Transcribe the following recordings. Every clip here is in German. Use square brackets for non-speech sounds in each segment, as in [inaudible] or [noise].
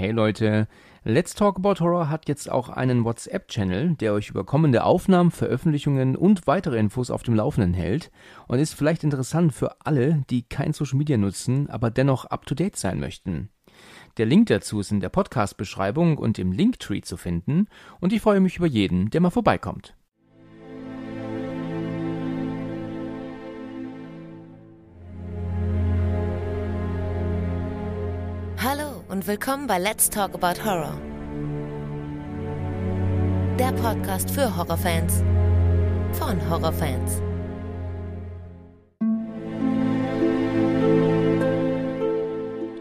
Hey Leute, Let's Talk About Horror hat jetzt auch einen WhatsApp-Channel, der euch über kommende Aufnahmen, Veröffentlichungen und weitere Infos auf dem Laufenden hält und ist vielleicht interessant für alle, die kein Social Media nutzen, aber dennoch up-to-date sein möchten. Der Link dazu ist in der Podcast-Beschreibung und im Linktree zu finden und ich freue mich über jeden, der mal vorbeikommt. und willkommen bei Let's Talk About Horror. Der Podcast für Horrorfans von Horrorfans.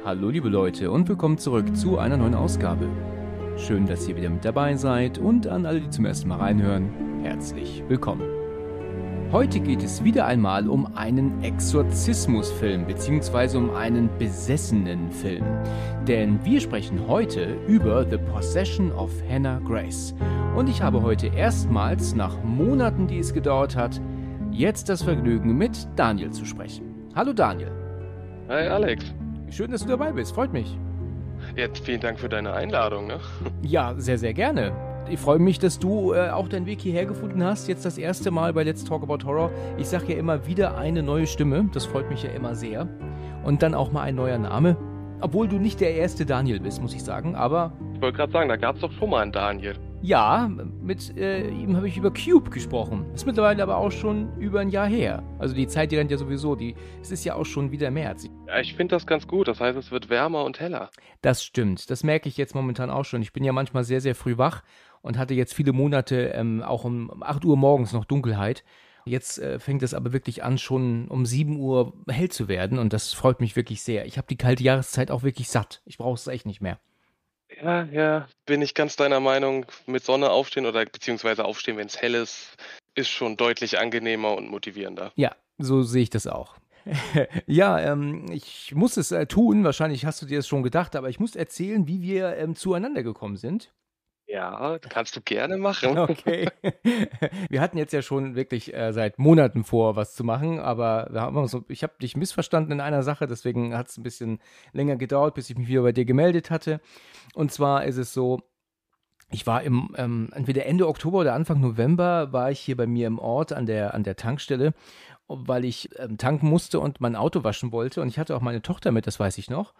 Hallo liebe Leute und willkommen zurück zu einer neuen Ausgabe. Schön, dass ihr wieder mit dabei seid und an alle, die zum ersten Mal reinhören, herzlich willkommen. Heute geht es wieder einmal um einen Exorzismusfilm bzw. um einen besessenen Film. Denn wir sprechen heute über The Possession of Hannah Grace. Und ich habe heute erstmals nach Monaten, die es gedauert hat, jetzt das Vergnügen mit Daniel zu sprechen. Hallo Daniel. Hi Alex. Schön, dass du dabei bist, freut mich. Jetzt vielen Dank für deine Einladung. Ne? Ja, sehr, sehr gerne ich freue mich, dass du äh, auch deinen Weg hierher gefunden hast. Jetzt das erste Mal bei Let's Talk About Horror. Ich sage ja immer wieder eine neue Stimme. Das freut mich ja immer sehr. Und dann auch mal ein neuer Name. Obwohl du nicht der erste Daniel bist, muss ich sagen, aber. Ich wollte gerade sagen, da gab es doch schon mal einen Daniel. Ja, mit äh, ihm habe ich über Cube gesprochen. Ist mittlerweile aber auch schon über ein Jahr her. Also die Zeit, die rennt ja sowieso, die, es ist ja auch schon wieder März. Ja, ich finde das ganz gut. Das heißt, es wird wärmer und heller. Das stimmt. Das merke ich jetzt momentan auch schon. Ich bin ja manchmal sehr, sehr früh wach und hatte jetzt viele Monate ähm, auch um 8 Uhr morgens noch Dunkelheit. Jetzt äh, fängt es aber wirklich an, schon um 7 Uhr hell zu werden und das freut mich wirklich sehr. Ich habe die kalte Jahreszeit auch wirklich satt. Ich brauche es echt nicht mehr. Ja, ja, bin ich ganz deiner Meinung. Mit Sonne aufstehen oder beziehungsweise aufstehen, wenn es hell ist, ist schon deutlich angenehmer und motivierender. Ja, so sehe ich das auch. [laughs] ja, ähm, ich muss es äh, tun. Wahrscheinlich hast du dir das schon gedacht, aber ich muss erzählen, wie wir ähm, zueinander gekommen sind. Ja, kannst du gerne machen. [laughs] Okay. [laughs] Wir hatten jetzt ja schon wirklich äh, seit Monaten vor, was zu machen, aber wir haben uns, ich habe dich missverstanden in einer Sache, deswegen hat es ein bisschen länger gedauert, bis ich mich wieder bei dir gemeldet hatte. Und zwar ist es so, ich war im, ähm, entweder Ende Oktober oder Anfang November war ich hier bei mir im Ort an der, an der Tankstelle, weil ich ähm, tanken musste und mein Auto waschen wollte. Und ich hatte auch meine Tochter mit, das weiß ich noch.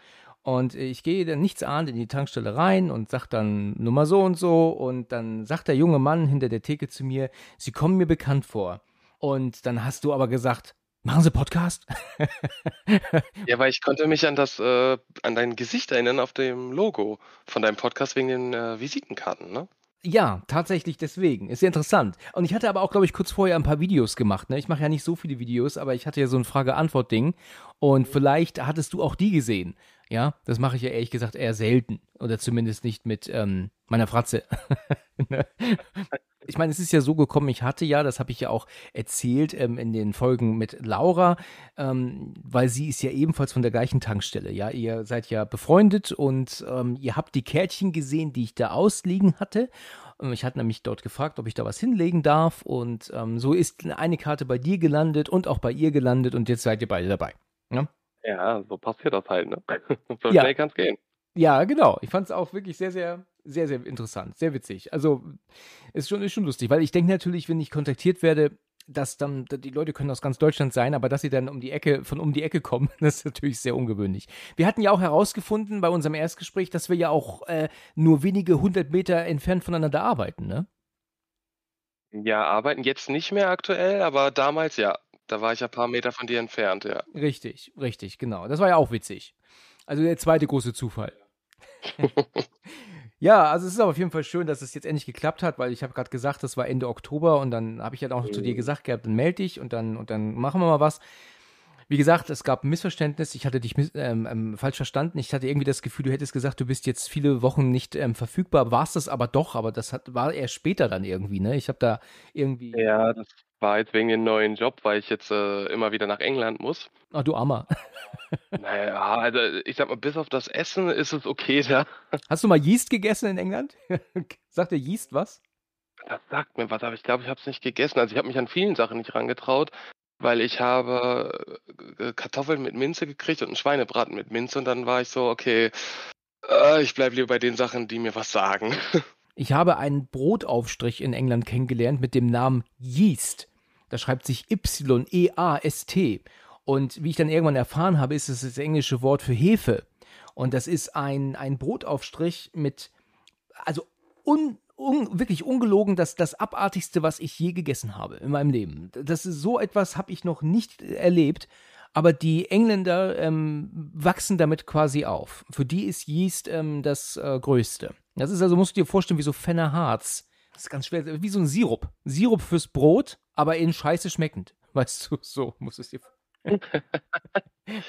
Und ich gehe dann nichts ahnt in die Tankstelle rein und sage dann Nummer so und so. Und dann sagt der junge Mann hinter der Theke zu mir, Sie kommen mir bekannt vor. Und dann hast du aber gesagt, Machen Sie Podcast? [laughs] ja, weil ich konnte mich an das, äh, an dein Gesicht erinnern auf dem Logo von deinem Podcast wegen den äh, Visitenkarten, ne? Ja, tatsächlich deswegen. Ist sehr interessant. Und ich hatte aber auch, glaube ich, kurz vorher ein paar Videos gemacht. Ne? Ich mache ja nicht so viele Videos, aber ich hatte ja so ein Frage-Antwort-Ding. Und mhm. vielleicht hattest du auch die gesehen. Ja, das mache ich ja ehrlich gesagt eher selten oder zumindest nicht mit ähm, meiner Fratze. [laughs] Ne? ich meine, es ist ja so gekommen, ich hatte ja, das habe ich ja auch erzählt ähm, in den Folgen mit Laura, ähm, weil sie ist ja ebenfalls von der gleichen Tankstelle. Ja, ihr seid ja befreundet und ähm, ihr habt die Kärtchen gesehen, die ich da ausliegen hatte. Ähm, ich hatte nämlich dort gefragt, ob ich da was hinlegen darf und ähm, so ist eine Karte bei dir gelandet und auch bei ihr gelandet und jetzt seid ihr beide dabei. Ja? Ne? Ja, so passiert das halt, ne? [laughs] so ja. schnell kann es gehen. Ja, genau. Ich fand es auch wirklich sehr, sehr, sehr, sehr interessant, sehr witzig. Also ist schon, ist schon lustig, weil ich denke natürlich, wenn ich kontaktiert werde, dass dann, die Leute können aus ganz Deutschland sein, aber dass sie dann um die Ecke, von um die Ecke kommen, [laughs] das ist natürlich sehr ungewöhnlich. Wir hatten ja auch herausgefunden bei unserem Erstgespräch, dass wir ja auch äh, nur wenige hundert Meter entfernt voneinander arbeiten, ne? Ja, arbeiten jetzt nicht mehr aktuell, aber damals ja. Da war ich ein paar Meter von dir entfernt, ja. Richtig, richtig, genau. Das war ja auch witzig. Also der zweite große Zufall. [laughs] ja, also es ist auf jeden Fall schön, dass es jetzt endlich geklappt hat, weil ich habe gerade gesagt, das war Ende Oktober und dann habe ich ja halt auch mhm. zu dir mhm. gesagt gehabt, dann melde dich und dann, und dann machen wir mal was. Wie gesagt, es gab ein Missverständnis. Ich hatte dich ähm, ähm, falsch verstanden. Ich hatte irgendwie das Gefühl, du hättest gesagt, du bist jetzt viele Wochen nicht ähm, verfügbar. Warst es aber doch, aber das hat, war eher später dann irgendwie, ne? Ich habe da irgendwie. Ja, das war jetzt wegen dem neuen Job, weil ich jetzt äh, immer wieder nach England muss. Ah, du Armer. [laughs] naja, also ich sag mal, bis auf das Essen ist es okay da. Hast du mal Yeast gegessen in England? [laughs] Sagt der Yeast was? Das sagt mir was, aber ich glaube, ich habe es nicht gegessen. Also ich habe mich an vielen Sachen nicht rangetraut, weil ich habe äh, äh, Kartoffeln mit Minze gekriegt und einen Schweinebraten mit Minze und dann war ich so, okay, äh, ich bleibe lieber bei den Sachen, die mir was sagen. [laughs] Ich habe einen Brotaufstrich in England kennengelernt mit dem Namen Yeast. Da schreibt sich Y-E-A-S-T. Und wie ich dann irgendwann erfahren habe, ist es das englische Wort für Hefe. Und das ist ein, ein Brotaufstrich mit, also un, un, wirklich ungelogen, das, das abartigste, was ich je gegessen habe in meinem Leben. Das ist, so etwas habe ich noch nicht erlebt. Aber die Engländer ähm, wachsen damit quasi auf. Für die ist Yeast ähm, das äh, Größte. Das ist also, musst du dir vorstellen, wie so Fenner Harz. Das ist ganz schwer, wie so ein Sirup. Sirup fürs Brot, aber in scheiße schmeckend. [laughs] Weißt du, so muss es dir [laughs]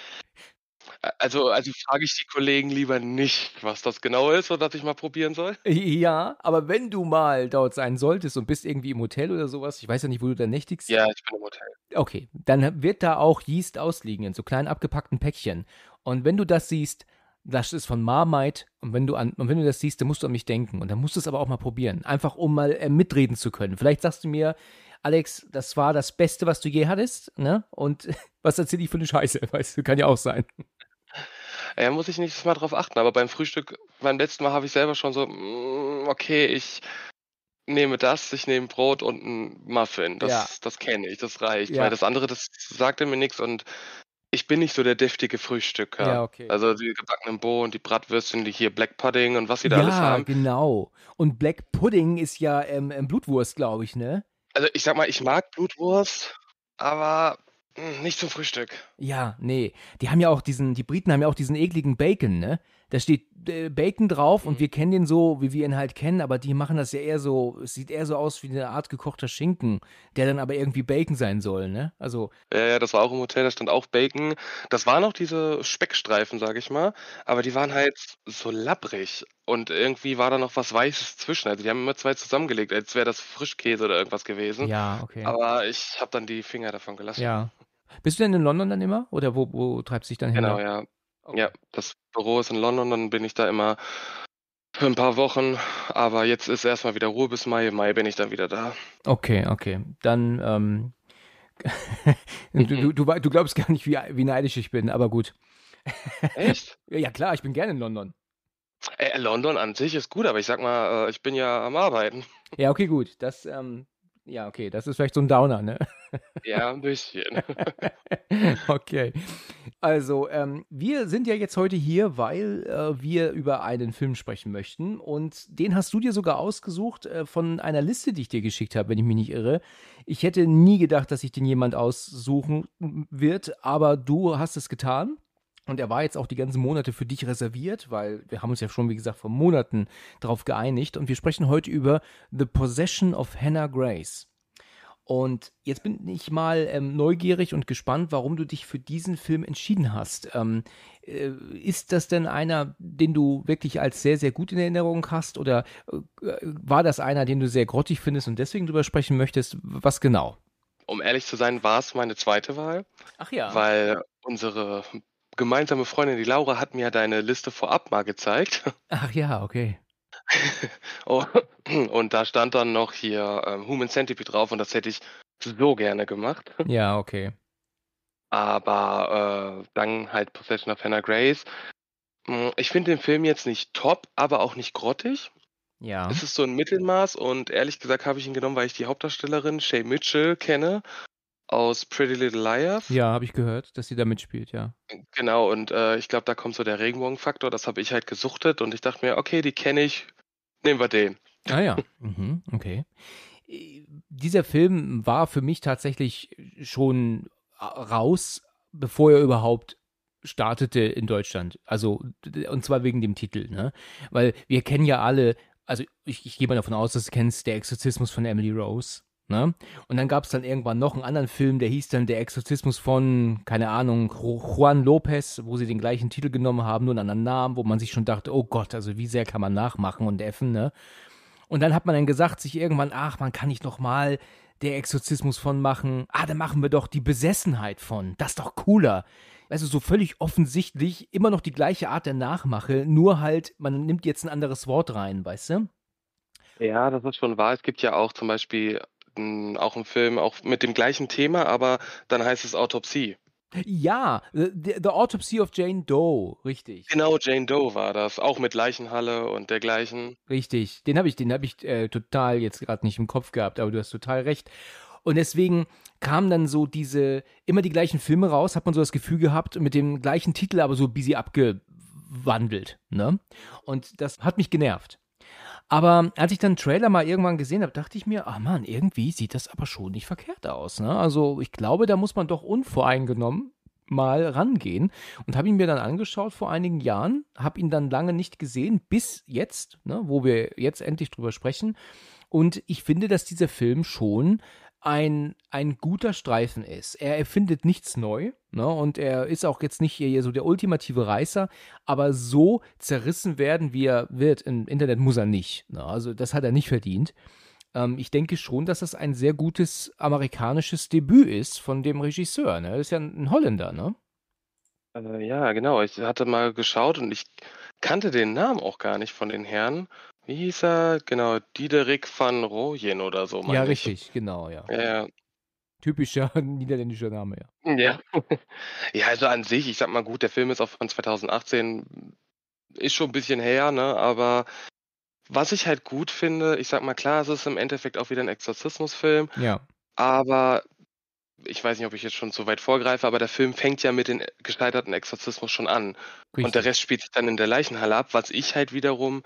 Also, also frage ich die Kollegen lieber nicht, was das genau ist oder ich mal probieren soll. [laughs] Ja, aber wenn du mal dort sein solltest und bist irgendwie im Hotel oder sowas, ich weiß ja nicht, wo du da nächtigst. Ja, ich bin im Hotel. Okay, dann wird da auch Yeast ausliegen in so kleinen abgepackten Päckchen. Und wenn du das siehst, das ist von Marmite und wenn du an, und wenn du das siehst, dann musst du an mich denken und dann musst du es aber auch mal probieren, einfach um mal äh, mitreden zu können. Vielleicht sagst du mir, Alex, das war das Beste, was du je hattest, ne? Und [laughs] was erzähl ich für eine Scheiße, [laughs] weißt du, kann ja auch sein. Ja, muss ich nicht Mal drauf achten, aber beim Frühstück, beim letzten Mal habe ich selber schon so, mm, okay, ich nehme das, ich nehme Brot und ein Muffin. Das, ja. das kenne ich, das reicht. Ja. Weil das andere, das sagte mir nichts und ich bin nicht so der deftige Frühstücker. Ja, okay. Also die gebackenen Bohnen, die Bratwürstchen, die hier Black Pudding und was sie da ja, alles haben. Ja, genau. Und Black Pudding ist ja ähm, ähm Blutwurst, glaube ich, ne? Also ich sag mal, ich mag Blutwurst, aber mh, hm, nicht zum Frühstück. Ja, nee. Die haben ja auch diesen, die Briten haben ja auch diesen ekligen Bacon, ne? da steht äh, Bacon drauf mhm. und wir kennen den so, wie wir ihn halt kennen, aber die machen das ja eher so, es sieht eher so aus wie eine Art gekochter Schinken, der dann aber irgendwie Bacon sein soll, ne? Also. Ja, ja, das war auch im Hotel, da stand auch Bacon. Das waren auch diese Speckstreifen, sag ich mal, aber die waren halt so labbrig und irgendwie war da noch was Weißes zwischen. Also die haben immer zwei zusammengelegt, als wäre das Frischkäse oder irgendwas gewesen. Ja, okay. Aber ich habe dann die Finger davon gelassen. Ja. Bist du denn in London dann immer? Oder wo, wo treibst du dich dann hin? Genau, ja. Okay. Ja, das Büro ist in London, dann bin ich da immer für ein paar Wochen, aber jetzt ist erstmal wieder Ruhe bis Mai. Im Mai bin ich dann wieder da. Okay, okay. Dann, ähm, [laughs] du, du, mhm. du, glaubst gar nicht, wie, wie neidisch ich bin, aber gut. Echt? [laughs] ja, klar, ich bin gerne in London. Äh, London an sich ist gut, aber ich sag mal, äh, ich bin ja am Arbeiten. Ja, okay, gut. Das, ähm, ja, okay, das ist vielleicht so ein Downer, ne? Ja, ein bisschen. [laughs] okay. Also, ähm, wir sind ja jetzt heute hier, weil äh, wir über einen Film sprechen möchten. Und den hast du dir sogar ausgesucht äh, von einer Liste, die ich dir geschickt habe, wenn ich mich nicht irre. Ich hätte nie gedacht, dass sich den jemand aussuchen wird, aber du hast es getan. Und er war jetzt auch die ganzen Monate für dich reserviert, weil wir haben uns ja schon, wie gesagt, vor Monaten darauf geeinigt. Und wir sprechen heute über The Possession of Hannah Grace. Und jetzt bin ich mal ähm, neugierig und gespannt, warum du dich für diesen Film entschieden hast. Ähm, äh, ist das denn einer, den du wirklich als sehr, sehr gut in Erinnerung hast? Oder äh, war das einer, den du sehr grottig findest und deswegen drüber sprechen möchtest? Was genau? Um ehrlich zu sein, war es meine zweite Wahl. Ach ja. Weil unsere gemeinsame Freundin, die Laura, hat mir deine Liste vorab mal gezeigt. Ach ja, okay. [laughs] oh, und da stand dann noch hier ähm, Human Centipede drauf und das hätte ich so gerne gemacht. [laughs] Ja, okay. Aber äh, dann halt Possession of Hannah Grace. Hm, ich finde den Film jetzt nicht top, aber auch nicht grottig. Ja. Es ist so ein Mittelmaß und ehrlich gesagt habe ich ihn genommen, weil ich die Hauptdarstellerin Shay Mitchell kenne aus Pretty Little Liars. Ja, habe ich gehört, dass sie da mitspielt, ja. Genau, und äh, ich glaube, da kommt so der Regenbogenfaktor, das habe ich halt gesuchtet und ich dachte mir, okay, die kenne ich, nehmen wir den. Ah ja, [laughs] mhm, okay. Äh, dieser Film war für mich tatsächlich schon raus, bevor er überhaupt startete in Deutschland. Also, und zwar wegen dem Titel, ne? Weil wir kennen ja alle, also ich, ich gehe mal davon aus, dass du kennst, der Exorzismus von Emily Rose. Ne? Und dann gab es dann irgendwann noch einen anderen Film, der hieß dann Der Exorzismus von, keine Ahnung, Juan Lopez, wo sie den gleichen Titel genommen haben, nur einen anderen Namen, wo man sich schon dachte, oh Gott, also wie sehr kann man nachmachen und effen, ne? Und dann hat man dann gesagt, sich irgendwann, ach, man kann nicht nochmal der Exorzismus von machen. Ah, dann machen wir doch die Besessenheit von. Das ist doch cooler. Also so völlig offensichtlich immer noch die gleiche Art der Nachmache, nur halt, man nimmt jetzt ein anderes Wort rein, weißt du? Ja, das ist schon wahr. Es gibt ja auch zum Beispiel hm, auch ein Film, auch mit dem gleichen Thema, aber dann heißt es Autopsie. Ja, the, äh, the, Autopsy of Jane Doe, richtig. Genau, Jane Doe war das, auch mit Leichenhalle und dergleichen. Richtig, den habe ich, den habe ich äh, total jetzt gerade nicht im Kopf gehabt, aber du hast total recht. Und deswegen kamen dann so diese immer die gleichen Filme raus, hat man so das Gefühl gehabt, mit dem gleichen Titel, aber so busy abgewandelt. Ne? Und das hat mich genervt. Aber als ich dann Trailer mal irgendwann gesehen habe, dachte ich mir, ah Mann, irgendwie sieht das aber schon nicht verkehrt aus. Ne? Also ich glaube, da muss man doch unvoreingenommen mal rangehen und habe ihn mir dann angeschaut vor einigen Jahren, habe ihn dann lange nicht gesehen, bis jetzt, ne, wo wir jetzt endlich drüber sprechen. Und ich finde, dass dieser Film schon ein, ein guter Streifen ist. Er erfindet nichts neu ne? und er ist auch jetzt nicht hier, so der ultimative Reißer, aber so zerrissen werden, wie er wird im Internet, muss er nicht. Ne? Also das hat er nicht verdient. Ähm, ich denke schon, dass das ein sehr gutes amerikanisches Debüt ist von dem Regisseur. Ne? Das ist ja ein, Holländer, ne? Äh, ja, genau. Ich hatte mal geschaut und ich kannte den Namen auch gar nicht von den Herren wie hieß er? Genau, Diederik van Rooyen oder so. Ja, ich. richtig, genau, ja. ja. Typischer [laughs] niederländischer Name, ja. Ja. [laughs] ja, also an sich, ich sag mal gut, der Film ist auch von 2018, ist schon ein bisschen her, ne, aber was ich halt gut finde, ich sag mal klar, es ist im Endeffekt auch wieder ein Exorzismusfilm. Ja. Aber ich weiß nicht, ob ich jetzt schon zu weit vorgreife, aber der Film fängt ja mit dem gescheiterten Exorzismus schon an. Richtig. Und der Rest spielt sich dann in der Leichenhalle ab, was ich halt wiederum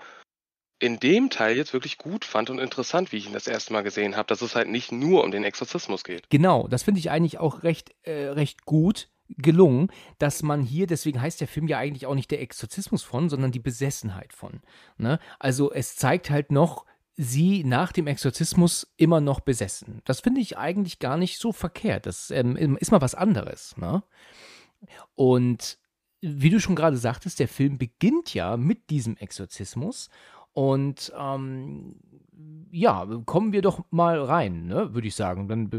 in dem Teil jetzt wirklich gut fand und interessant, wie ich ihn das erste Mal gesehen habe, dass es halt nicht nur um den Exorzismus geht. Genau, das finde ich eigentlich auch recht, äh, recht gut gelungen, dass man hier, deswegen heißt der Film ja eigentlich auch nicht der Exorzismus von, sondern die Besessenheit von. Ne? Also es zeigt halt noch, sie nach dem Exorzismus immer noch besessen. Das finde ich eigentlich gar nicht so verkehrt. Das ähm, ist mal was anderes. Ne? Und wie du schon gerade sagtest, der Film beginnt ja mit diesem Exorzismus und ähm, ja, kommen wir doch mal rein, ne, würde ich sagen. Dann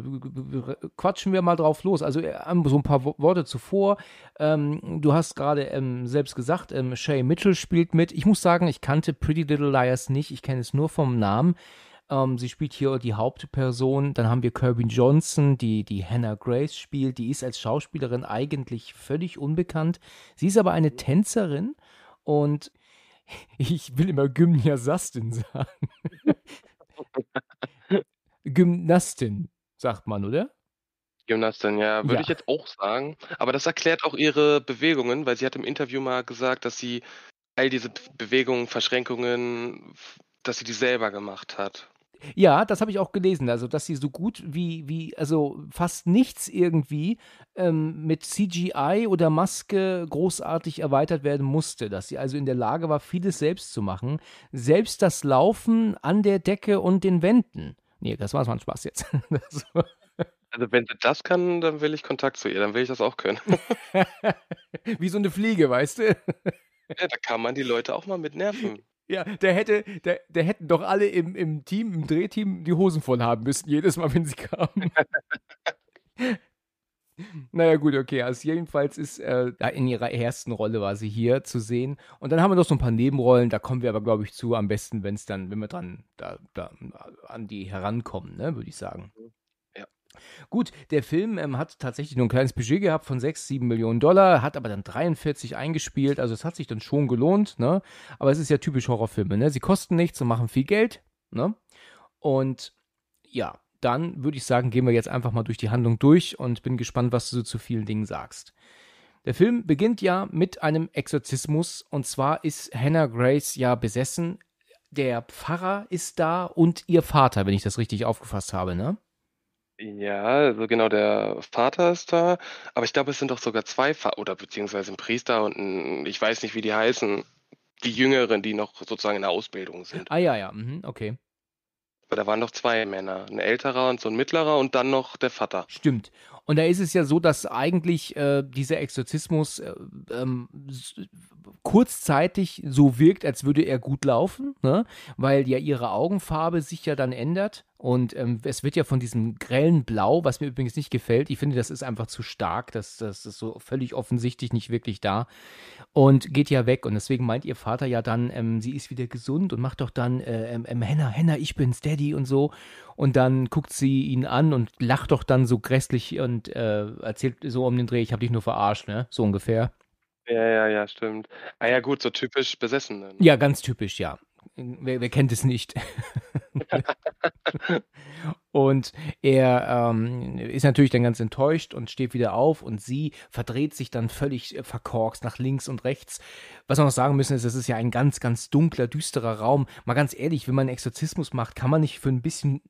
quatschen wir mal drauf los. Also äh, ähm, so ein paar Worte zuvor. Ähm, du hast gerade ähm, selbst gesagt, ähm, Shay Mitchell spielt mit. Ich muss sagen, ich kannte Pretty Little Liars nicht. Ich kenne es nur vom Namen. Ähm, sie spielt hier die Hauptperson. Dann haben wir Kirby Johnson, die die Hannah Grace spielt. Die ist als Schauspielerin eigentlich völlig unbekannt. Sie ist aber eine Tänzerin und ich will immer Gymnasastin sagen. Gymnastin, sagt man, oder? Gymnastin, ja, würde ja. ich jetzt auch sagen. Aber das erklärt auch ihre Bewegungen, weil sie hat im Interview mal gesagt, dass sie all diese Bewegungen, Verschränkungen, dass sie die selber gemacht hat. Ja, das habe ich auch gelesen. Also, dass sie so gut wie, wie also fast nichts irgendwie ähm, mit CGI oder Maske großartig erweitert werden musste. Dass sie also in der Lage war, vieles selbst zu machen. Selbst das Laufen an der Decke und den Wänden. Nee, das war es mal ein Spaß jetzt. [laughs] Also wenn sie das kann, dann will ich Kontakt zu ihr, dann will ich das auch können. [laughs] [laughs] wie so eine Fliege, weißt du? Ja, da kann man die Leute auch mal mit nerven. Ja, der hätte, der, der hätten doch alle im, im Team, im Drehteam die Hosen voll haben müssen, jedes Mal, wenn sie kamen. [laughs] Naja, gut, okay. Also jedenfalls ist äh, in ihrer ersten Rolle war sie hier zu sehen. Und dann haben wir noch so ein paar Nebenrollen, da kommen wir aber, glaube ich, zu am besten, wenn es dann, wenn wir dran da, da an die herankommen, ne, würde ich sagen. Mhm. Gut, der Film ähm, hat tatsächlich nur ein kleines Budget gehabt von 6, 7 Millionen Dollar, hat aber dann 43 eingespielt, also es hat sich dann schon gelohnt, ne? Aber es ist ja typisch Horrorfilme, ne? Sie kosten nichts und machen viel Geld, ne? Und ja, dann würde ich sagen, gehen wir jetzt einfach mal durch die Handlung durch und bin gespannt, was du so zu vielen Dingen sagst. Der Film beginnt ja mit einem Exorzismus und zwar ist Hannah Grace ja besessen. Der Pfarrer ist da und ihr Vater, wenn ich das richtig aufgefasst habe, ne? Ja, also genau, der Vater ist da, aber ich glaube, es sind doch sogar zwei Fa oder beziehungsweise ein Priester und ein, ich weiß nicht, wie die heißen, die Jüngeren, die noch sozusagen in der Ausbildung sind. Ah ja, ja, mhm, okay. Aber da waren doch zwei Männer, ein älterer und so ein mittlerer und dann noch der Vater. Stimmt. Und da ist es ja so, dass eigentlich äh, dieser Exorzismus äh, ähm, kurzzeitig so wirkt, als würde er gut laufen, ne? weil ja ihre Augenfarbe sich ja dann ändert und ähm, es wird ja von diesem grellen Blau, was mir übrigens nicht gefällt, ich finde, das ist einfach zu stark, das, das ist so völlig offensichtlich nicht wirklich da und geht ja weg. Und deswegen meint ihr Vater ja dann, ähm, sie ist wieder gesund und macht doch dann, äh, ähm, ähm Henna, Henna, ich bin's, Daddy und so. Und dann guckt sie ihn an und lacht doch dann so grässlich und äh, erzählt so um den Dreh, ich hab dich nur verarscht, ne? So ungefähr. Ja, ja, ja, stimmt. Ah ja, gut, so typisch Besessene. Ne? Ja, ganz typisch, ja wer, wer kennt es nicht? und er ähm, ist natürlich dann ganz enttäuscht und steht wieder auf und sie verdreht sich dann völlig äh, verkorkst nach links und rechts. Was wir noch sagen müssen ist, es ist ja ein ganz, ganz dunkler, düsterer Raum. Mal ganz ehrlich, wenn man einen Exorzismus macht, kann man nicht für ein bisschen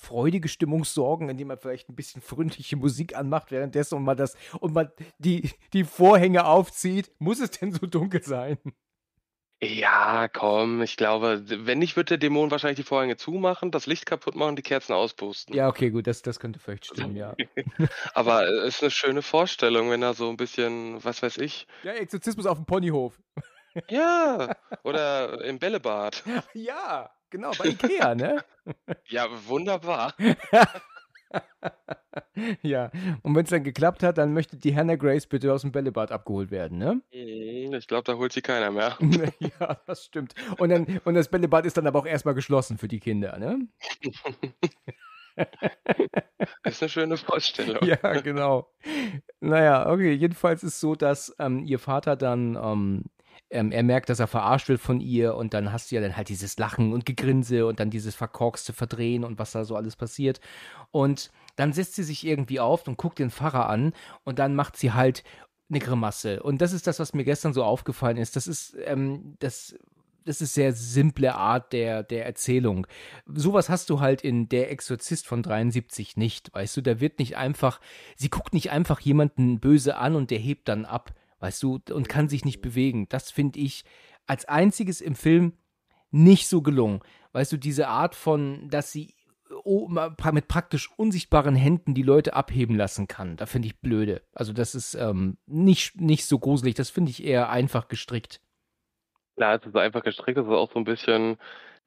freudige Stimmung sorgen, indem man vielleicht ein bisschen freundliche Musik anmacht währenddessen und mal das und mal die, die Vorhänge aufzieht. Muss es denn so dunkel sein? Ja, komm, ich glaube, wenn nicht, wird der Dämon wahrscheinlich die Vorhänge zumachen, das Licht kaputt machen, die Kerzen auspusten. Ja, okay, gut, das, das könnte vielleicht stimmen, ja. [laughs] Aber es äh, ist eine schöne Vorstellung, wenn er so ein bisschen, was weiß ich. Ja, Exorzismus auf dem Ponyhof. Ja, [laughs] oder im Bällebad. Ja, genau, bei Ikea, ne? Ja, wunderbar. [laughs] [laughs] ja, und wenn es dann geklappt hat, dann möchte die Hannah Grace bitte aus dem Bällebad abgeholt werden, ne? Hm, ich glaube, da holt sie keiner mehr. [laughs] ja, das stimmt. Und, dann, und das Bällebad ist dann aber auch erstmal geschlossen für die Kinder, ne? das [laughs] ist eine schöne Vorstellung. Ja, genau. Naja, okay, jedenfalls ist es so, dass ähm, ihr Vater dann ähm, ähm, er merkt, dass er verarscht wird von ihr und dann hast du ja dann halt dieses Lachen und Gegrinse und dann dieses verkorkste Verdrehen und was da so alles passiert. Und dann setzt sie sich irgendwie auf und guckt den Pfarrer an und dann macht sie halt eine Grimasse. Und das ist das, was mir gestern so aufgefallen ist. Das ist, ähm, das das ist sehr simple Art der, der Erzählung. Sowas hast du halt in Der Exorzist von 73 nicht, weißt du, da wird nicht einfach, sie guckt nicht einfach jemanden böse an und der hebt dann ab, weißt du, und kann sich nicht bewegen. Das finde ich als einziges im Film nicht so gelungen. Weißt du, diese Art von, dass sie oh, mit praktisch unsichtbaren Händen die Leute abheben lassen kann. Da finde ich blöde. Also das ist ähm, nicht, nicht so gruselig. Das finde ich eher einfach gestrickt. Klar, es ist einfach gestrickt. Es ist auch so ein bisschen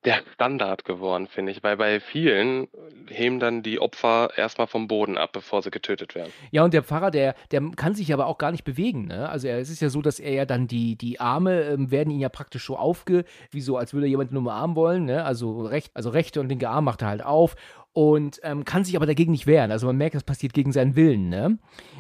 der Standard geworden, finde ich, weil bei vielen heben dann die Opfer erstmal vom Boden ab, bevor sie getötet werden. Ja, und der Pfarrer, der, der kann sich aber auch gar nicht bewegen. Ne? Also er, es ist ja so, dass er ja dann die, die Arme ähm, werden ihn ja praktisch so aufge, wie so, als würde jemand nur umarmen wollen. Ne? Also, recht, also rechte und linke Arm macht er halt auf und ähm, kann sich aber dagegen nicht wehren. Also man merkt, das passiert gegen seinen Willen. Ne?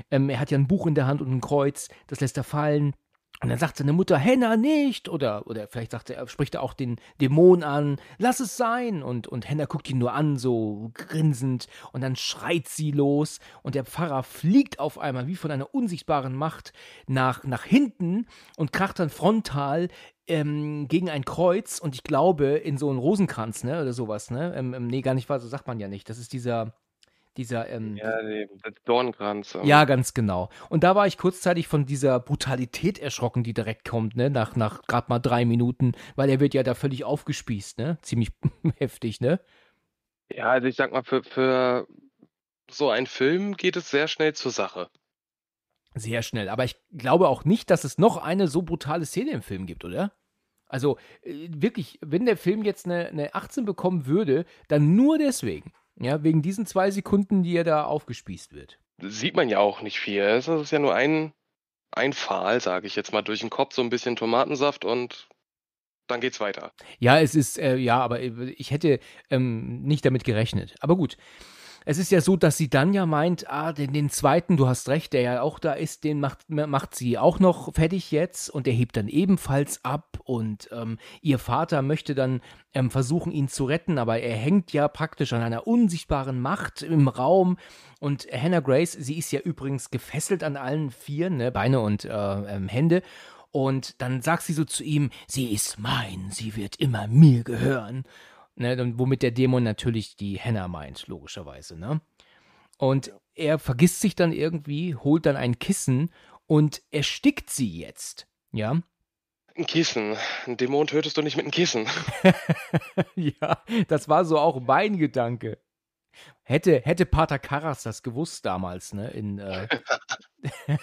Ähm, er hat ja ein Buch in der Hand und ein Kreuz, das lässt er fallen. Und dann sagt seine Mutter, Henna nicht, oder, oder vielleicht sagt er, spricht er auch den Dämon an, lass es sein. Und, und Henna guckt ihn nur an, so grinsend, und dann schreit sie los, und der Pfarrer fliegt auf einmal wie von einer unsichtbaren Macht nach, nach hinten und kracht dann frontal ähm, gegen ein Kreuz und ich glaube in so einen Rosenkranz, ne, oder sowas, ne? Ähm, ähm, nee, gar nicht wahr, so sagt man ja nicht. Das ist dieser, dieser ähm, ja, nee, Dornkranz. Ja, ganz genau. Und da war ich kurzzeitig von dieser Brutalität erschrocken, die direkt kommt, ne, nach, nach gerade mal drei Minuten, weil er wird ja da völlig aufgespießt, ne? Ziemlich [laughs] heftig, ne? Ja, also ich sag mal, für, für so einen Film geht es sehr schnell zur Sache. Sehr schnell, aber ich glaube auch nicht, dass es noch eine so brutale Szene im Film gibt, oder? Also äh, wirklich, wenn der Film jetzt eine, eine 18 bekommen würde, dann nur deswegen. Ja, wegen diesen zwei Sekunden, die er da aufgespießt wird. sieht man ja auch nicht viel. Es ist ja nur ein, ein Pfahl, sage ich jetzt mal, durch den Kopf, so ein bisschen Tomatensaft und dann geht's weiter. Ja, es ist, äh, ja, aber ich hätte ähm, nicht damit gerechnet. Aber gut es ist ja so, dass sie dann ja meint, ah, den, den zweiten, du hast recht, der ja auch da ist, den macht, macht sie auch noch fertig jetzt und er hebt dann ebenfalls ab und ähm, ihr Vater möchte dann ähm, versuchen, ihn zu retten, aber er hängt ja praktisch an einer unsichtbaren Macht im Raum und Hannah Grace, sie ist ja übrigens gefesselt an allen vier, ne, Beine und äh, ähm, Hände und dann sagt sie so zu ihm, sie ist mein, sie wird immer mir gehören. Ne, womit der Dämon natürlich die Henna meint, logischerweise. Ne? Und er vergisst sich dann irgendwie, holt dann ein Kissen und erstickt sie jetzt. Ja. Ein Kissen. Ein Dämon tötest du nicht mit einem Kissen. [laughs] ja, das war so auch mein Gedanke. Hätte, hätte Pater Karras das gewusst damals, ne? In, äh [laughs] [laughs]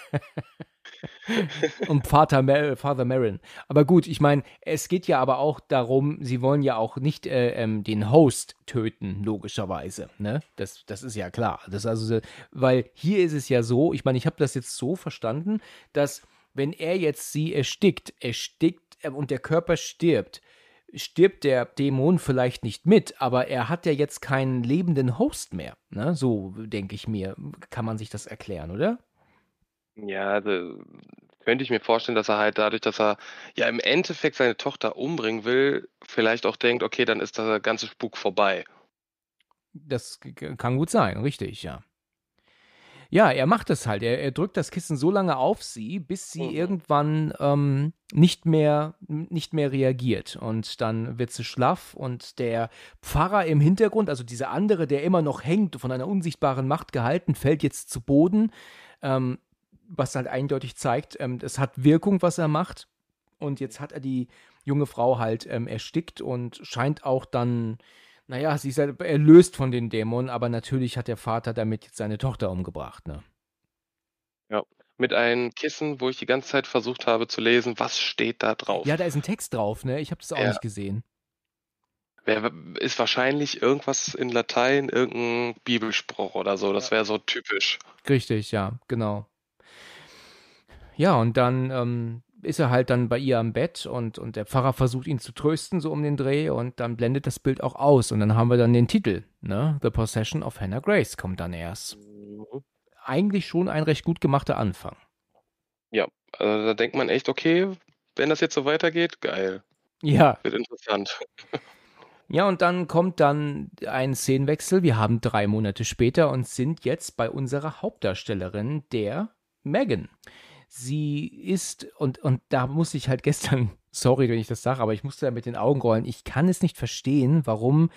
und Vater, Mer Father Marin. Aber gut, ich meine, es geht ja aber auch darum, sie wollen ja auch nicht äh, ähm, den Host töten, logischerweise. Ne? Das, das ist ja klar. Das also, weil hier ist es ja so, ich meine, ich habe das jetzt so verstanden, dass wenn er jetzt sie erstickt, erstickt äh, und der Körper stirbt, stirbt der Dämon vielleicht nicht mit, aber er hat ja jetzt keinen lebenden Host mehr. Ne? So denke ich mir, kann man sich das erklären, oder? Ja, also könnte ich mir vorstellen, dass er halt dadurch, dass er ja im Endeffekt seine Tochter umbringen will, vielleicht auch denkt, okay, dann ist der ganze Spuk vorbei. Das kann gut sein, richtig, ja. Ja, er macht es halt. Er, er, drückt das Kissen so lange auf sie, bis sie mhm. irgendwann ähm, nicht, mehr, nicht mehr reagiert. Und dann wird sie schlaff und der Pfarrer im Hintergrund, also dieser andere, der immer noch hängt, von einer unsichtbaren Macht gehalten, fällt jetzt zu Boden. Ähm, was halt eindeutig zeigt, ähm, es hat Wirkung, was er macht. Und jetzt hat er die junge Frau halt ähm, erstickt und scheint auch dann, naja, sie ist halt erlöst von den Dämonen, aber natürlich hat der Vater damit jetzt seine Tochter umgebracht, ne? Ja, mit einem Kissen, wo ich die ganze Zeit versucht habe zu lesen, was steht da drauf. Ja, da ist ein Text drauf, ne? Ich habe das auch ja. nicht gesehen. Ist wahrscheinlich irgendwas in Latein, irgendein Bibelspruch oder so. Das wäre so typisch. Richtig, ja, genau. Ja, und dann ähm, ist er halt dann bei ihr am Bett und, und der Pfarrer versucht ihn zu trösten, so um den Dreh, und dann blendet das Bild auch aus. Und dann haben wir dann den Titel, ne? The Possession of Hannah Grace kommt dann erst. Mhm. Eigentlich schon ein recht gut gemachter Anfang. Ja, also da denkt man echt, okay, wenn das jetzt so weitergeht, geil. Ja. Wird interessant. [laughs] Ja, und dann kommt dann ein Szenenwechsel. Wir haben drei Monate später und sind jetzt bei unserer Hauptdarstellerin, der Megan. Sie ist, und, und da musste ich halt gestern, [laughs] sorry, wenn ich das sage, aber ich musste da mit den Augen rollen. Ich kann es nicht verstehen, warum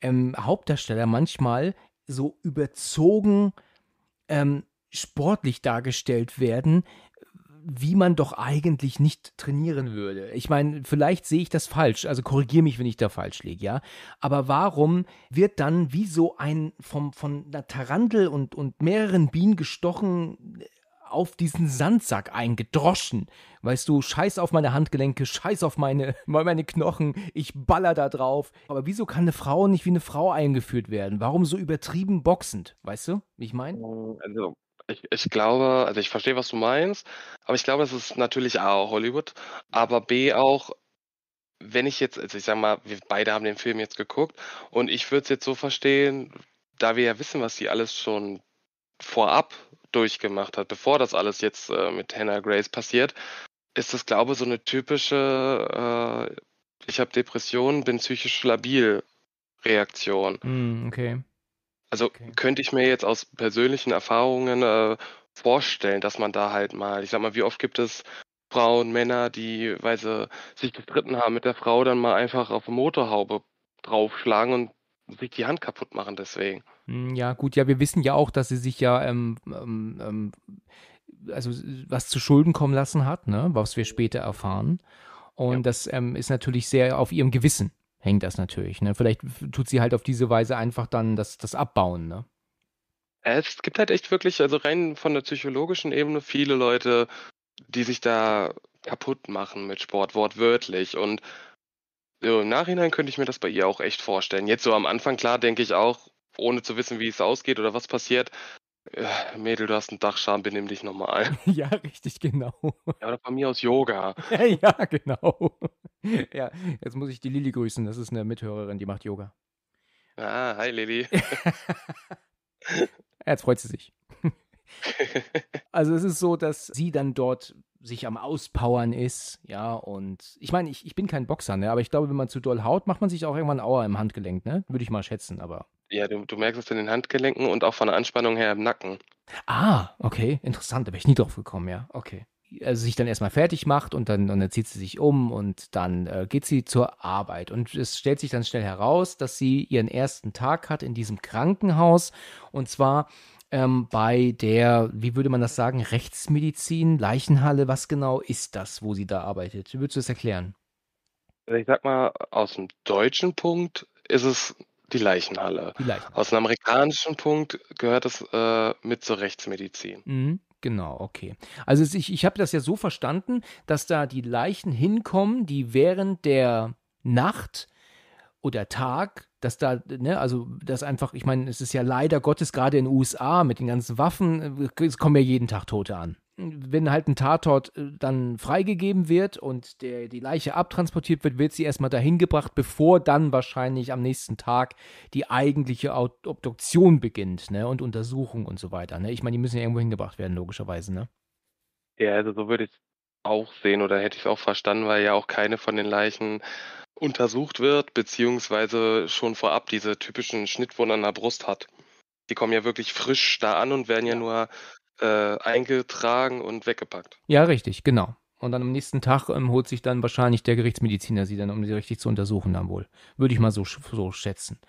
ähm, Hauptdarsteller manchmal so überzogen ähm, sportlich dargestellt werden, wie man doch eigentlich nicht trainieren würde. Ich meine, vielleicht sehe ich das falsch, also korrigiere mich, wenn ich da falsch liege, ja. Aber warum wird dann wie so ein vom, von einer Tarantel und, und mehreren Bienen gestochen auf diesen Sandsack eingedroschen. Weißt du, scheiß auf meine Handgelenke, scheiß auf meine, [laughs] meine Knochen, ich baller da drauf. Aber wieso kann eine Frau nicht wie eine Frau eingeführt werden? Warum so übertrieben boxend? Weißt du, wie ich meine? Also, ich, ich, glaube, also ich verstehe, was du meinst, aber ich glaube, das ist natürlich A, Hollywood, aber B auch, wenn ich jetzt, also ich sag mal, wir beide haben den Film jetzt geguckt und ich würde es jetzt so verstehen, da wir ja wissen, was die alles schon vorab durchgemacht hat, bevor das alles jetzt äh, mit Hannah Grace passiert, ist das, glaube ich, so eine typische, äh, ich habe Depressionen, bin psychisch labil Reaktion. Mm, okay. Also okay. könnte ich mir jetzt aus persönlichen Erfahrungen äh, vorstellen, dass man da halt mal, ich sag mal, wie oft gibt es Frauen, Männer, die, weil sie sich gestritten haben mit der Frau, dann mal einfach auf die Motorhaube draufschlagen und sich die Hand kaputt machen deswegen. Hm, ja, gut, ja, wir wissen ja auch, dass sie sich ja ähm, ähm, ähm, also was zu Schulden kommen lassen hat, ne, was wir später erfahren. Und ja. das ähm, ist natürlich sehr auf ihrem Gewissen hängt das natürlich. Ne? Vielleicht tut sie halt auf diese Weise einfach dann das, das abbauen. Ne? Äh, es gibt halt echt wirklich, also rein von der psychologischen Ebene, viele Leute, die sich da kaputt machen mit Sport, wortwörtlich. Und so, im Nachhinein könnte ich mir das bei ihr auch echt vorstellen. Jetzt so am Anfang, klar, denke ich auch, ohne zu wissen, wie es ausgeht oder was passiert, äh, Mädel, du hast einen Dachschaden, benimm dich nochmal [laughs] Ja, richtig, genau. Ja, oder bei mir aus Yoga. [laughs] Ja, ja, genau. [laughs] Ja, jetzt muss ich die Lilly grüßen, das ist eine Mithörerin, die macht Yoga. Ah, hi Lilly. jetzt freut sie sich. Also es ist so, dass sie dann dort sich am Auspowern ist, ja, und ich meine, ich, ich bin kein Boxer, ne, aber ich glaube, wenn man zu doll haut, macht man sich auch irgendwann Auer im Handgelenk, ne? Würde ich mal schätzen, aber ja, du, du merkst es in den Handgelenken und auch von der Anspannung her im Nacken. Ah, okay, interessant, da wäre ich nie drauf gekommen, ja, okay. Also sich dann erstmal fertig macht und dann, und dann zieht sie sich um und dann äh, geht sie zur Arbeit. Und es stellt sich dann schnell heraus, dass sie ihren ersten Tag hat in diesem Krankenhaus und zwar ähm, bei der, wie würde man das sagen, Rechtsmedizin, Leichenhalle, was genau ist das, wo sie da arbeitet? Wie würdest du das erklären? Also ich sag mal, aus dem deutschen Punkt ist es die Leichenhalle. Die Leichen. Aus einem amerikanischen Punkt gehört es äh, mit zur Rechtsmedizin. Mhm, genau, okay. Also ich, ich habe das ja so verstanden, dass da die Leichen hinkommen, die während der Nacht oder Tag, dass da, ne, also das einfach, ich meine, es ist ja leider Gottes gerade in den USA mit den ganzen Waffen, äh, es kommen ja jeden Tag Tote an wenn halt ein Tatort äh, dann freigegeben wird und der, die Leiche abtransportiert wird, wird sie erstmal dahin gebracht, bevor dann wahrscheinlich am nächsten Tag die eigentliche Obduktion beginnt, ne? Und Untersuchung und so weiter. Ne? Ich meine, die müssen ja irgendwo hingebracht werden, logischerweise, ne? Ja, also so würde ich es auch sehen oder hätte ich es auch verstanden, weil ja auch keine von den Leichen untersucht wird, beziehungsweise schon vorab diese typischen Schnittwunden an der Brust hat. Die kommen ja wirklich frisch da an und werden ja, ja. nur äh, eingetragen und weggepackt. Ja, richtig, genau. Und dann am nächsten Tag ähm, holt sich dann wahrscheinlich der Gerichtsmediziner sie dann, um sie richtig zu untersuchen, dann wohl. Würde ich mal so, so schätzen.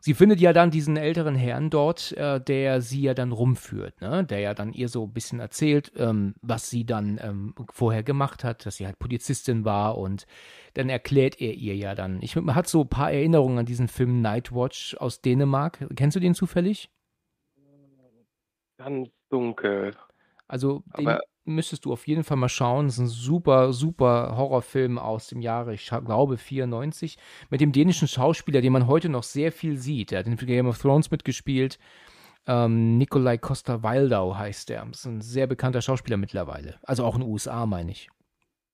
Sie findet ja dann diesen älteren Herrn dort, äh, der sie ja dann rumführt, ne? der ja dann ihr so ein bisschen erzählt, ähm, was sie dann ähm, vorher gemacht hat, dass sie halt Polizistin war und dann erklärt er ihr ja dann. Ich man hat so ein paar Erinnerungen an diesen Film Nightwatch aus Dänemark. Kennst du den zufällig? Kann dunkel. Also den müsstest du auf jeden Fall mal schauen. Das ist ein super, super Horrorfilm aus dem Jahre, ich glaube, 94, mit dem dänischen Schauspieler, den man heute noch sehr viel sieht. Er hat in Game of Thrones mitgespielt. Ähm, Nikolai Costa-Waldau heißt er. Das ist ein sehr bekannter Schauspieler mittlerweile. Also auch in den USA, meine ich.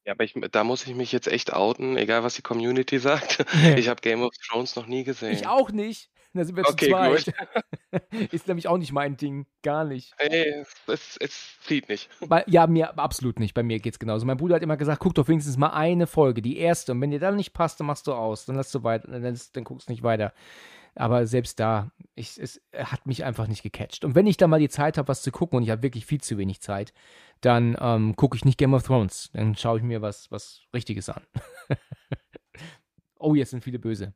Ja, aber ich, da muss ich mich jetzt echt outen, egal was die Community [laughs] sagt. Ich habe Game of Thrones noch nie gesehen. Ich auch nicht. Da sind wir okay, zu zweit. [laughs] ist nämlich auch nicht mein Ding. Gar nicht. Nee, es, es flieht nicht. Bei, ja, mir absolut nicht. Bei mir geht es genauso. Mein Bruder hat immer gesagt, guck doch wenigstens mal eine Folge, die erste. Und wenn dir dann nicht passt, dann machst du aus. Dann lass du weiter, dann, dann, dann guckst du nicht weiter. Aber selbst da, ich, es hat mich einfach nicht gecatcht. Und wenn ich da mal die Zeit habe, was zu gucken, und ich habe wirklich viel zu wenig Zeit, dann ähm, gucke ich nicht Game of Thrones. Dann schaue ich mir was, was Richtiges an. [laughs] oh, jetzt sind viele böse.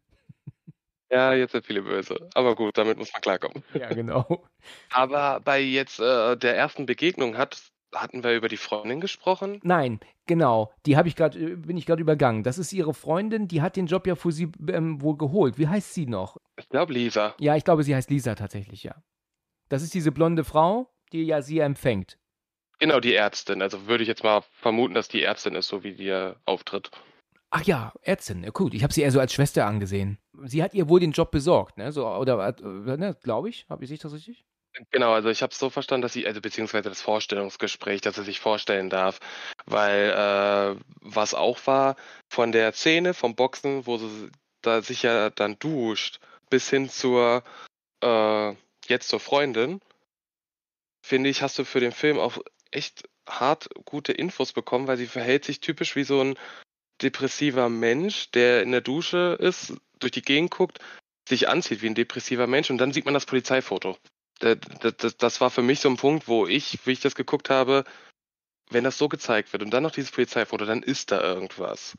Ja, jetzt sind viele böse. Aber gut, damit muss man klarkommen. Ja, genau. [laughs] Aber bei jetzt äh, der ersten Begegnung hat, hatten wir über die Freundin gesprochen? Nein, genau. Die habe ich gerade, äh, bin ich gerade übergangen. Das ist ihre Freundin, die hat den Job ja für sie ähm, wohl geholt. Wie heißt sie noch? Ich glaube Lisa. Ja, ich glaube, sie heißt Lisa tatsächlich, ja. Das ist diese blonde Frau, die ja sie empfängt. Genau, die Ärztin. Also würde ich jetzt mal vermuten, dass die Ärztin ist, so wie die auftritt. Ach ja, Ärztin. Ja, Gut, ich habe sie eher so als Schwester angesehen sie hat ihr wohl den Job besorgt, ne? So, oder, äh, ne, glaube ich, habe ich das richtig? Genau, also ich habe es so verstanden, dass sie, also beziehungsweise das Vorstellungsgespräch, dass sie sich vorstellen darf, weil äh, was auch war, von der Szene, vom Boxen, wo sie da sich ja dann duscht, bis hin zur, äh, jetzt zur Freundin, finde ich, hast du für den Film auch echt hart gute Infos bekommen, weil sie verhält sich typisch wie so ein depressiver Mensch, der in der Dusche ist, durch die Gegend guckt, sich anzieht wie ein depressiver Mensch und dann sieht man das Polizeifoto. Äh, das, das, das war für mich so ein Punkt, wo ich, wie ich das geguckt habe, wenn das so gezeigt wird und dann noch dieses Polizeifoto, dann ist da irgendwas.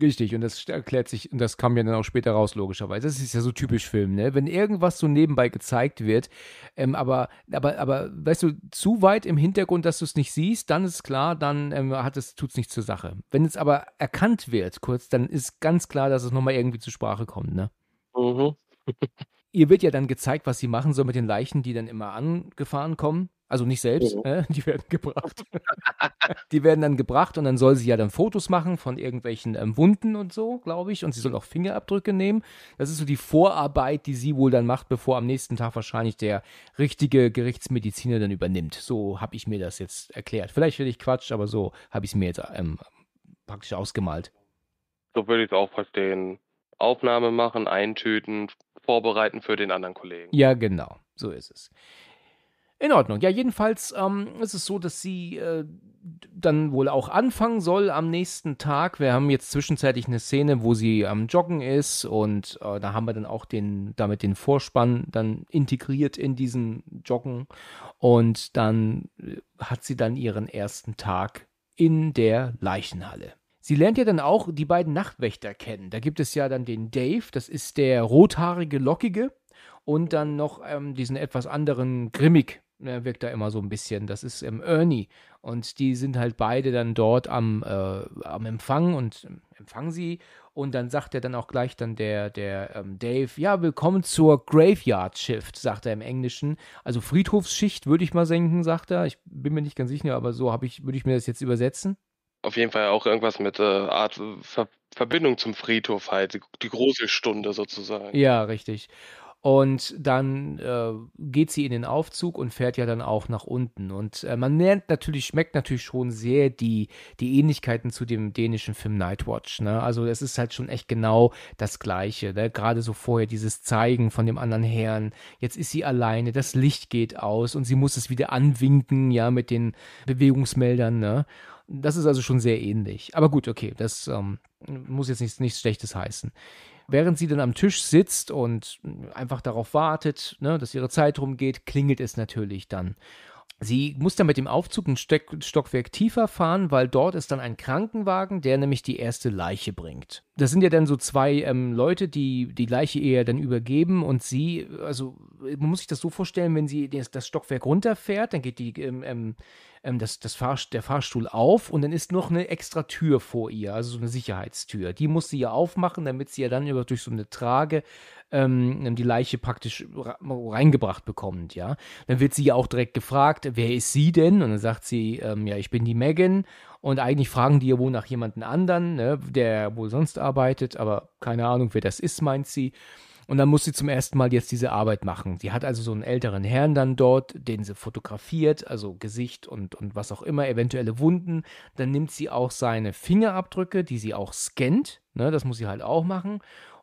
Richtig, und das erklärt sich, und das kam ja dann auch später raus, logischerweise. Das ist ja so typisch Film, ne? Wenn irgendwas so nebenbei gezeigt wird, ähm, aber, aber, aber, weißt du, zu weit im Hintergrund, dass du es nicht siehst, dann ist klar, dann ähm, hat es, tut es nichts zur Sache. Wenn es aber erkannt wird, kurz, dann ist ganz klar, dass es nochmal irgendwie zur Sprache kommt, ne? Mhm. [laughs] Ihr wird ja dann gezeigt, was sie machen soll mit den Leichen, die dann immer angefahren kommen. Also nicht selbst, oh. äh, die werden gebracht. [laughs] die werden dann gebracht und dann soll sie ja dann Fotos machen von irgendwelchen ähm, Wunden und so, glaube ich. Und sie soll auch Fingerabdrücke nehmen. Das ist so die Vorarbeit, die sie wohl dann macht, bevor am nächsten Tag wahrscheinlich der richtige Gerichtsmediziner dann übernimmt. So habe ich mir das jetzt erklärt. Vielleicht will ich Quatsch, aber so habe ich es mir jetzt ähm, praktisch ausgemalt. So würde ich es auch verstehen. Aufnahme machen, eintüten, vorbereiten für den anderen Kollegen. Ja, genau. So ist es. In Ordnung. Ja, jedenfalls ähm, ist es so, dass sie äh, dann wohl auch anfangen soll am nächsten Tag. Wir haben jetzt zwischenzeitlich eine Szene, wo sie am Joggen ist und äh, da haben wir dann auch den, damit den Vorspann dann integriert in diesen Joggen und dann äh, hat sie dann ihren ersten Tag in der Leichenhalle. Sie lernt ja dann auch die beiden Nachtwächter kennen. Da gibt es ja dann den Dave, das ist der rothaarige, lockige, und dann noch ähm, diesen etwas anderen Grimmig, Ne, er wirkt da immer so ein bisschen. Das ist ähm, Ernie. Und die sind halt beide dann dort am, äh, am Empfang und ähm, empfangen sie. Und dann sagt er dann auch gleich dann der, der ähm, Dave, ja, willkommen zur Graveyard Shift, sagt er im Englischen. Also Friedhofsschicht würde ich mal senken, sagt er. Ich bin mir nicht ganz sicher, aber so ich, würde ich mir das jetzt übersetzen. Auf jeden Fall auch irgendwas mit äh, Art äh, Ver Verbindung zum Friedhof halt, die große Stunde sozusagen. Ja, richtig. Und dann äh, geht sie in den Aufzug und fährt ja dann auch nach unten. Und äh, man lernt natürlich, schmeckt natürlich schon sehr die, die Ähnlichkeiten zu dem dänischen Film Nightwatch. Ne? Also es ist halt schon echt genau das Gleiche. Ne? Gerade so vorher dieses Zeigen von dem anderen Herrn. Jetzt ist sie alleine, das Licht geht aus und sie muss es wieder anwinken, ja, mit den Bewegungsmeldern. Ne? Das ist also schon sehr ähnlich. Aber gut, okay, das ähm, muss jetzt nichts, nichts Schlechtes heißen. Während sie dann am Tisch sitzt und äh, einfach darauf wartet, ne, dass ihre Zeit rumgeht, klingelt es natürlich dann. Sie muss dann mit dem Aufzug ein Stockwerk tiefer fahren, weil dort ist dann ein Krankenwagen, der nämlich die erste Leiche bringt das sind ja dann so zwei ähm, Leute, die die Leiche Ehe dann übergeben und sie, also man muss sich das so vorstellen, wenn sie das, das Stockwerk runterfährt, dann geht die, ähm, ähm, ähm, das, das Fahr der Fahrstuhl auf und dann ist noch eine extra Tür vor ihr, also so eine Sicherheitstür. Die muss sie ja aufmachen, damit sie ja dann über durch so eine Trage ähm, ähm, die Leiche praktisch reingebracht bekommt, ja. Dann wird sie ja auch direkt gefragt, wer ist sie denn? Und dann sagt sie, ja, ich bin die Megan. Und eigentlich fragen die ja wohl nach jemanden anderen, ne, der wohl sonst arbeitet, aber keine Ahnung, wer das ist, meint sie. Und dann muss sie zum ersten Mal jetzt diese Arbeit machen. Sie hat also so einen älteren Herrn dann dort, den sie fotografiert, also Gesicht und, und was auch immer, eventuelle Wunden. Dann nimmt sie auch seine Fingerabdrücke, die sie auch scannt. Ne, das muss sie halt auch machen.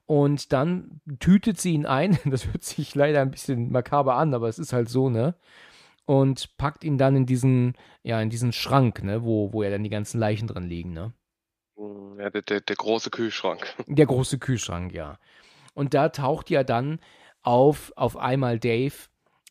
Und dann tütet sie ihn ein. [laughs] Das hört sich leider ein bisschen makaber an, aber es ist halt so, ne? und packt ihn dann in diesen, ja, in diesen Schrank, ne, wo, wo ja dann die ganzen Leichen drin liegen, ne? Hm, ja, der, der, der große Kühlschrank. [laughs] Der große Kühlschrank, ja. Und da taucht ja dann auf, auf einmal Dave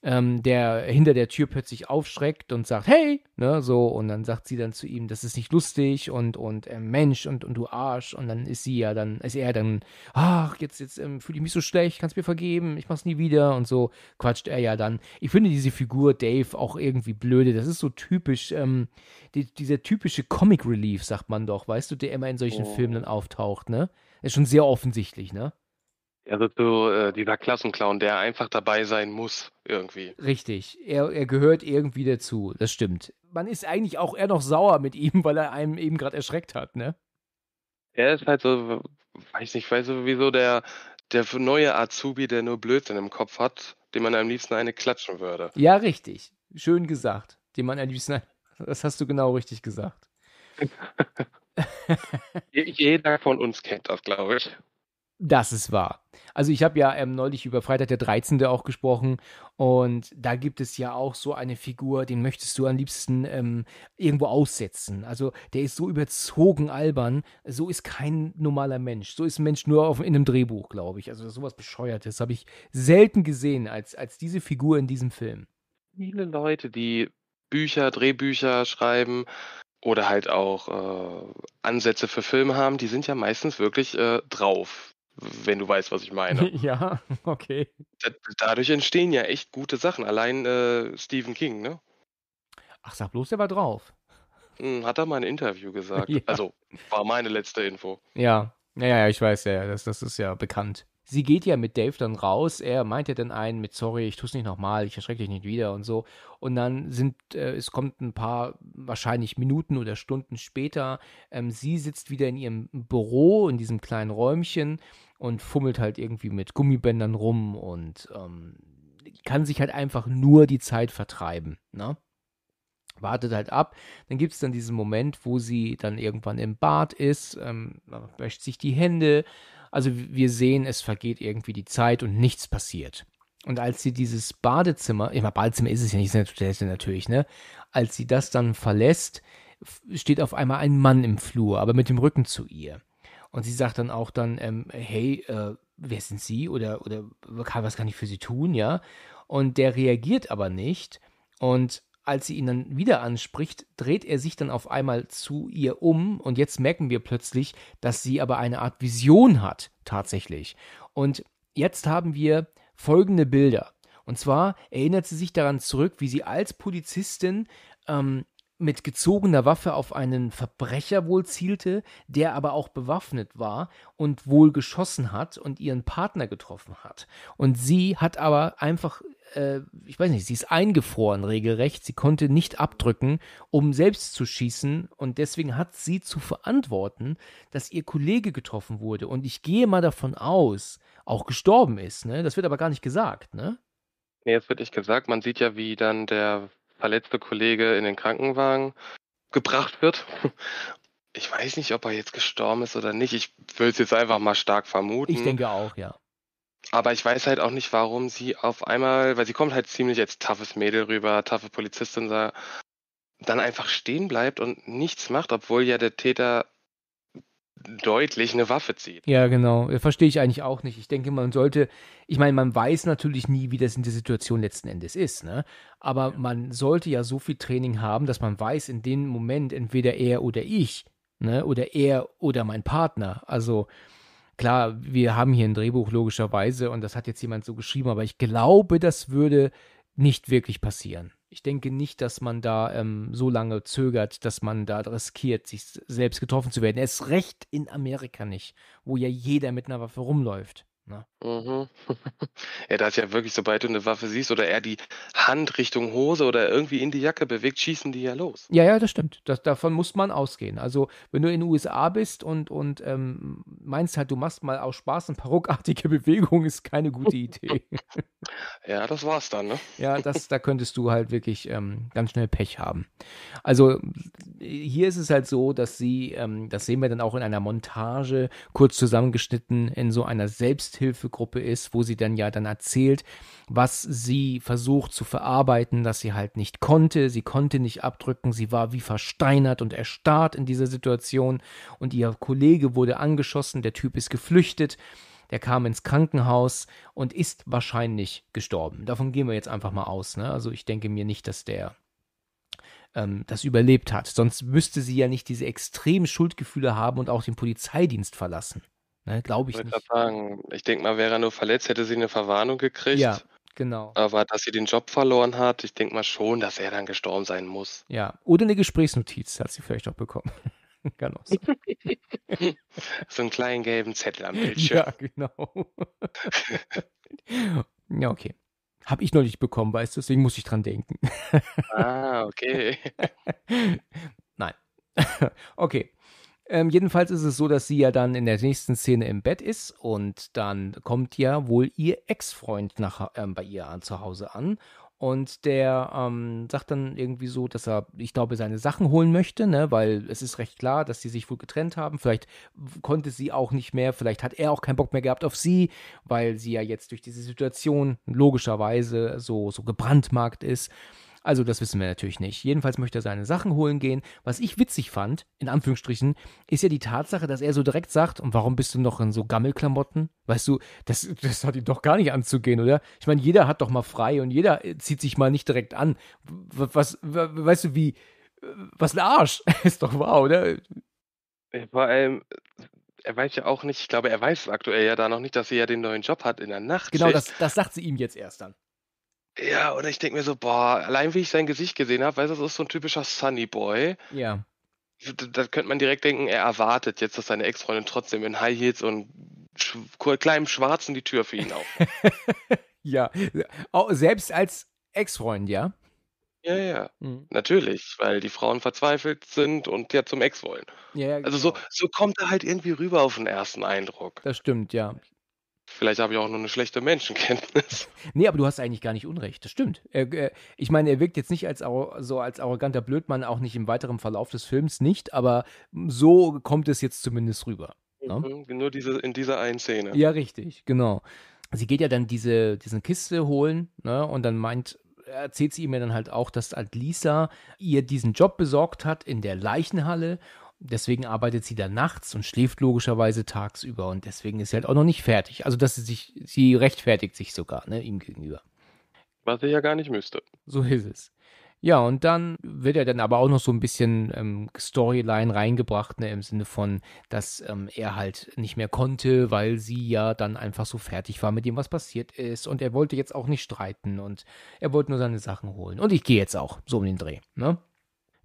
ähm, der hinter der Tür plötzlich aufschreckt und sagt, hey, ne, so, und dann sagt sie dann zu ihm, das ist nicht lustig und, und äh, Mensch und, und du Arsch, und dann ist sie ja dann, ist er dann, ach, jetzt, jetzt ähm, fühle ich mich so schlecht, kannst mir vergeben, ich mach's nie wieder und so, quatscht er ja dann. Ich finde diese Figur Dave auch irgendwie blöde, das ist so typisch, ähm, die, dieser typische Comic Relief, sagt man doch, weißt du, der immer in solchen oh. Filmen dann auftaucht, ne? Ist schon sehr offensichtlich, ne? Also zu äh, dieser Klassenclown, der einfach dabei sein muss, irgendwie. Richtig, er, er gehört irgendwie dazu, das stimmt. Man ist eigentlich auch eher noch sauer mit ihm, weil er einem eben gerade erschreckt hat, ne? Er ist halt so, weiß nicht, weiß sowieso der, der neue Azubi, der nur Blödsinn im Kopf hat, dem man am liebsten eine klatschen würde. Ja, richtig. Schön gesagt. Dem man am liebsten. Das hast du genau richtig gesagt. [laughs] Jeder von uns kennt das, glaube ich. Das ist wahr. Also ich habe ja ähm, neulich über Freitag der 13. auch gesprochen und da gibt es ja auch so eine Figur, den möchtest du am liebsten ähm, irgendwo aussetzen. Also der ist so überzogen albern, so ist kein normaler Mensch. So ist ein Mensch nur auf, in einem Drehbuch, glaube ich. Also sowas Bescheuertes habe ich selten gesehen als, als diese Figur in diesem Film. Viele Leute, die Bücher, Drehbücher schreiben, oder halt auch äh, Ansätze für Filme haben, die sind ja meistens wirklich äh, drauf wenn du weißt, was ich meine. [laughs] ja, okay. Da, dadurch entstehen ja echt gute Sachen. Allein äh, Stephen King, ne? Ach, sag bloß, der war drauf. Hm, hat er mal ein Interview gesagt. [laughs] ja. Also, war meine letzte Info. Ja, ja, ja, ich weiß ja, das, das ist ja bekannt. Sie geht ja mit Dave dann raus. Er meint ja dann einen mit Sorry, ich tu's nicht nochmal, ich erschrecke dich nicht wieder und so. Und dann sind, äh, es kommt ein paar, wahrscheinlich Minuten oder Stunden später. Ähm, sie sitzt wieder in ihrem Büro, in diesem kleinen Räumchen und fummelt halt irgendwie mit Gummibändern rum und ähm, kann sich halt einfach nur die Zeit vertreiben. Ne? Wartet halt ab. Dann gibt es dann diesen Moment, wo sie dann irgendwann im Bad ist, ähm, wäscht sich die Hände. Also wir sehen, es vergeht irgendwie die Zeit und nichts passiert. Und als sie dieses Badezimmer, immer Badezimmer ist es ja nicht, ist natürlich, ne? Als sie das dann verlässt, steht auf einmal ein Mann im Flur, aber mit dem Rücken zu ihr. Und sie sagt dann auch dann, ähm, hey, äh, wer sind Sie oder, oder was kann ich für Sie tun, ja? Und der reagiert aber nicht. Und als sie ihn dann wieder anspricht, dreht er sich dann auf einmal zu ihr um. Und jetzt merken wir plötzlich, dass sie aber eine Art Vision hat, tatsächlich. Und jetzt haben wir folgende Bilder. Und zwar erinnert sie sich daran zurück, wie sie als Polizistin ähm, mit gezogener Waffe auf einen Verbrecher wohl zielte, der aber auch bewaffnet war und wohl geschossen hat und ihren Partner getroffen hat. Und sie hat aber einfach, äh, ich weiß nicht, sie ist eingefroren regelrecht, sie konnte nicht abdrücken, um selbst zu schießen und deswegen hat sie zu verantworten, dass ihr Kollege getroffen wurde. Und ich gehe mal davon aus, auch gestorben ist. Ne? Das wird aber gar nicht gesagt, ne? Nee, es wird nicht gesagt. Man sieht ja, wie dann der verletzte Kollege in den Krankenwagen gebracht wird. [laughs] Ich weiß nicht, ob er jetzt gestorben ist oder nicht. Ich würde es jetzt einfach mal stark vermuten. Ich denke auch, ja. Aber ich weiß halt auch nicht, warum sie auf einmal, weil sie kommt halt ziemlich als toughes Mädel rüber, taffe Polizistin, dann einfach stehen bleibt und nichts macht, obwohl ja der Täter deutlich eine Waffe zieht. Ja, genau. Verstehe ich eigentlich auch nicht. Ich denke, man sollte, ich meine, man weiß natürlich nie, wie das in der Situation letzten Endes ist, ne? Aber man sollte ja so viel Training haben, dass man weiß, in dem Moment entweder er oder ich, ne? Oder er oder mein Partner. Also klar, wir haben hier ein Drehbuch logischerweise und das hat jetzt jemand so geschrieben, aber ich glaube, das würde nicht wirklich passieren ich denke nicht, dass man da ähm, so lange zögert, dass man da riskiert, sich selbst getroffen zu werden. Erst recht in Amerika nicht, wo ja jeder mit einer Waffe rumläuft. Ne? Mhm. [laughs] ja, da ist ja wirklich, sobald du eine Waffe siehst oder er die Hand Richtung Hose oder irgendwie in die Jacke bewegt, schießen die ja los. Ja, ja, das stimmt. Das, davon muss man ausgehen. Also, wenn du in den USA bist und, und ähm, meinst halt, du machst mal aus Spaß eine paruckartige [laughs] Bewegung, ist keine gute Idee. [laughs] ja, das war's dann, ne? ja, das, da könntest du halt wirklich ähm, ganz schnell Pech haben. Also, hier ist es halt so, dass sie, ähm, das sehen wir dann auch in einer Montage, kurz zusammengeschnitten, in so einer Selbst Selbsthilfegruppe ist, wo sie dann ja dann erzählt, was sie versucht zu verarbeiten, dass sie halt nicht konnte, sie konnte nicht abdrücken, sie war wie versteinert und erstarrt in dieser Situation und ihr Kollege wurde angeschossen, der Typ ist geflüchtet, der kam ins Krankenhaus und ist wahrscheinlich gestorben. Davon gehen wir jetzt einfach mal aus. Ne? Also ich denke mir nicht, dass der ähm, das überlebt hat. Sonst müsste sie ja nicht diese extremen Schuldgefühle haben und auch den Polizeidienst verlassen. Ne, Glaube ich, ich nicht. Sagen, ich denke mal, wäre er nur verletzt, hätte sie eine Verwarnung gekriegt. Ja, genau. Aber dass sie den Job verloren hat, ich denke mal schon, dass er dann gestorben sein muss. Ja, oder eine Gesprächsnotiz hat sie vielleicht auch bekommen. [laughs] Kann auch sein. [laughs] so einen kleinen gelben Zettel am [laughs] Bildschirm. Ja, genau. ja, okay. Habe ich noch nicht bekommen, weißt du, deswegen muss ich dran denken. ah, okay. Nein. okay. Ähm, jedenfalls ist es so, dass sie ja dann in der nächsten Szene im Bett ist und dann kommt ja wohl ihr Ex-Freund nach, ähm, bei ihr zu Hause an und der ähm, sagt dann irgendwie so, dass er, ich glaube, seine Sachen holen möchte, ne? weil es ist recht klar, dass sie sich wohl getrennt haben. Vielleicht konnte sie auch nicht mehr, vielleicht hat er auch keinen Bock mehr gehabt auf sie, weil sie ja jetzt durch diese Situation logischerweise so, so gebrandmarkt ist. Also das wissen wir natürlich nicht. Jedenfalls möchte er seine Sachen holen gehen. Was ich witzig fand, in Anführungsstrichen, ist ja die Tatsache, dass er so direkt sagt, und warum bist du noch in so Gammelklamotten? Weißt du, das, das hat ihn doch gar nicht anzugehen, oder? Ich meine, jeder hat doch mal frei und jeder äh, zieht sich mal nicht direkt an. Was, was weißt du, wie, äh, was ein Arsch. [laughs] ist doch wahr, oder? Äh, vor allem, er weiß ja auch nicht, ich glaube, er weiß aktuell ja da noch nicht, dass sie ja den neuen Job hat in der Nacht. Genau, das, das sagt sie ihm jetzt erst dann. Ja, und ich denke mir so, boah, allein wie ich sein Gesicht gesehen habe, weißt du, das ist so ein typischer Sunny Boy. Ja. Da, da könnte man direkt denken, er erwartet jetzt, dass seine Ex-Freundin trotzdem in High Heels und sch kleinem Schwarzen die Tür für ihn aufmacht. [laughs] ja, auch selbst als Ex-Freund, ja? Ja, ja, mhm. natürlich, weil die Frauen verzweifelt sind und ja zum Ex wollen. Ja, ja, genau. Also so, genau. so kommt er halt irgendwie rüber auf den ersten Eindruck. Das stimmt, ja. Vielleicht habe ich auch nur eine schlechte Menschenkenntnis. [laughs] Nee, aber du hast eigentlich gar nicht Unrecht. Das stimmt. Äh, ich meine, er wirkt jetzt nicht als so als arroganter Blödmann, auch nicht im weiteren Verlauf des Films nicht, aber so kommt es jetzt zumindest rüber. Ne? Mhm, ne? Nur diese, in dieser einen Szene. Ja, richtig, genau. Sie geht ja dann diese diesen Kiste holen, ne? Und dann meint erzählt sie ihm ja dann halt auch, dass halt Lisa ihr diesen Job besorgt hat in der Leichenhalle Deswegen arbeitet sie dann nachts und schläft logischerweise tagsüber und deswegen ist sie halt auch noch nicht fertig. Also, dass sie sich, sie rechtfertigt sich sogar, ne, ihm gegenüber. Was er ja gar nicht müsste. So ist es. Ja, und dann wird er dann aber auch noch so ein bisschen ähm, Storyline reingebracht, ne, im Sinne von, dass ähm, er halt nicht mehr konnte, weil sie ja dann einfach so fertig war mit dem, was passiert ist. Und er wollte jetzt auch nicht streiten und er wollte nur seine Sachen holen. Und ich gehe jetzt auch, so um den Dreh, ne?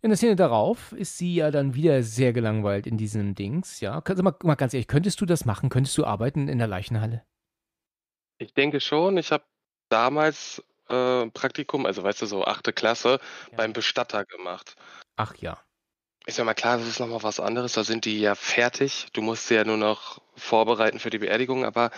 In der Szene darauf ist sie ja dann wieder sehr gelangweilt in diesem Dings, ja. Also mal, mal ganz ehrlich, könntest du das machen? Könntest du arbeiten in der Leichenhalle? Ich denke schon. Ich habe damals äh, Praktikum, also weißt du, so achte Klasse, ja. beim Bestatter gemacht. Ach ja. Ist ja mal klar, das ist nochmal was anderes. Da sind die ja fertig. Du musst sie ja nur noch vorbereiten für die Beerdigung. Aber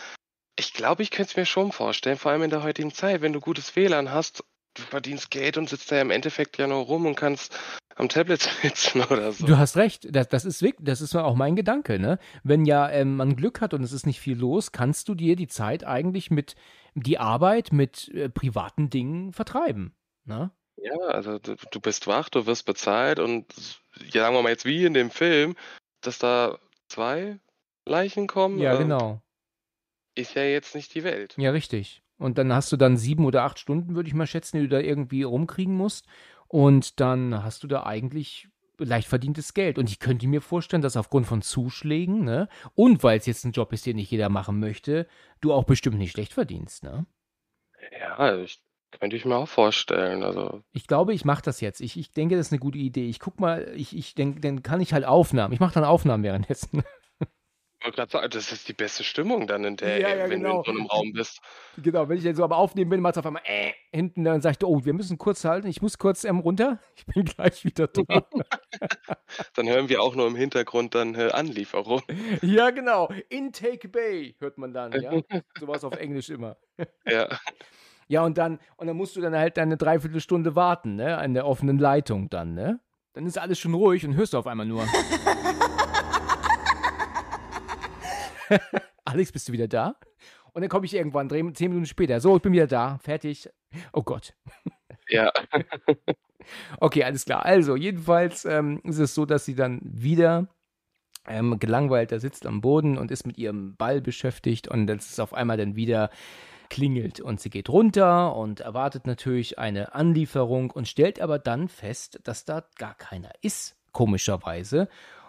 ich glaube, ich könnte es mir schon vorstellen, vor allem in der heutigen Zeit, wenn du gutes WLAN hast, du verdienst Geld und sitzt da ja im Endeffekt ja nur rum und kannst am Tablet [laughs] sitzen oder so. Du hast recht, das, das ist wirklich, das ist auch mein Gedanke, ne? Wenn ja ähm, man Glück hat und es ist nicht viel los, kannst du dir die Zeit eigentlich mit die Arbeit mit äh, privaten Dingen vertreiben, ne? Ja, also du, du bist wach, du wirst bezahlt und ja, sagen wir mal jetzt wie in dem Film, dass da zwei Leichen kommen. Ja, ähm, genau. Ist ja jetzt nicht die Welt. Ja, richtig. Und dann hast du dann sieben oder acht Stunden, würde ich mal schätzen, die du da irgendwie rumkriegen musst. Und dann hast du da eigentlich leicht verdientes Geld. Und ich könnte mir vorstellen, dass aufgrund von Zuschlägen, ne, und weil es jetzt ein Job ist, den nicht jeder machen möchte, du auch bestimmt nicht schlecht verdienst, ne? Ja, also ich, könnte ich mir auch vorstellen. Also. Ich glaube, ich mache das jetzt. Ich, ich denke, das ist eine gute Idee. Ich guck mal, ich, ich denke, dann kann ich halt Aufnahmen. Ich mache dann Aufnahmen währenddessen wollte gerade sagen, das ist die beste Stimmung dann in der, ja, äh, ja, wenn genau. du in genau. so einem Raum bist. Genau, wenn ich jetzt so am Aufnehmen bin, macht es auf einmal äh, hinten, dann sagt oh, wir müssen kurz halten, ich muss kurz ähm, runter, [laughs] ich bin gleich wieder [laughs] da. dann hören wir auch nur im Hintergrund dann äh, Anlieferung. [laughs] Ja, genau, Intake Bay hört man dann, ja. Sowas auf Englisch immer. ja. Ja, und dann, und dann musst du dann halt eine Dreiviertelstunde warten, ne, an der offenen Leitung dann, ne? Dann ist alles schon ruhig und hörst du auf einmal nur. [laughs] Alex, bist du wieder da? Und dann komme ich irgendwann, zehn Minuten später. So, ich bin wieder da, fertig. Oh Gott. Ja. [laughs] okay, alles klar. Also, jedenfalls ähm, ist es so, dass sie dann wieder ähm, gelangweilt da sitzt am Boden und ist mit ihrem Ball beschäftigt und dann ist es auf einmal dann wieder klingelt und sie geht runter und erwartet natürlich eine Anlieferung und stellt aber dann fest, dass da gar keiner ist, komischerweise.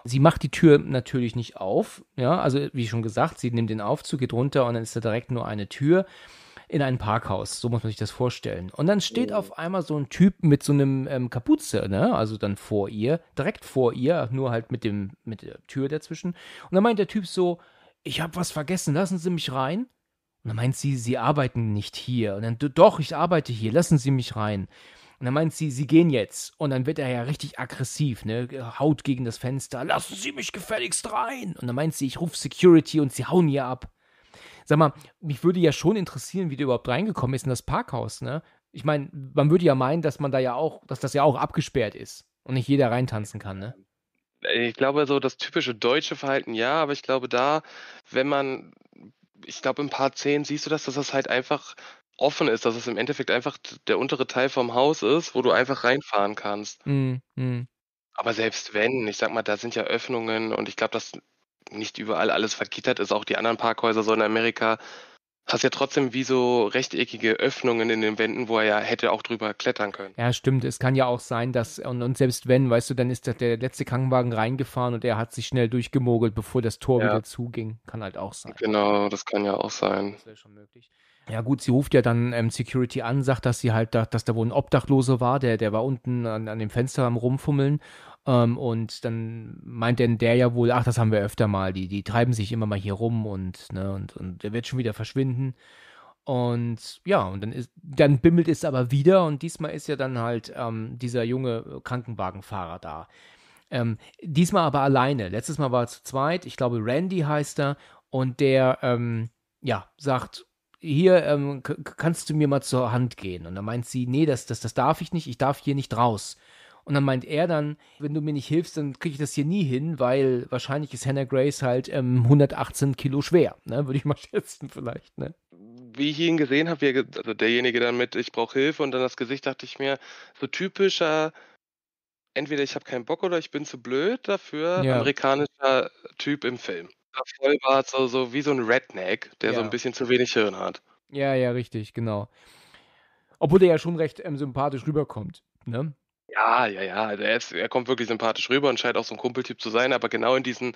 Sie macht die Tür natürlich nicht auf. Ja, also wie schon gesagt, sie nimmt den Aufzug, geht runter und dann ist da direkt nur eine Tür in ein Parkhaus. So muss man sich das vorstellen. Und dann steht auf einmal so ein Typ mit so einem ähm, Kapuze, ne? Also dann vor ihr, direkt vor ihr, nur halt mit dem mit der Tür dazwischen. Und dann meint der Typ so: Ich habe was vergessen, lassen Sie mich rein. Und dann meint sie, sie arbeiten nicht hier. Und dann, doch, ich arbeite hier, lassen Sie mich rein. Und dann meint sie, sie gehen jetzt. Und dann wird er ja richtig aggressiv, ne? Haut gegen das Fenster. Lassen Sie mich gefälligst rein. Und dann meint sie, ich rufe Security und sie hauen hier ab. Sag mal, mich würde ja schon interessieren, wie der überhaupt reingekommen ist in das Parkhaus, ne? Ich meine, man würde ja meinen, dass man da ja auch, dass das ja auch abgesperrt ist und nicht jeder reintanzen kann, ne? Ich glaube, so das typische deutsche Verhalten, ja, aber ich glaube, da, wenn man ich glaube, in Part 10 siehst du das, dass das halt einfach offen ist, dass es im Endeffekt einfach der untere Teil vom Haus ist, wo du einfach reinfahren kannst. Mhm, mhm. Aber selbst wenn, ich sag mal, da sind ja Öffnungen und ich glaube, dass nicht überall alles vergittert ist, auch die anderen Parkhäuser so in Amerika, hast ja trotzdem wie so rechteckige Öffnungen in den Wänden, wo er ja hätte auch drüber klettern können. Ja, stimmt. Es kann ja auch sein, dass, und, und selbst wenn, weißt du, dann ist der letzte Krankenwagen reingefahren und er hat sich schnell durchgemogelt, bevor das Tor ja. wieder zuging. Kann halt auch sein. Genau, das kann ja auch sein. Das wäre schon möglich. Ja gut, sie ruft ja dann ähm, Security an, sagt, dass sie halt, da, dass da wohl ein Obdachlose war, der, der war unten an, an dem Fenster am Rumfummeln. Ähm, und dann meint denn der ja wohl, ach, das haben wir öfter mal, die, die treiben sich immer mal hier rum und, ne, und, und der wird schon wieder verschwinden. Und ja, und dann ist, dann bimmelt es aber wieder und diesmal ist ja dann halt ähm, dieser junge Krankenwagenfahrer da. Ähm, diesmal aber alleine. Letztes Mal war er zu zweit, ich glaube, Randy heißt er, und der, ähm, ja, sagt, hier ähm, kannst du mir mal zur Hand gehen. Und dann meint sie, nee, das, das, das darf ich nicht, ich darf hier nicht raus. Und dann meint er dann, wenn du mir nicht hilfst, dann kriege ich das hier nie hin, weil wahrscheinlich ist Hannah Grace halt ähm, 118 Kilo schwer, ne? würde ich mal [laughs] schätzen vielleicht. Ne? Wie ich ihn gesehen habe, also derjenige dann mit, ich brauche Hilfe und dann das Gesicht, dachte ich mir, so typischer, entweder ich habe keinen Bock oder ich bin zu blöd dafür, ja. amerikanischer Typ im Film. Vollbart, so, so wie so ein Redneck, der so ein bisschen zu wenig Hirn hat. Ja, ja, richtig, genau. Obwohl er ja schon recht, ähm, sympathisch rüberkommt, ne? Ja, ja, ja. Er, ist, er kommt wirklich sympathisch rüber und scheint auch so ein Kumpeltyp zu sein, aber genau in diesem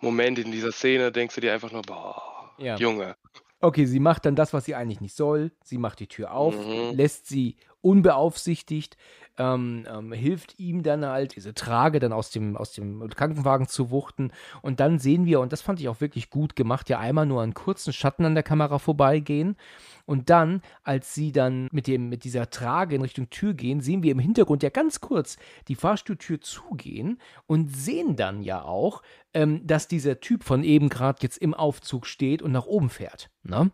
Moment, in dieser Szene, denkst du dir einfach nur, boah, Ja. Junge. Okay, sie macht dann das, was sie eigentlich nicht soll. Sie macht die Tür auf, Mhm. lässt sie unbeaufsichtigt ähm, ähm, hilft ihm dann halt, diese Trage dann aus dem, aus dem Krankenwagen zu wuchten. Und dann sehen wir, und das fand ich auch wirklich gut gemacht, ja einmal nur einen kurzen Schatten an der Kamera vorbeigehen. Und dann, als sie dann mit, dem, mit dieser Trage in Richtung Tür gehen, sehen wir im Hintergrund ja ganz kurz die Fahrstuhltür zugehen und sehen dann ja auch, ähm, dass dieser Typ von eben gerade jetzt im Aufzug steht und nach oben fährt. Ne?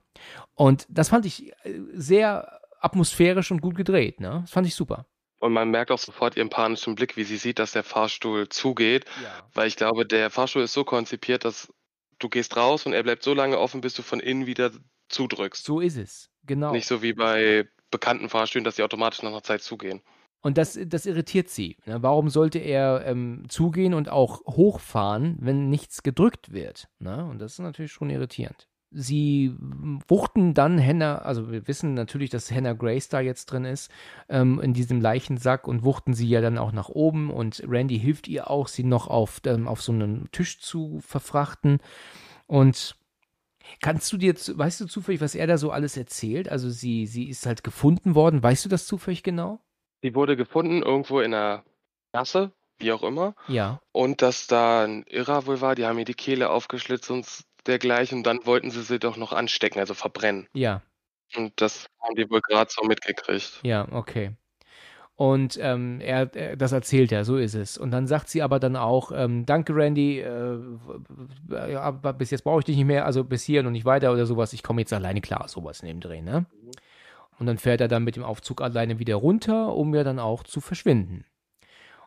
Und das fand ich äh, sehr atmosphärisch und gut gedreht. Ne? Das fand ich super. Und man merkt auch sofort ihren panischen Blick, wie sie sieht, dass der Fahrstuhl zugeht. Ja. Weil ich glaube, der Fahrstuhl ist so konzipiert, dass du gehst raus und er bleibt so lange offen, bis du von innen wieder zudrückst. So ist es, genau. Nicht so wie bei bekannten Fahrstühlen, dass sie automatisch nach einer Zeit zugehen. Und das, das irritiert sie. Ne? Warum sollte er ähm, zugehen und auch hochfahren, wenn nichts gedrückt wird? Ne? Und das ist natürlich schon irritierend sie wuchten dann Henna, also wir wissen natürlich, dass Henna Grace da jetzt drin ist, ähm, in diesem Leichensack und wuchten sie ja dann auch nach oben und Randy hilft ihr auch, sie noch auf, ähm, auf so einen Tisch zu verfrachten. Und kannst du dir, weißt du zufällig, was er da so alles erzählt? Also sie, sie ist halt gefunden worden, weißt du das zufällig genau? Sie wurde gefunden irgendwo in der Gasse, wie auch immer. Ja. Und dass da ein Irrer wohl war, die haben ihr die Kehle aufgeschlitzt und dergleichen. Und dann wollten sie sie doch noch anstecken, also verbrennen. Ja. Und das haben die wohl gerade so mitgekriegt. Ja, okay. Und ähm, er, er, äh, das erzählt er, so ist es. Und dann sagt sie aber dann auch, ähm, danke Randy, äh, ja, bis jetzt brauche ich dich nicht mehr, also bis hier und nicht weiter oder sowas, ich komme jetzt alleine klar, sowas in dem Dreh, ne? Mhm. Und dann fährt er dann mit dem Aufzug alleine wieder runter, um ja dann auch zu verschwinden.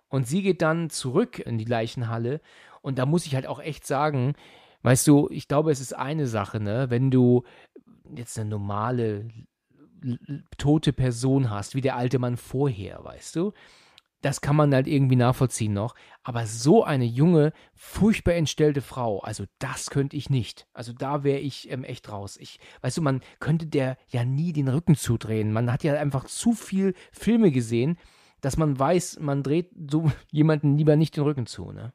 Und sie geht dann zurück in die Leichenhalle und da muss ich halt auch echt sagen, Weißt du, ich glaube, es ist eine Sache, ne? Wenn du jetzt eine normale tote Person hast, wie der alte Mann vorher, weißt du? Das kann man halt irgendwie nachvollziehen noch. Aber so eine junge, furchtbar entstellte Frau, also das könnte ich nicht. Also da wäre ich ähm, echt raus. Ich, weißt du, man könnte der ja nie den Rücken zudrehen. Man hat ja einfach zu viel Filme gesehen, dass man weiß, man dreht so [laughs] jemanden lieber nicht den Rücken zu, ne?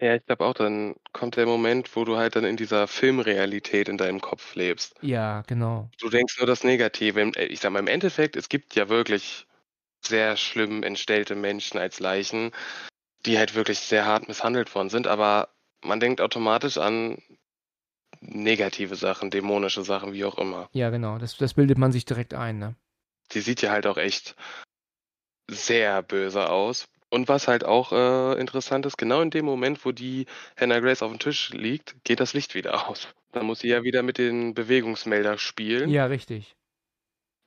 Ja, ich glaube auch, dann kommt der Moment, wo du halt dann in dieser Filmrealität in deinem Kopf lebst. Ja, genau. Du denkst nur das Negative. Äh, ich sag mal, im Endeffekt, es gibt ja wirklich sehr schlimm entstellte Menschen als Leichen, die halt wirklich sehr hart misshandelt worden sind, aber man denkt automatisch an negative Sachen, dämonische Sachen, wie auch immer. Ja, genau. Das, das bildet man sich direkt ein, ne? Die sieht ja halt auch echt sehr böse aus. Und was halt auch äh, interessant ist, genau in dem Moment, wo die Hannah Grace auf dem Tisch liegt, geht das Licht wieder aus. Dann muss sie ja wieder mit den Bewegungsmelder spielen. Ja, richtig.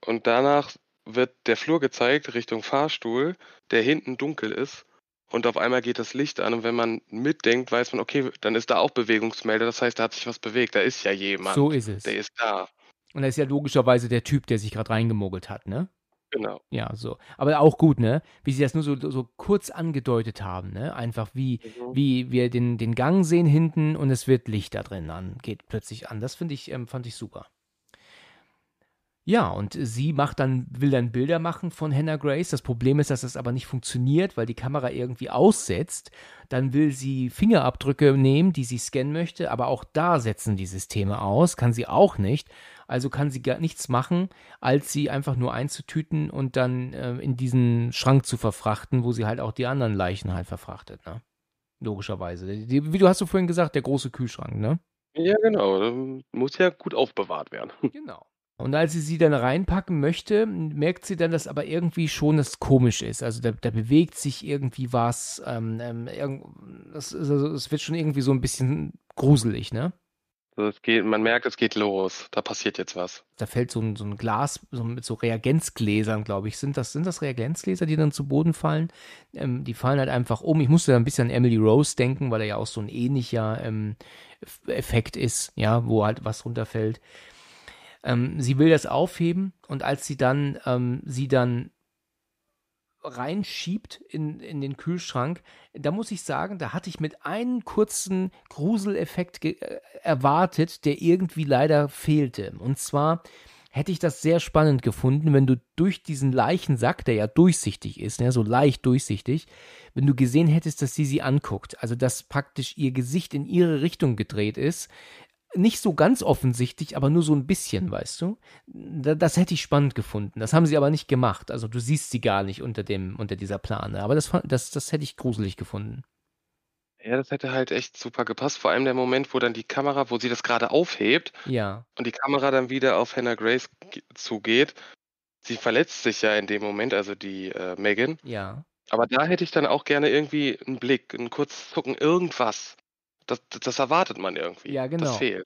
Und danach wird der Flur gezeigt Richtung Fahrstuhl, der hinten dunkel ist. Und auf einmal geht das Licht an und wenn man mitdenkt, weiß man, okay, dann ist da auch Bewegungsmelder. Das heißt, da hat sich was bewegt. Da ist ja jemand. So ist es. Der ist da. Und er ist ja logischerweise der Typ, der sich gerade reingemogelt hat, ne? Genau. Ja, so. Aber auch gut, ne? Wie sie das nur so, so kurz angedeutet haben, ne? Einfach wie, mhm. wie wir den, den Gang sehen hinten und es wird Licht da drin an, geht plötzlich an. Das finde ich, ähm, fand ich super. Ja, und sie macht dann, will dann Bilder machen von Hannah Grace. Das Problem ist, dass das aber nicht funktioniert, weil die Kamera irgendwie aussetzt. Dann will sie Fingerabdrücke nehmen, die sie scannen möchte, aber auch da setzen die Systeme aus, kann sie auch nicht. Also kann sie gar nichts machen, als sie einfach nur einzutüten und dann äh, in diesen Schrank zu verfrachten, wo sie halt auch die anderen Leichen halt verfrachtet, ne? Logischerweise. Die, wie du hast du vorhin gesagt, der große Kühlschrank, ne? Ja, genau. Muss ja gut aufbewahrt werden. [laughs] Genau. Und als sie sie dann reinpacken möchte, merkt sie dann, dass aber irgendwie schon das komisch ist. Also da, da bewegt sich irgendwie was. Ähm, ähm, das, also, wird schon irgendwie so ein bisschen gruselig, ne? Also geht, man merkt, es geht los. Da passiert jetzt was. Da fällt so ein, so ein Glas so mit so Reagenzgläsern, glaube ich. Sind das, sind das Reagenzgläser, die dann zu Boden fallen? Ähm, die fallen halt einfach um. Ich musste da ein bisschen an Emily Rose denken, weil er ja auch so ein ähnlicher ähm, Effekt ist, ja, wo halt was runterfällt. Ähm, sie will das aufheben und als sie dann, ähm, sie dann reinschiebt in, in den Kühlschrank, da muss ich sagen, da hatte ich mit einem kurzen Gruseleffekt äh, erwartet, der irgendwie leider fehlte. Und zwar hätte ich das sehr spannend gefunden, wenn du durch diesen Leichensack, der ja durchsichtig ist, ne, so leicht durchsichtig, wenn du gesehen hättest, dass sie sie anguckt. Also, dass praktisch ihr Gesicht in ihre Richtung gedreht ist nicht so ganz offensichtlich, aber nur so ein bisschen, weißt du? das hätte ich spannend gefunden. Das haben sie aber nicht gemacht. Also du siehst sie gar nicht unter dem, unter dieser Plane. Aber das, das, das hätte ich gruselig gefunden. Ja, das hätte halt echt super gepasst. Vor allem der Moment, wo dann die Kamera, wo sie das gerade aufhebt ja. und die Kamera dann wieder auf Hannah Grace zugeht. Sie verletzt sich ja in dem Moment, also die äh, Megan. Ja. Aber da hätte ich dann auch gerne irgendwie einen Blick, einen kurzen Zucken, irgendwas. Das, das erwartet man irgendwie. Ja, genau. Das fehlt.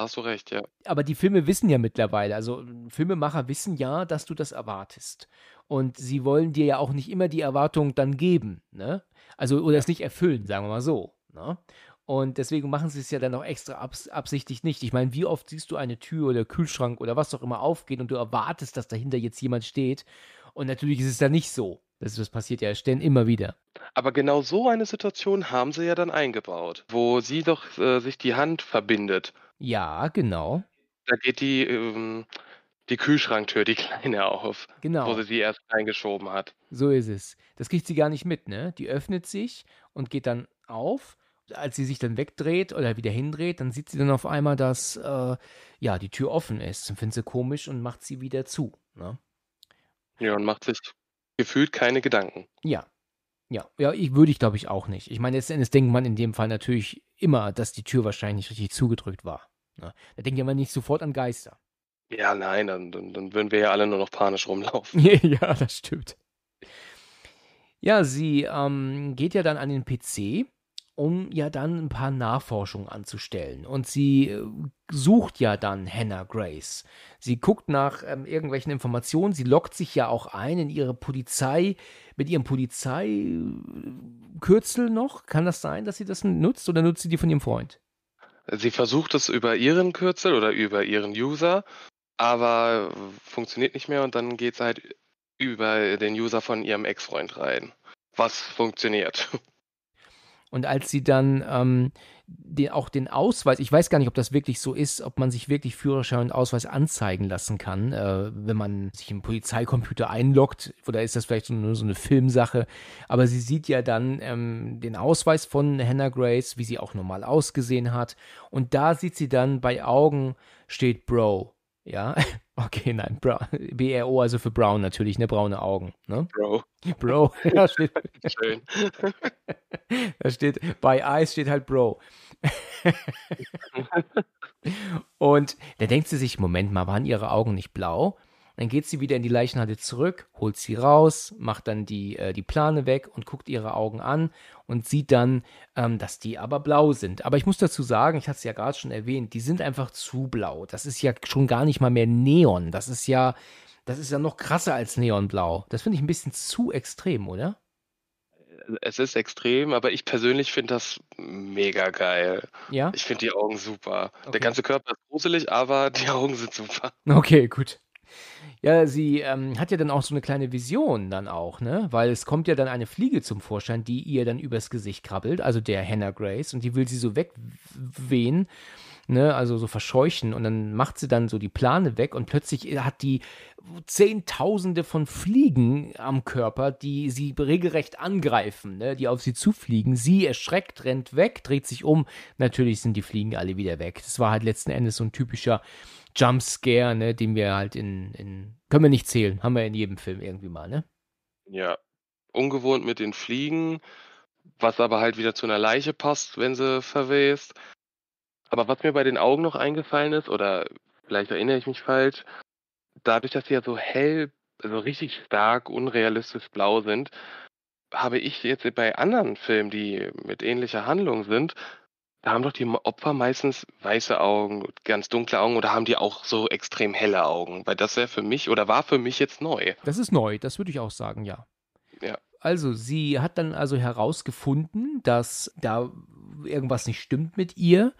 Hast du recht, ja. Aber die Filme wissen ja mittlerweile, also hm, Filmemacher wissen ja, dass du das erwartest. Und sie wollen dir ja auch nicht immer die Erwartung dann geben, ne? Also, oder es nicht erfüllen, sagen wir mal so. Ne? Und deswegen machen sie es ja dann auch extra abs absichtlich nicht. Ich meine, wie oft siehst du eine Tür oder Kühlschrank oder was auch immer aufgehen und du erwartest, dass dahinter jetzt jemand steht. Und natürlich ist es dann nicht so. Das, das passiert ja ständig immer wieder. Aber genau so eine Situation haben sie ja dann eingebaut, wo sie doch äh, sich die Hand verbindet. Ja, genau. Da geht die, ähm, die Kühlschranktür, die [laughs] kleine auf, genau. wo sie sie erst reingeschoben hat. So ist es. Das kriegt sie gar nicht mit, ne? Die öffnet sich und geht dann auf. Als sie sich dann wegdreht oder wieder hindreht, dann sieht sie dann auf einmal, dass äh, ja die Tür offen ist. Dann findet sie komisch und macht sie wieder zu. Ne? Ja, und macht sich gefühlt keine Gedanken. Ja. Ja, ja, ich würde ich glaube ich auch nicht. Ich meine, letzten Endes denkt man in dem Fall natürlich immer, dass die Tür wahrscheinlich richtig zugedrückt war. Na, ne? da denkt man nicht sofort an Geister. Ja, nein, dann, dann, dann würden wir ja alle nur noch panisch rumlaufen. [laughs] ja, das stimmt. Ja, sie ähm, geht ja dann an den PC um ja dann ein paar Nachforschungen anzustellen. Und sie äh, sucht ja dann Hannah Grace. Sie guckt nach ähm, irgendwelchen Informationen, sie lockt sich ja auch ein in ihre Polizei, mit ihrem Polizeikürzel noch. Kann das sein, dass sie das nutzt oder nutzt sie die von ihrem Freund? Sie versucht es über ihren Kürzel oder über ihren User, aber funktioniert nicht mehr und dann geht es halt über den User von ihrem Ex-Freund rein. Was funktioniert. Und als sie dann ähm, den, auch den Ausweis, ich weiß gar nicht, ob das wirklich so ist, ob man sich wirklich Führerschein und Ausweis anzeigen lassen kann, äh, wenn man sich im Polizeicomputer einloggt, oder ist das vielleicht so, nur so eine Filmsache. Aber sie sieht ja dann ähm, den Ausweis von Hannah Grace, wie sie auch normal ausgesehen hat. Und da sieht sie dann bei Augen steht Bro. Ja, [laughs] okay, nein, Bra BRO, also für Brown natürlich, ne? Braune Augen, ne? Bro. [laughs] Bro, [laughs] da steht. Schön. da steht, bei Eyes steht halt Bro. Und da denkt sie sich, Moment mal, waren ihre Augen nicht blau? Dann geht sie wieder in die Leichenhalle zurück, holt sie raus, macht dann die, äh, die Plane weg und guckt ihre Augen an und sieht dann, ähm, dass die aber blau sind. Aber ich muss dazu sagen, ich hatte es ja gerade schon erwähnt, die sind einfach zu blau. Das ist ja schon gar nicht mal mehr Neon. Das ist ja, das ist ja noch krasser als Neonblau. Das finde ich ein bisschen zu extrem, oder? es ist extrem, aber ich persönlich finde das mega geil. Ja? Ich finde die Augen super. Okay. Der ganze Körper ist gruselig, aber die Augen sind super. Okay, gut. Ja, sie ähm, hat ja dann auch so eine kleine Vision dann auch, ne? Weil es kommt ja dann eine Fliege zum Vorschein, die ihr dann übers Gesicht krabbelt, also der Hannah Grace, und die will sie so wegwehen. Ne, also so verscheuchen und dann macht sie dann so die Plane weg und plötzlich hat die Zehntausende von Fliegen am Körper, die sie regelrecht angreifen, ne, die auf sie zufliegen. Sie erschreckt, rennt weg, dreht sich um. Natürlich sind die Fliegen alle wieder weg. Das war halt letzten Endes so ein typischer Jumpscare, ne, den wir halt in, in, können wir nicht zählen, haben wir in jedem Film irgendwie mal, ne? Ja, ungewohnt mit den Fliegen, was aber halt wieder zu einer Leiche passt, wenn sie verwest. Aber was mir bei den Augen noch eingefallen ist, oder vielleicht erinnere ich mich falsch, dadurch, dass sie ja so hell, so also richtig stark, unrealistisch blau sind, habe ich jetzt bei anderen Filmen, die mit ähnlicher Handlung sind, da haben doch die Opfer meistens weiße Augen, ganz dunkle Augen oder haben die auch so extrem helle Augen? Weil das wäre für mich oder war für mich jetzt neu. Das ist neu, das würde ich auch sagen, ja. Ja. Also, sie hat dann also herausgefunden, dass da irgendwas nicht stimmt mit ihr.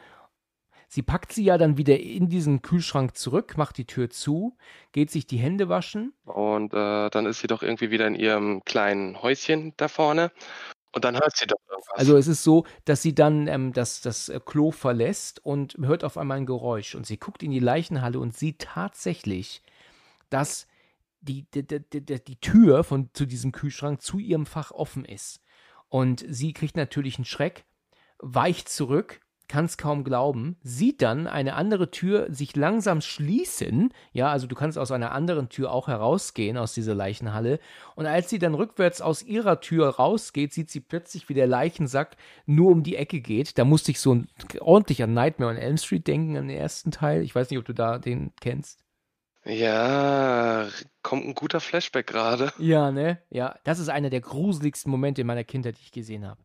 Sie packt sie ja dann wieder in diesen Kühlschrank zurück, macht die Tür zu, geht sich die Hände waschen. Und äh, dann ist sie doch irgendwie wieder in ihrem kleinen Häuschen da vorne und dann hört sie doch irgendwas. Also es ist so, dass sie dann ähm, das, das äh, Klo verlässt und hört auf einmal ein Geräusch. Und sie guckt in die Leichenhalle und sieht tatsächlich, dass die, die, die, die Tür von, zu diesem Kühlschrank zu ihrem Fach offen ist. Und sie kriegt natürlich einen Schreck, weicht zurück kann es kaum glauben, sieht dann eine andere Tür sich langsam schließen. Ja, also du kannst aus einer anderen Tür auch herausgehen aus dieser Leichenhalle. Und als sie dann rückwärts aus ihrer Tür rausgeht, sieht sie plötzlich, wie der Leichensack nur um die Ecke geht. Da musste ich so ein, ordentlich an Nightmare on Elm Street denken, an den ersten Teil. Ich weiß nicht, ob du da den kennst. Ja, kommt ein guter Flashback gerade. Ja, ne? Ja, das ist einer der gruseligsten Momente in meiner Kindheit, die ich gesehen habe.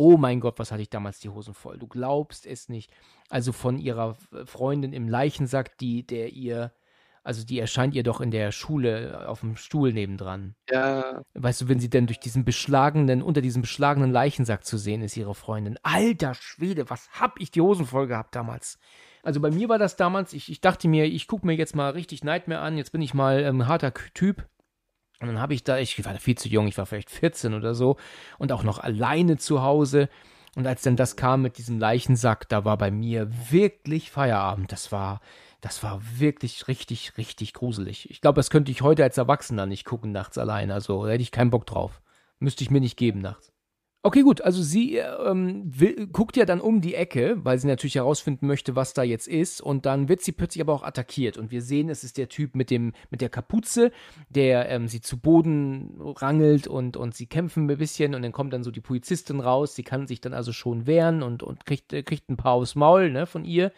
Oh mein Gott, was hatte ich damals die Hosen voll? Du glaubst es nicht. Also von ihrer Freundin im Leichensack, die, der ihr, also die erscheint ihr doch in der Schule äh, auf dem Stuhl nebendran. Ja. Weißt du, wenn sie denn durch diesen beschlagenen, unter diesem beschlagenen Leichensack zu sehen ist, ihre Freundin. Alter Schwede, was hab ich die Hosen voll gehabt damals? Also bei mir war das damals, ich, ich dachte mir, ich gucke mir jetzt mal richtig Nightmare an, jetzt bin ich mal ein ähm, harter Typ. Und dann habe ich da, ich war da viel zu jung, ich war vielleicht 14 oder so und auch noch alleine zu Hause. Und als dann das kam mit diesem Leichensack, da war bei mir wirklich Feierabend. Das war, das war wirklich richtig, richtig gruselig. Ich glaube, das könnte ich heute als Erwachsener nicht gucken nachts allein. Also da hätte ich keinen Bock drauf. Müsste ich mir nicht geben nachts. Okay, gut. Also sie ähm, will, guckt ja dann um die Ecke, weil sie natürlich herausfinden möchte, was da jetzt ist. Und dann wird sie plötzlich aber auch attackiert. Und wir sehen, es ist der Typ mit dem mit der Kapuze, der ähm, sie zu Boden rangelt und und sie kämpfen ein bisschen. Und dann kommt dann so die Polizistin raus. Sie kann sich dann also schon wehren und und kriegt äh, kriegt ein paar aufs Maul ne, von ihr.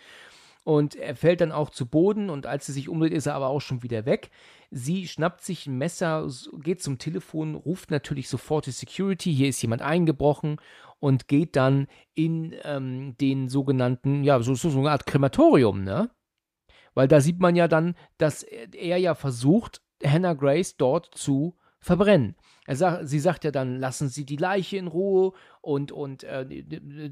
Und er fällt dann auch zu Boden und als sie sich umdreht, ist er aber auch schon wieder weg. Sie schnappt sich ein Messer, geht zum Telefon, ruft natürlich sofort die Security, hier ist jemand eingebrochen und geht dann in ähm, den sogenannten, ja, so, so eine Art Krematorium, ne? Weil da sieht man ja dann, dass er ja versucht, Hannah Grace dort zu verbrennen. Sagt, sie sagt ja dann, lassen Sie die Leiche in Ruhe und, und äh,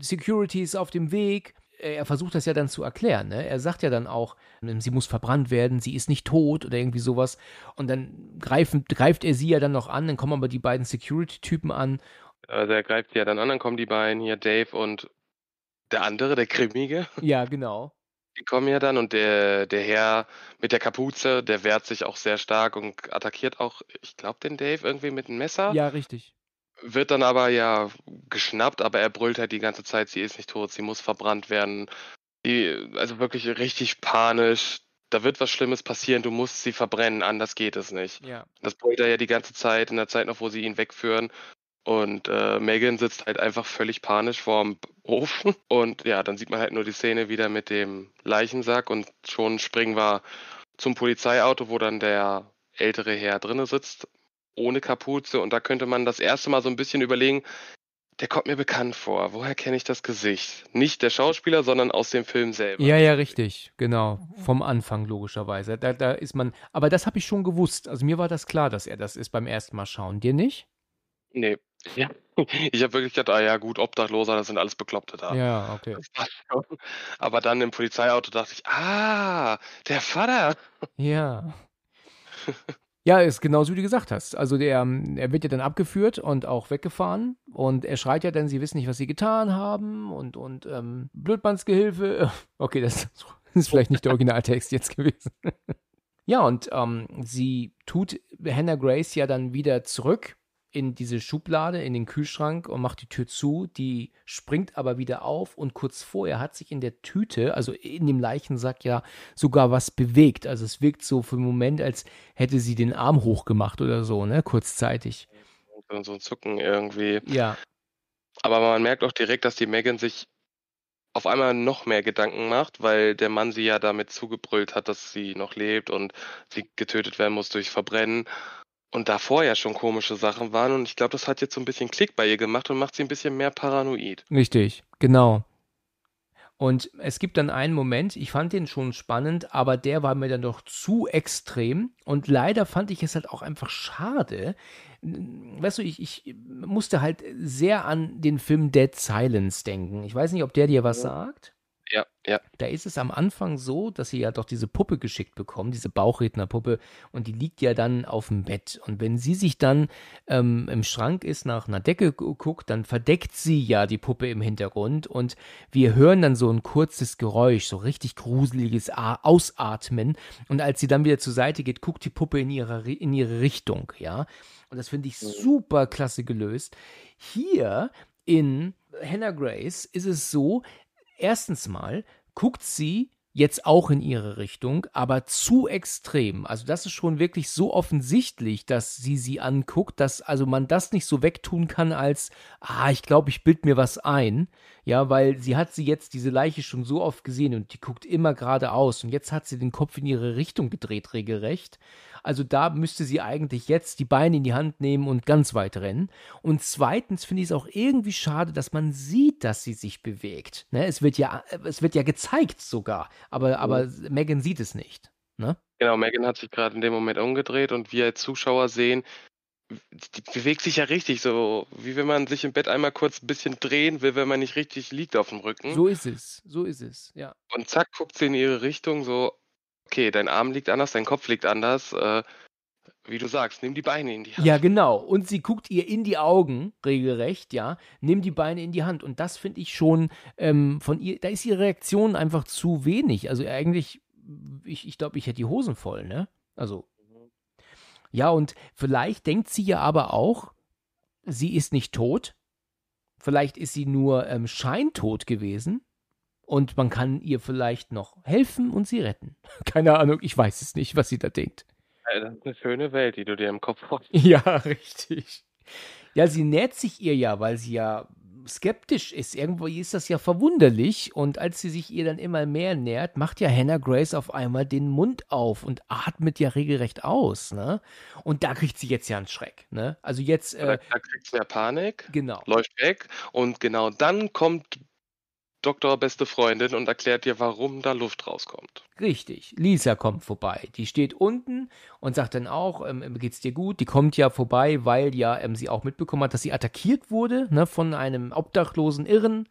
Security ist auf dem Weg äh, er versucht das ja dann zu erklären. Ne? Er sagt ja dann auch, ähm, sie muss verbrannt werden, sie ist nicht tot oder irgendwie sowas. Und dann greifen, greift er sie ja dann noch an, dann kommen aber die beiden Security-Typen an. Also er greift sie ja dann an, dann kommen die beiden hier, Dave und der andere, der Grimmige. Ja, genau. Die kommen ja dann und der, der Herr mit der Kapuze, der wehrt sich auch sehr stark und attackiert auch, ich glaube, den Dave irgendwie mit einem Messer. Ja, richtig wird dann aber ja geschnappt, aber er brüllt halt die ganze Zeit, sie ist nicht tot, sie muss verbrannt werden. Die, also wirklich richtig panisch. Da wird was Schlimmes passieren, du musst sie verbrennen, anders geht es nicht. Ja. Das brüllt er ja die ganze Zeit, in der Zeit noch, wo sie ihn wegführen. Und äh, Megan sitzt halt einfach völlig panisch vorm Ofen. Und ja, dann sieht man halt nur die Szene wieder mit dem Leichensack und schon springen wir zum Polizeiauto, wo dann der ältere Herr drinne sitzt ohne Kapuze. Und da könnte man das erste Mal so ein bisschen überlegen, der kommt mir bekannt vor. Woher kenne ich das Gesicht? Nicht der Schauspieler, sondern aus dem Film selber. Ja, ja, richtig, genau. Vom Anfang logischerweise. Da, da ist man. Aber das habe ich schon gewusst. Also mir war das klar, dass er das ist beim ersten Mal schauen. Dir nicht? Nee. Ja. [laughs] Ich habe wirklich gedacht, ah ja, gut, Obdachloser, das sind alles Bekloppte da. Ja, okay. Aber dann im Polizeiauto dachte ich, ah, der Vater. Ja. [laughs] Ja, ist genauso wie du gesagt hast. Also der, ähm, er wird ja dann abgeführt und auch weggefahren und er schreit ja dann, sie wissen nicht, was sie getan haben und, und ähm, Blödmannsgehilfe. [laughs] Okay, das [laughs] ist vielleicht nicht der Originaltext jetzt gewesen. [laughs] ja, und ähm, sie tut Hannah Grace ja dann wieder zurück in diese Schublade, in den Kühlschrank und macht die Tür zu. Die springt aber wieder auf und kurz vorher hat sich in der Tüte, also in dem Leichensack ja sogar was bewegt. Also es wirkt so für einen Moment, als hätte sie den Arm hochgemacht oder so, ne, kurzzeitig. Und so ein Zucken irgendwie. Ja. Aber man merkt auch direkt, dass die Megan sich auf einmal noch mehr Gedanken macht, weil der Mann sie ja damit zugebrüllt hat, dass sie noch lebt und sie getötet werden muss durch Verbrennen und davor ja schon komische Sachen waren. Und ich glaube, das hat jetzt so ein bisschen Klick bei ihr gemacht und macht sie ein bisschen mehr paranoid. Richtig, genau. Und es gibt dann einen Moment, ich fand den schon spannend, aber der war mir dann doch zu extrem. Und leider fand ich es halt auch einfach schade. Weißt du, ich, ich musste halt sehr an den Film Dead Silence denken. Ich weiß nicht, ob der dir was ja. sagt ja, ja. Da ist es am Anfang so, dass sie ja doch diese Puppe geschickt bekommen, diese Bauchrednerpuppe, und die liegt ja dann auf dem Bett. Und wenn sie sich dann ähm, im Schrank ist, nach einer Decke guckt, dann verdeckt sie ja die Puppe im Hintergrund und wir hören dann so ein kurzes Geräusch, so richtig gruseliges A Ausatmen. Und als sie dann wieder zur Seite geht, guckt die Puppe in ihre, in ihre Richtung, ja. Und das finde ich mhm. super klasse gelöst. Hier in Hannah Grace ist es so, Erstens mal guckt sie jetzt auch in ihre Richtung, aber zu extrem. Also das ist schon wirklich so offensichtlich, dass sie sie anguckt, dass also man das nicht so wegtun kann als, ah, ich glaube, ich bild mir was ein, ja, weil sie hat sie jetzt diese Leiche schon so oft gesehen und die guckt immer geradeaus und jetzt hat sie den Kopf in ihre Richtung gedreht, regelrecht. Also da müsste sie eigentlich jetzt die Beine in die Hand nehmen und ganz weit rennen. Und zweitens finde ich es auch irgendwie schade, dass man sieht, dass sie sich bewegt. Ne? Es wird ja, äh, es wird ja gezeigt sogar, aber, aber mhm. Megan sieht es nicht. Ne? Genau, Megan hat sich gerade in dem Moment umgedreht und wir als Zuschauer sehen, die bewegt sich ja richtig, so wie wenn man sich im Bett einmal kurz ein bisschen drehen will, wenn man nicht richtig liegt auf dem Rücken. So ist es, so ist es, ja. Und zack, guckt sie in ihre Richtung, so, okay, dein Arm liegt anders, dein Kopf liegt anders. Äh, wie du sagst, nimm die Beine in die Hand. Ja, genau. Und sie guckt ihr in die Augen, regelrecht, ja. Nimm die Beine in die Hand. Und das finde ich schon ähm, von ihr, da ist ihre Reaktion einfach zu wenig. Also eigentlich, ich, ich glaube, ich hätte die Hosen voll, ne? Also ja, und vielleicht denkt sie ja aber auch, sie ist nicht tot. Vielleicht ist sie nur ähm, scheintot gewesen. Und man kann ihr vielleicht noch helfen und sie retten. [laughs] Keine Ahnung, ich weiß es nicht, was sie da denkt. das ist eine schöne Welt, die du dir im Kopf hast. [laughs] Ja, richtig. Ja, sie nähert sich ihr ja, weil sie ja skeptisch ist. Irgendwo ist das ja verwunderlich. Und als sie sich ihr dann immer mehr nähert, macht ja Hannah Grace auf einmal den Mund auf und atmet ja regelrecht aus. Ne? Und da kriegt sie jetzt ja einen Schreck. Ne? Also jetzt. Äh, da, kriegt sie ja Panik. Genau. Läuft weg. Und genau dann kommt Doktor beste Freundin und erklärt dir, warum da Luft rauskommt. Richtig. Lisa kommt vorbei. Die steht unten und sagt dann auch, ähm, äh, geht's dir gut? Die kommt ja vorbei, weil ja ähm, sie auch mitbekommen hat, dass sie attackiert wurde ne, von einem obdachlosen Irren.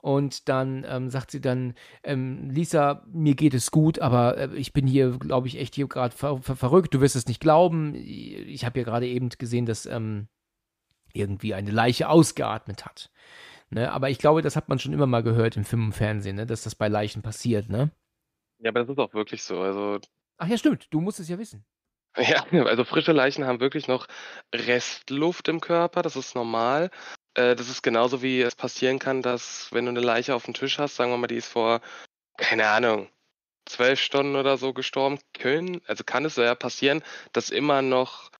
Und dann ähm, sagt sie dann, ähm, Lisa, mir geht es gut, aber äh, ich bin hier, glaube ich, echt hier gerade ver ver verrückt. Du wirst es nicht glauben. Ich, ich habe ja gerade eben gesehen, dass ähm, irgendwie eine Leiche ausgeatmet hat. Ne? Aber ich glaube, das hat man schon immer mal gehört im Film und Fernsehen, ne? dass das bei Leichen passiert. Ne? Ja, aber das ist auch wirklich so. Also Ach ja, stimmt. Du musst es ja wissen. [laughs] Ja, also frische Leichen haben wirklich noch Restluft im Körper, das ist normal. Äh, das ist genauso wie es passieren kann, dass wenn du eine Leiche auf dem Tisch hast, sagen wir mal, die ist vor, keine Ahnung, zwölf Stunden oder so gestorben, können, also kann es ja passieren, dass immer noch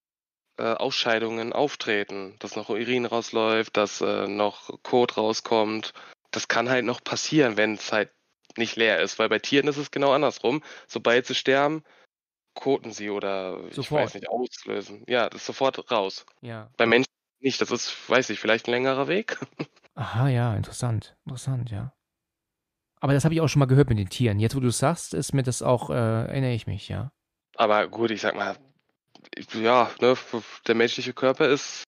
äh, Ausscheidungen auftreten, dass noch Urin rausläuft, dass äh, noch Kot rauskommt. Das kann halt noch passieren, wenn es halt nicht leer ist, weil bei Tieren ist es genau andersrum. Sobald sie sterben, koten sie oder sofort. ich weiß nicht, auslösen. Ja, das ist sofort raus. Ja. Bei Menschen nicht, das ist, weiß ich, vielleicht ein längerer Weg. [laughs] Aha, ja, interessant. Interessant, ja. Aber das habe ich auch schon mal gehört mit den Tieren. Jetzt, wo du es sagst, ist mir das auch, äh, erinnere ich mich, ja. Aber gut, ich sag mal, ja, ne, der menschliche Körper ist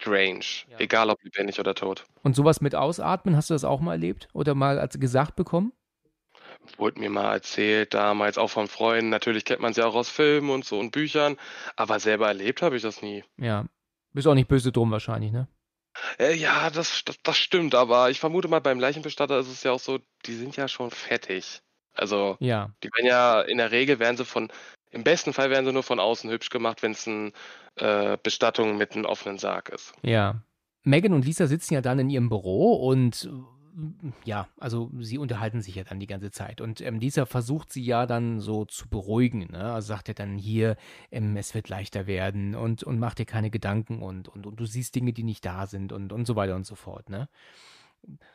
strange, ja. egal ob lebendig oder tot. Und sowas mit Ausatmen, hast du das auch mal erlebt oder mal als gesagt bekommen? Wurde mir mal erzählt, damals auch von Freunden. Natürlich kennt man sie auch aus Filmen und so und Büchern, aber selber erlebt habe ich das nie. Ja, bist auch nicht böse drum wahrscheinlich, ne? Äh, ja, das, das, das stimmt, aber ich vermute mal, beim Leichenbestatter ist es ja auch so, die sind ja schon fettig. Also, ja. die werden ja, in der Regel werden sie von im besten Fall werden sie nur von außen hübsch gemacht, wenn es eine äh, Bestattung mit einem offenen Sarg ist. Ja. Megan und Lisa sitzen ja dann in ihrem Büro und ja, also sie unterhalten sich ja dann die ganze Zeit. Und ähm, Lisa versucht sie ja dann so zu beruhigen. Ne? Also sagt er dann hier, ähm, es wird leichter werden und, und mach dir keine Gedanken und, und, und du siehst Dinge, die nicht da sind und, und so weiter und so fort. Ne?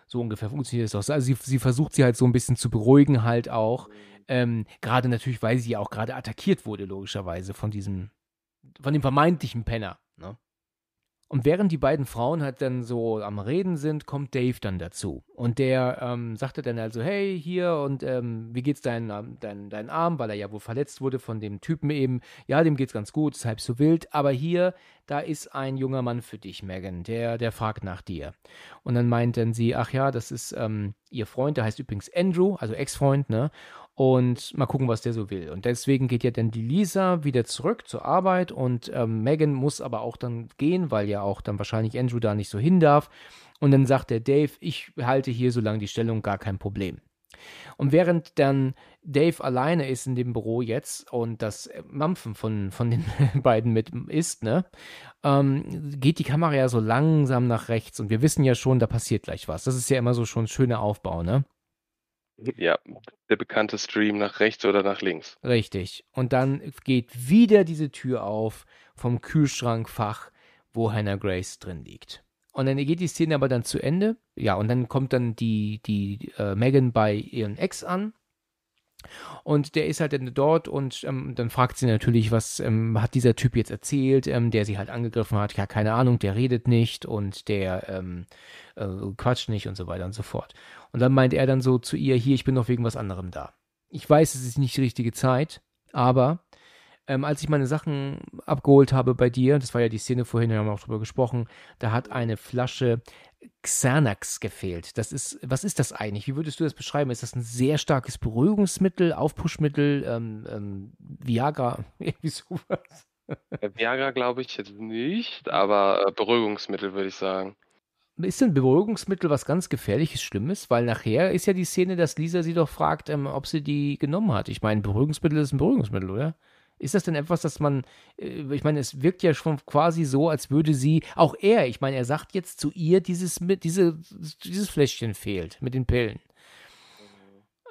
so ungefähr funktioniert es auch. Also sie, sie, versucht sie halt so ein bisschen zu beruhigen, halt auch. Mhm. Ähm, gerade natürlich, weil sie ja auch gerade attackiert wurde, logischerweise, von diesem, von dem vermeintlichen Penner. Ne? Und während die beiden Frauen halt dann so am Reden sind, kommt Dave dann dazu. Und der ähm, sagte dann also, hey, hier und ähm, wie geht's deinen ähm, dein, dein Arm, weil er ja wohl verletzt wurde von dem Typen eben. Ja, dem geht's ganz gut, ist halb so wild, aber hier, da ist ein junger Mann für dich, Megan, der, der fragt nach dir. Und dann meint dann sie, ach ja, das ist ähm, ihr Freund, der heißt übrigens Andrew, also Ex-Freund, ne? und mal gucken, was der so will. Und deswegen geht ja dann die Lisa wieder zurück zur Arbeit und ähm, Megan muss aber auch dann gehen, weil ja auch dann wahrscheinlich Andrew da nicht so hin darf. Und dann sagt der Dave, ich halte hier so lange die Stellung, gar kein Problem. Und während dann Dave alleine ist in dem Büro jetzt und das äh, Mampfen von, von den [laughs] beiden mit ist, ne, ähm, geht die Kamera ja so langsam nach rechts und wir wissen ja schon, da passiert gleich was. Das ist ja immer so schon ein schöner Aufbau, ne? Ja, der bekannte Stream nach rechts oder nach links. Richtig. Und dann geht wieder diese Tür auf vom Kühlschrankfach, wo Hannah Grace drin liegt. Und dann geht die Szene aber dann zu Ende. Ja, und dann kommt dann die, die äh, Megan bei ihren Ex an und der ist halt dann dort und ähm, dann fragt sie natürlich, was ähm, hat dieser Typ jetzt erzählt, ähm, der sie halt angegriffen hat. Ja, keine Ahnung, der redet nicht und der ähm, äh, quatscht nicht und so weiter und so fort. Und dann meint er dann so zu ihr, hier, ich bin noch wegen was anderem da. Ich weiß, es ist nicht die richtige Zeit, aber ähm, als ich meine Sachen abgeholt habe bei dir, das war ja die Szene vorhin, wir haben auch drüber gesprochen, da hat eine Flasche Xanax gefehlt. Das ist, was ist das eigentlich? Wie würdest du das beschreiben? Ist das ein sehr starkes Beruhigungsmittel, Aufpuschmittel, ähm, ähm, Viagra, [laughs] irgendwie sowas? Äh, Viagra glaube ich jetzt nicht, aber äh, Beruhigungsmittel würde ich sagen. Ist denn Beruhigungsmittel was ganz Gefährliches, Schlimmes? Weil nachher ist ja die Szene, dass Lisa sie doch fragt, ähm, ob sie die genommen hat. Ich meine, Beruhigungsmittel ist ein Beruhigungsmittel, oder? Ist das denn etwas, dass man, äh, ich meine, es wirkt ja schon quasi so, als würde sie, auch er, ich meine, er sagt jetzt zu ihr, dieses, diese, dieses Fläschchen fehlt mit den Pillen.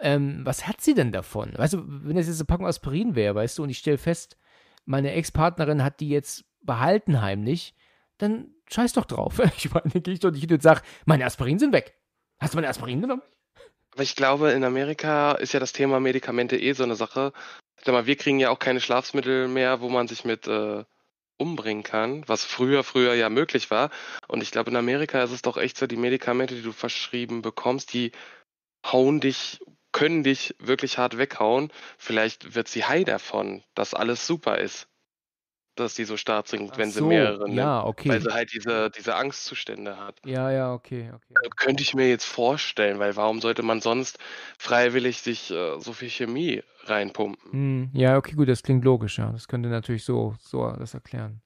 Ähm, was hat sie denn davon? Weißt du, wenn das jetzt eine Packung Aspirin wäre, weißt du, und ich stelle fest, meine Ex-Partnerin hat die jetzt behalten heimlich, dann scheiß doch drauf. [laughs] Ich meine, gehe ich doch nicht hin und sage, meine Aspirin sind weg. Hast du meine Aspirin genommen? Aber ich glaube, in Amerika ist ja das Thema Medikamente eh so eine Sache, Sag mal, wir kriegen ja auch keine Schlafsmittel mehr, wo man sich mit äh, umbringen kann, was früher, früher ja möglich war. Und ich glaube, in Amerika ist es doch echt so, die Medikamente, die du verschrieben bekommst, die hauen dich, können dich wirklich hart weghauen. Vielleicht wird sie high davon, dass alles super ist dass die so stark sind, wenn so, sie mehrere Ja, okay. Weil sie halt diese, diese Angstzustände hat. Ja, ja, okay, okay. Das also könnte ich mir jetzt vorstellen, weil warum sollte man sonst freiwillig sich äh, so viel Chemie reinpumpen? Hm, ja, okay, gut, das klingt logisch, ja. Das könnte natürlich so, so das erklären.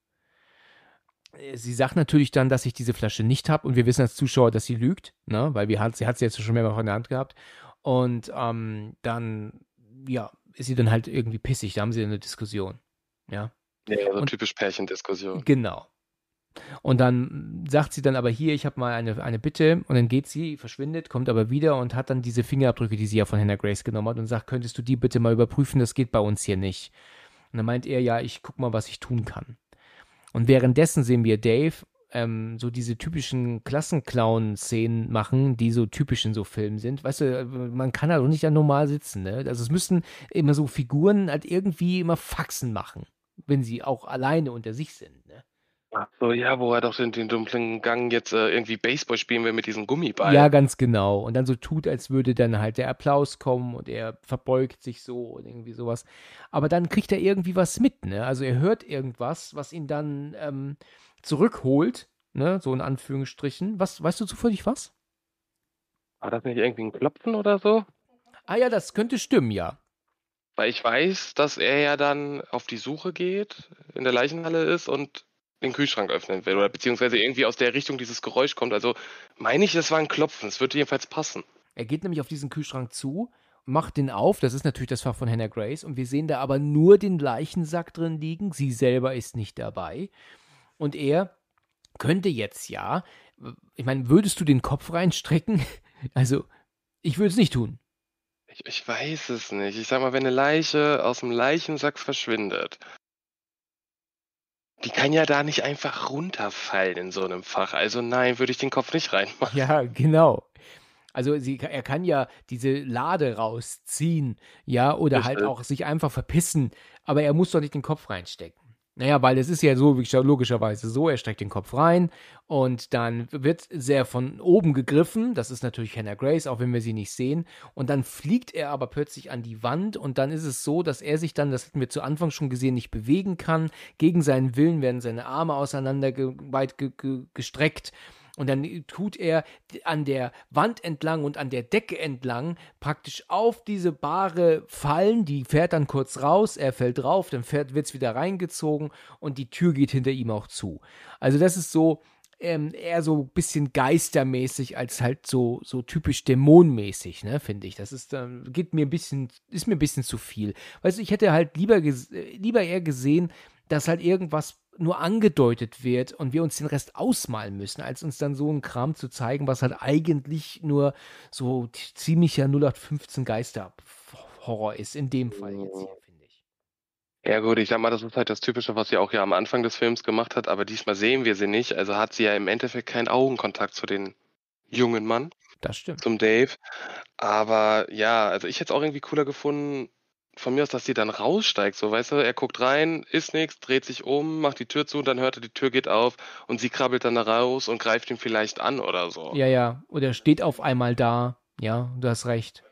Äh, sie sagt natürlich dann, dass ich diese Flasche nicht habe und wir wissen als Zuschauer, dass sie lügt, ne? weil wir hat, sie hat sie jetzt schon mehrmals in der Hand gehabt. Und ähm, dann, ja, ist sie dann halt irgendwie pissig, da haben sie eine Diskussion. Ja. Ja, so also typisch Pärchendiskussion. Genau. Und dann sagt sie dann aber hier, ich habe mal eine, eine Bitte und dann geht sie, verschwindet, kommt aber wieder und hat dann diese Fingerabdrücke, die sie ja von Hannah Grace genommen hat und sagt, könntest du die bitte mal überprüfen, das geht bei uns hier nicht. Und dann meint er, ja, ich guck mal, was ich tun kann. Und währenddessen sehen wir Dave ähm, so diese typischen Klassenclown-Szenen machen, die so typisch in so Filmen sind. Weißt du, man kann halt auch nicht dann normal sitzen, ne? Also es müssen immer so Figuren halt irgendwie immer Faxen machen wenn sie auch alleine unter sich sind. Ne? Ach so, ja, wo er doch in den dunklen Gang jetzt äh, irgendwie Baseball spielen will mit diesem Gummiball. Ja, ganz genau. Und dann so tut, als würde dann halt der Applaus kommen und er verbeugt sich so und irgendwie sowas. Aber dann kriegt er irgendwie was mit, ne? Also er hört irgendwas, was ihn dann ähm, zurückholt, ne? So in Anführungsstrichen. Was, weißt du zufällig was? War das nicht irgendwie ein Klopfen oder so? Ah ja, das könnte stimmen, ja. Weil ich weiß, dass er ja dann auf die Suche geht, in der Leichenhalle ist und den Kühlschrank öffnen will oder beziehungsweise irgendwie aus der Richtung dieses Geräusch kommt. Also meine ich, das war ein Klopfen. Es würde jedenfalls passen. Er geht nämlich auf diesen Kühlschrank zu, macht den auf. Das ist natürlich das Fach von Hannah Grace. Und wir sehen da aber nur den Leichensack drin liegen. Sie selber ist nicht dabei. Und er könnte jetzt ja, ich meine, würdest du den Kopf reinstrecken? [laughs] Also, ich würde es nicht tun. Ich, ich weiß es nicht. Ich sag mal, wenn eine Leiche aus dem Leichensack verschwindet die kann ja da nicht einfach runterfallen in so einem Fach. Also nein, würde ich den Kopf nicht reinmachen. Ja, genau. Also sie, er kann ja diese Lade rausziehen, ja, oder halt Richtig. halt auch sich einfach verpissen, aber er muss doch nicht den Kopf reinstecken. Naja, weil es ist ja so, logischerweise so, er streckt den Kopf rein und dann wird sehr von oben gegriffen. Das ist natürlich Hannah Grace, auch wenn wir sie nicht sehen. Und dann fliegt er aber plötzlich an die Wand und dann ist es so, dass er sich dann, das hatten wir zu Anfang schon gesehen, nicht bewegen kann. Gegen seinen Willen werden seine Arme auseinander ge weit ge ge gestreckt und dann tut er an der Wand entlang und an der Decke entlang praktisch auf diese Bahre fallen. Die fährt dann kurz raus, er fällt drauf, dann wird es wieder reingezogen und die Tür geht hinter ihm auch zu. Also das ist so ähm, eher so ein bisschen geistermäßig als halt so, so typisch dämonmäßig, ne, finde ich. Das ist, äh, geht mir ein bisschen, ist mir ein bisschen zu viel. Weißt du, ich hätte halt lieber, äh, lieber eher gesehen, dass halt irgendwas nur angedeutet wird und wir uns den Rest ausmalen müssen, als uns dann so ein Kram zu zeigen, was halt eigentlich nur so ziemlicher 0815 Geisterhorror ist, in dem Fall jetzt hier, mhm. finde ich. Ja gut, ich sag mal, das ist halt das Typische, was sie auch ja am Anfang des Films gemacht hat, aber diesmal sehen wir sie nicht, also hat sie ja im Endeffekt keinen Augenkontakt zu den jungen Mann. Das stimmt. Zum Dave. Aber ja, also ich hätte es auch irgendwie cooler gefunden, von mir aus, dass sie dann raussteigt, so, weißt du, er guckt rein, ist nichts, dreht sich um, macht die Tür zu und dann hört er, die Tür geht auf und sie krabbelt dann da raus und greift ihn vielleicht an oder so. Ja, ja, oder steht auf einmal da, ja, du hast recht.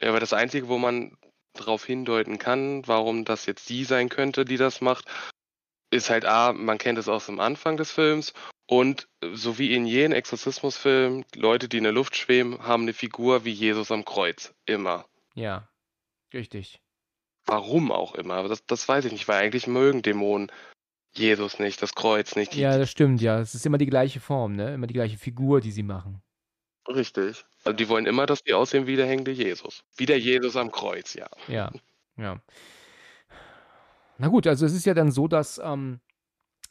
Ja, aber das Einzige, wo man darauf hindeuten kann, warum das jetzt sie sein könnte, die das macht, ist halt A, man kennt es aus dem Anfang des Films und äh, so wie in jedem Exorzismusfilm, Leute, die in der Luft schweben, haben eine Figur wie Jesus am Kreuz. Immer. Ja, richtig. Warum auch immer. Das, das weiß ich nicht, weil eigentlich mögen Dämonen Jesus nicht, das Kreuz nicht. Die, ja, das stimmt, ja. Es ist immer die gleiche Form, ne? Immer die gleiche Figur, die sie machen. Richtig. Also die wollen immer, dass die aussehen wie der hängende Jesus. Wie der Jesus am Kreuz, ja. Ja, ja. Na gut, also es ist ja dann so, dass ähm,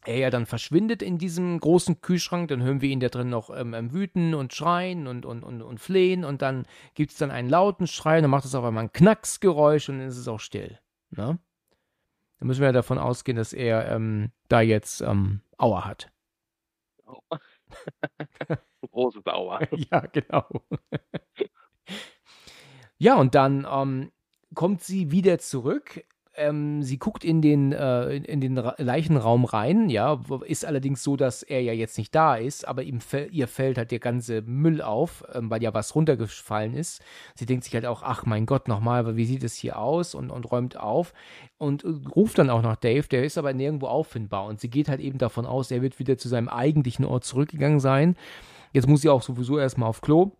er ja dann verschwindet in diesem großen Kühlschrank, dann hören wir ihn da drin noch ähm, ähm wüten und schreien und, und, und, und flehen und dann gibt es dann einen lauten Schrei und dann macht es auf einmal ein Knacksgeräusch und dann ist es auch still. Ne? Da müssen wir ja davon ausgehen, dass er ähm, da jetzt ähm, Aua hat. Oh. [laughs] Großes Aua. [laughs] ja, genau. [laughs] ja, und dann ähm, kommt sie wieder zurück ähm, sie guckt in den, äh, in den Leichenraum rein, ja, ist allerdings so, dass er ja jetzt nicht da ist, aber ihm ihr fällt halt der ganze Müll auf, ähm, weil ja was runtergefallen ist. Sie denkt sich halt auch, ach mein Gott, nochmal, wie sieht es hier aus und, und räumt auf und äh, ruft dann auch nach Dave, der ist aber nirgendwo auffindbar und sie geht halt eben davon aus, er wird wieder zu seinem eigentlichen Ort zurückgegangen sein. Jetzt muss sie auch sowieso erstmal auf Klo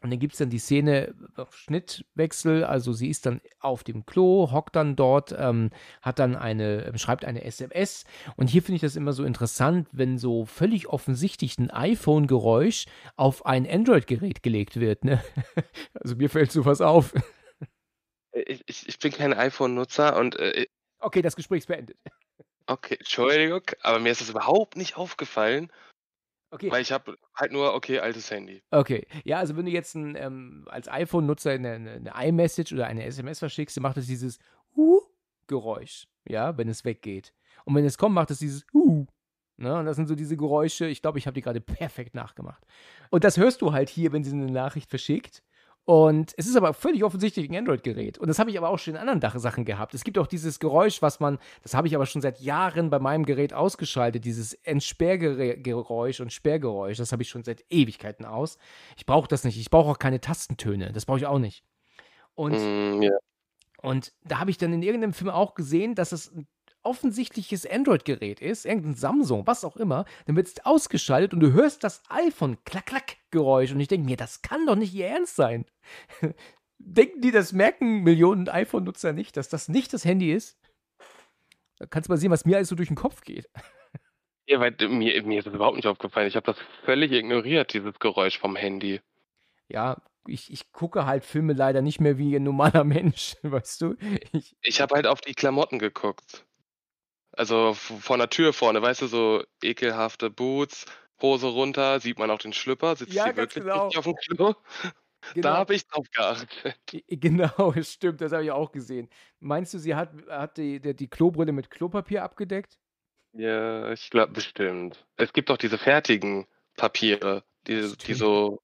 und dann gibt es dann die Szene äh, Schnittwechsel, also sie ist dann auf dem Klo, hockt dann dort, ähm, hat dann eine, äh, schreibt eine SMS. Und hier finde ich das immer so interessant, wenn so völlig offensichtlich ein iPhone-Geräusch auf ein Android-Gerät gelegt wird. Ne? [laughs] Also mir fällt sowas auf. Ich, ich, bin kein iPhone-Nutzer und. Äh, okay, das Gespräch ist beendet. Okay, Entschuldigung, aber mir ist das überhaupt nicht aufgefallen. Okay. Weil ich habe halt nur, okay, altes Handy. Okay. Ja, also wenn du jetzt ein, ähm, als iPhone-Nutzer eine, eine iMessage oder eine SMS verschickst, dann macht es dieses Geräusch, ja, wenn es weggeht. Und wenn es kommt, macht es dieses Huh. Ne? Und das sind so diese Geräusche. Ich glaube, ich habe die gerade perfekt nachgemacht. Und das hörst du halt hier, wenn sie eine Nachricht verschickt. Und es ist aber völlig offensichtlich ein Android-Gerät. Und das habe ich aber auch schon in anderen Sachen gehabt. Es gibt auch dieses Geräusch, was man, das habe ich aber schon seit Jahren bei meinem Gerät ausgeschaltet, dieses Entsperrgeräusch und Sperrgeräusch. Das habe ich schon seit Ewigkeiten aus. Ich brauche das nicht. Ich brauche auch keine Tastentöne. Das brauche ich auch nicht. Und, mm, yeah. und da habe ich dann in irgendeinem Film auch gesehen, dass es offensichtliches Android-Gerät ist, irgendein Samsung, was auch immer, dann wird es ausgeschaltet und du hörst das iPhone-Klack-Klack-Geräusch und ich denke mir, das kann doch nicht ihr Ernst sein. [laughs] Denken die, das merken Millionen iPhone-Nutzer nicht, dass das nicht das Handy ist? Da kannst du mal sehen, was mir alles so durch den Kopf geht. Ja, weil mir, mir ist das überhaupt nicht aufgefallen. Ich habe das völlig ignoriert, dieses Geräusch vom Handy. Ja, ich, ich gucke halt Filme leider nicht mehr wie ein normaler [laughs] Mensch, weißt du? Ich, ich habe halt auf die Klamotten geguckt. Also vor einer Tür vorne, weißt du, so ekelhafte Boots, Hose runter, sieht man auch den Schlüpper, sitzt ja, hier wirklich genau. auf dem Klo? [laughs] Genau. Da habe ich drauf geachtet. Genau, [laughs] stimmt, das habe ich auch gesehen. Meinst du, sie hat, hat die, die, die Klobrille mit Klopapier abgedeckt? Ja, ich glaube bestimmt. Es gibt auch diese fertigen Papiere, die, die so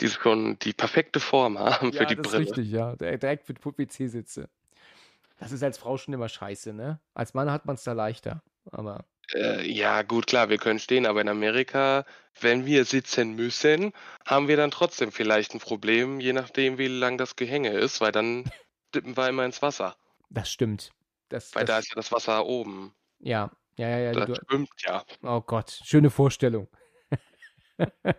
die schon die perfekte Form haben ja, für die das Brille. Ist richtig, ja. Direkt mit PC-Sitze. Das ist als Frau schon immer scheiße, ne? Als Mann hat man es da leichter, aber. Äh, ja, gut, klar, wir können stehen, aber in Amerika, wenn wir sitzen müssen, haben wir dann trotzdem vielleicht ein Problem, je nachdem, wie lang das Gehänge ist, weil dann [laughs] dippen wir immer ins Wasser. Das stimmt. Das, weil das, da ist ja das Wasser oben. Ja, ja, ja, ja. Das du, schwimmt ja. Oh Gott, schöne Vorstellung. [laughs] ja,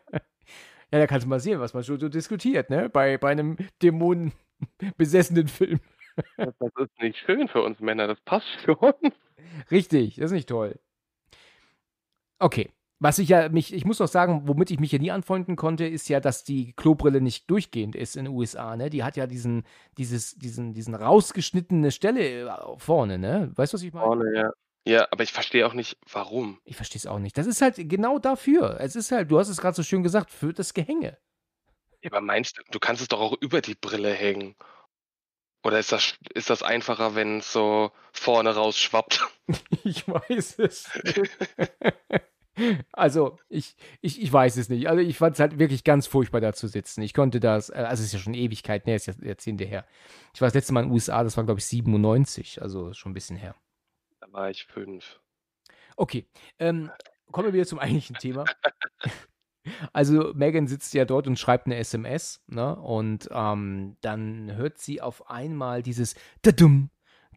da kannst du mal sehen, was man so, so diskutiert, ne? Bei, bei einem Dämonenbesessenen Film. [laughs] Das ist nicht schön für uns Männer, das passt schon. Richtig, das ist nicht toll. Okay. Was ich ja mich, ich muss doch sagen, womit ich mich ja nie anfreunden konnte, ist ja, dass die Klobrille nicht durchgehend ist in den USA, ne? Die hat ja diesen, dieses, diesen, diesen rausgeschnittene Stelle äh, vorne, ne? Weißt du, was ich meine? Vorne, ja. Ja, aber ich verstehe auch nicht, warum. Ich verstehe es auch nicht. Das ist halt genau dafür. Es ist halt, du hast es gerade so schön gesagt, für das Gehänge. Ja, aber meinst du, du kannst es doch auch über die Brille hängen. Oder ist das, ist das einfacher, wenn es so vorne raus schwappt? [laughs] ich weiß es. [laughs] Also, ich, ich, ich weiß es nicht. Also, ich fand es halt wirklich ganz furchtbar, da zu sitzen. Ich konnte das, äh, also, es ist ja schon Ewigkeit, ne, es ist ja Jahrzehnte her. Ich war das letzte Mal in den USA, das war, glaube ich, 97, also schon ein bisschen her. Da war ich fünf. Okay, ähm, kommen wir wieder zum eigentlichen Thema. [laughs] Also Megan sitzt ja dort und schreibt eine SMS, ne? Und ähm, dann hört sie auf einmal dieses Dadum,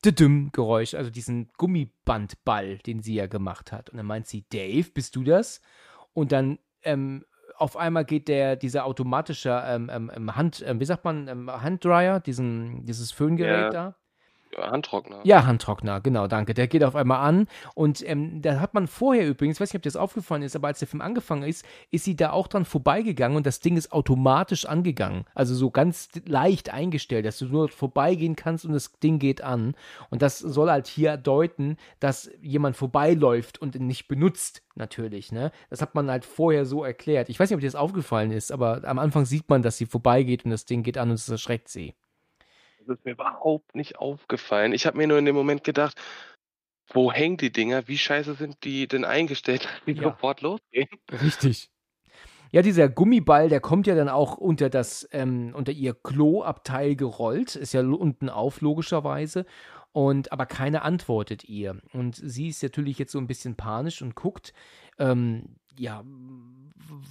Dadum Geräusch, also diesen Gummibandball, den sie ja gemacht hat. Und dann meint sie, Dave, bist du das? Und dann ähm, auf einmal geht der dieser automatische ähm, ähm, ähm Hand, äh, wie sagt man, ähm, Handdryer, diesen, dieses Föhngerät ja. da Handtrockner. Ja, Handtrockner, genau, danke. Der geht auf einmal an. Und ähm, da hat man vorher übrigens, weiß nicht, ob dir das aufgefallen ist, aber als der Film angefangen ist, ist sie da auch dran vorbeigegangen und das Ding ist automatisch angegangen. Also so ganz leicht eingestellt, dass du nur vorbeigehen kannst und das Ding geht an. Und das soll halt hier deuten, dass jemand vorbeiläuft und ihn nicht benutzt, natürlich. Ne? Das hat man halt vorher so erklärt. Ich weiß nicht, ob dir das aufgefallen ist, aber am Anfang sieht man, dass sie vorbeigeht und das Ding geht an und es erschreckt sie. Das ist mir überhaupt nicht aufgefallen. Ich habe mir nur in dem Moment gedacht, wo hängen die Dinger? Wie scheiße sind die denn eingestellt, die ja. sofort losgehen? Richtig. Ja, dieser Gummiball, der kommt ja dann auch unter das, ähm, unter ihr Kloabteil gerollt, ist ja unten auf, logischerweise. Und aber keiner antwortet ihr. Und sie ist natürlich jetzt so ein bisschen panisch und guckt. Ähm, ja,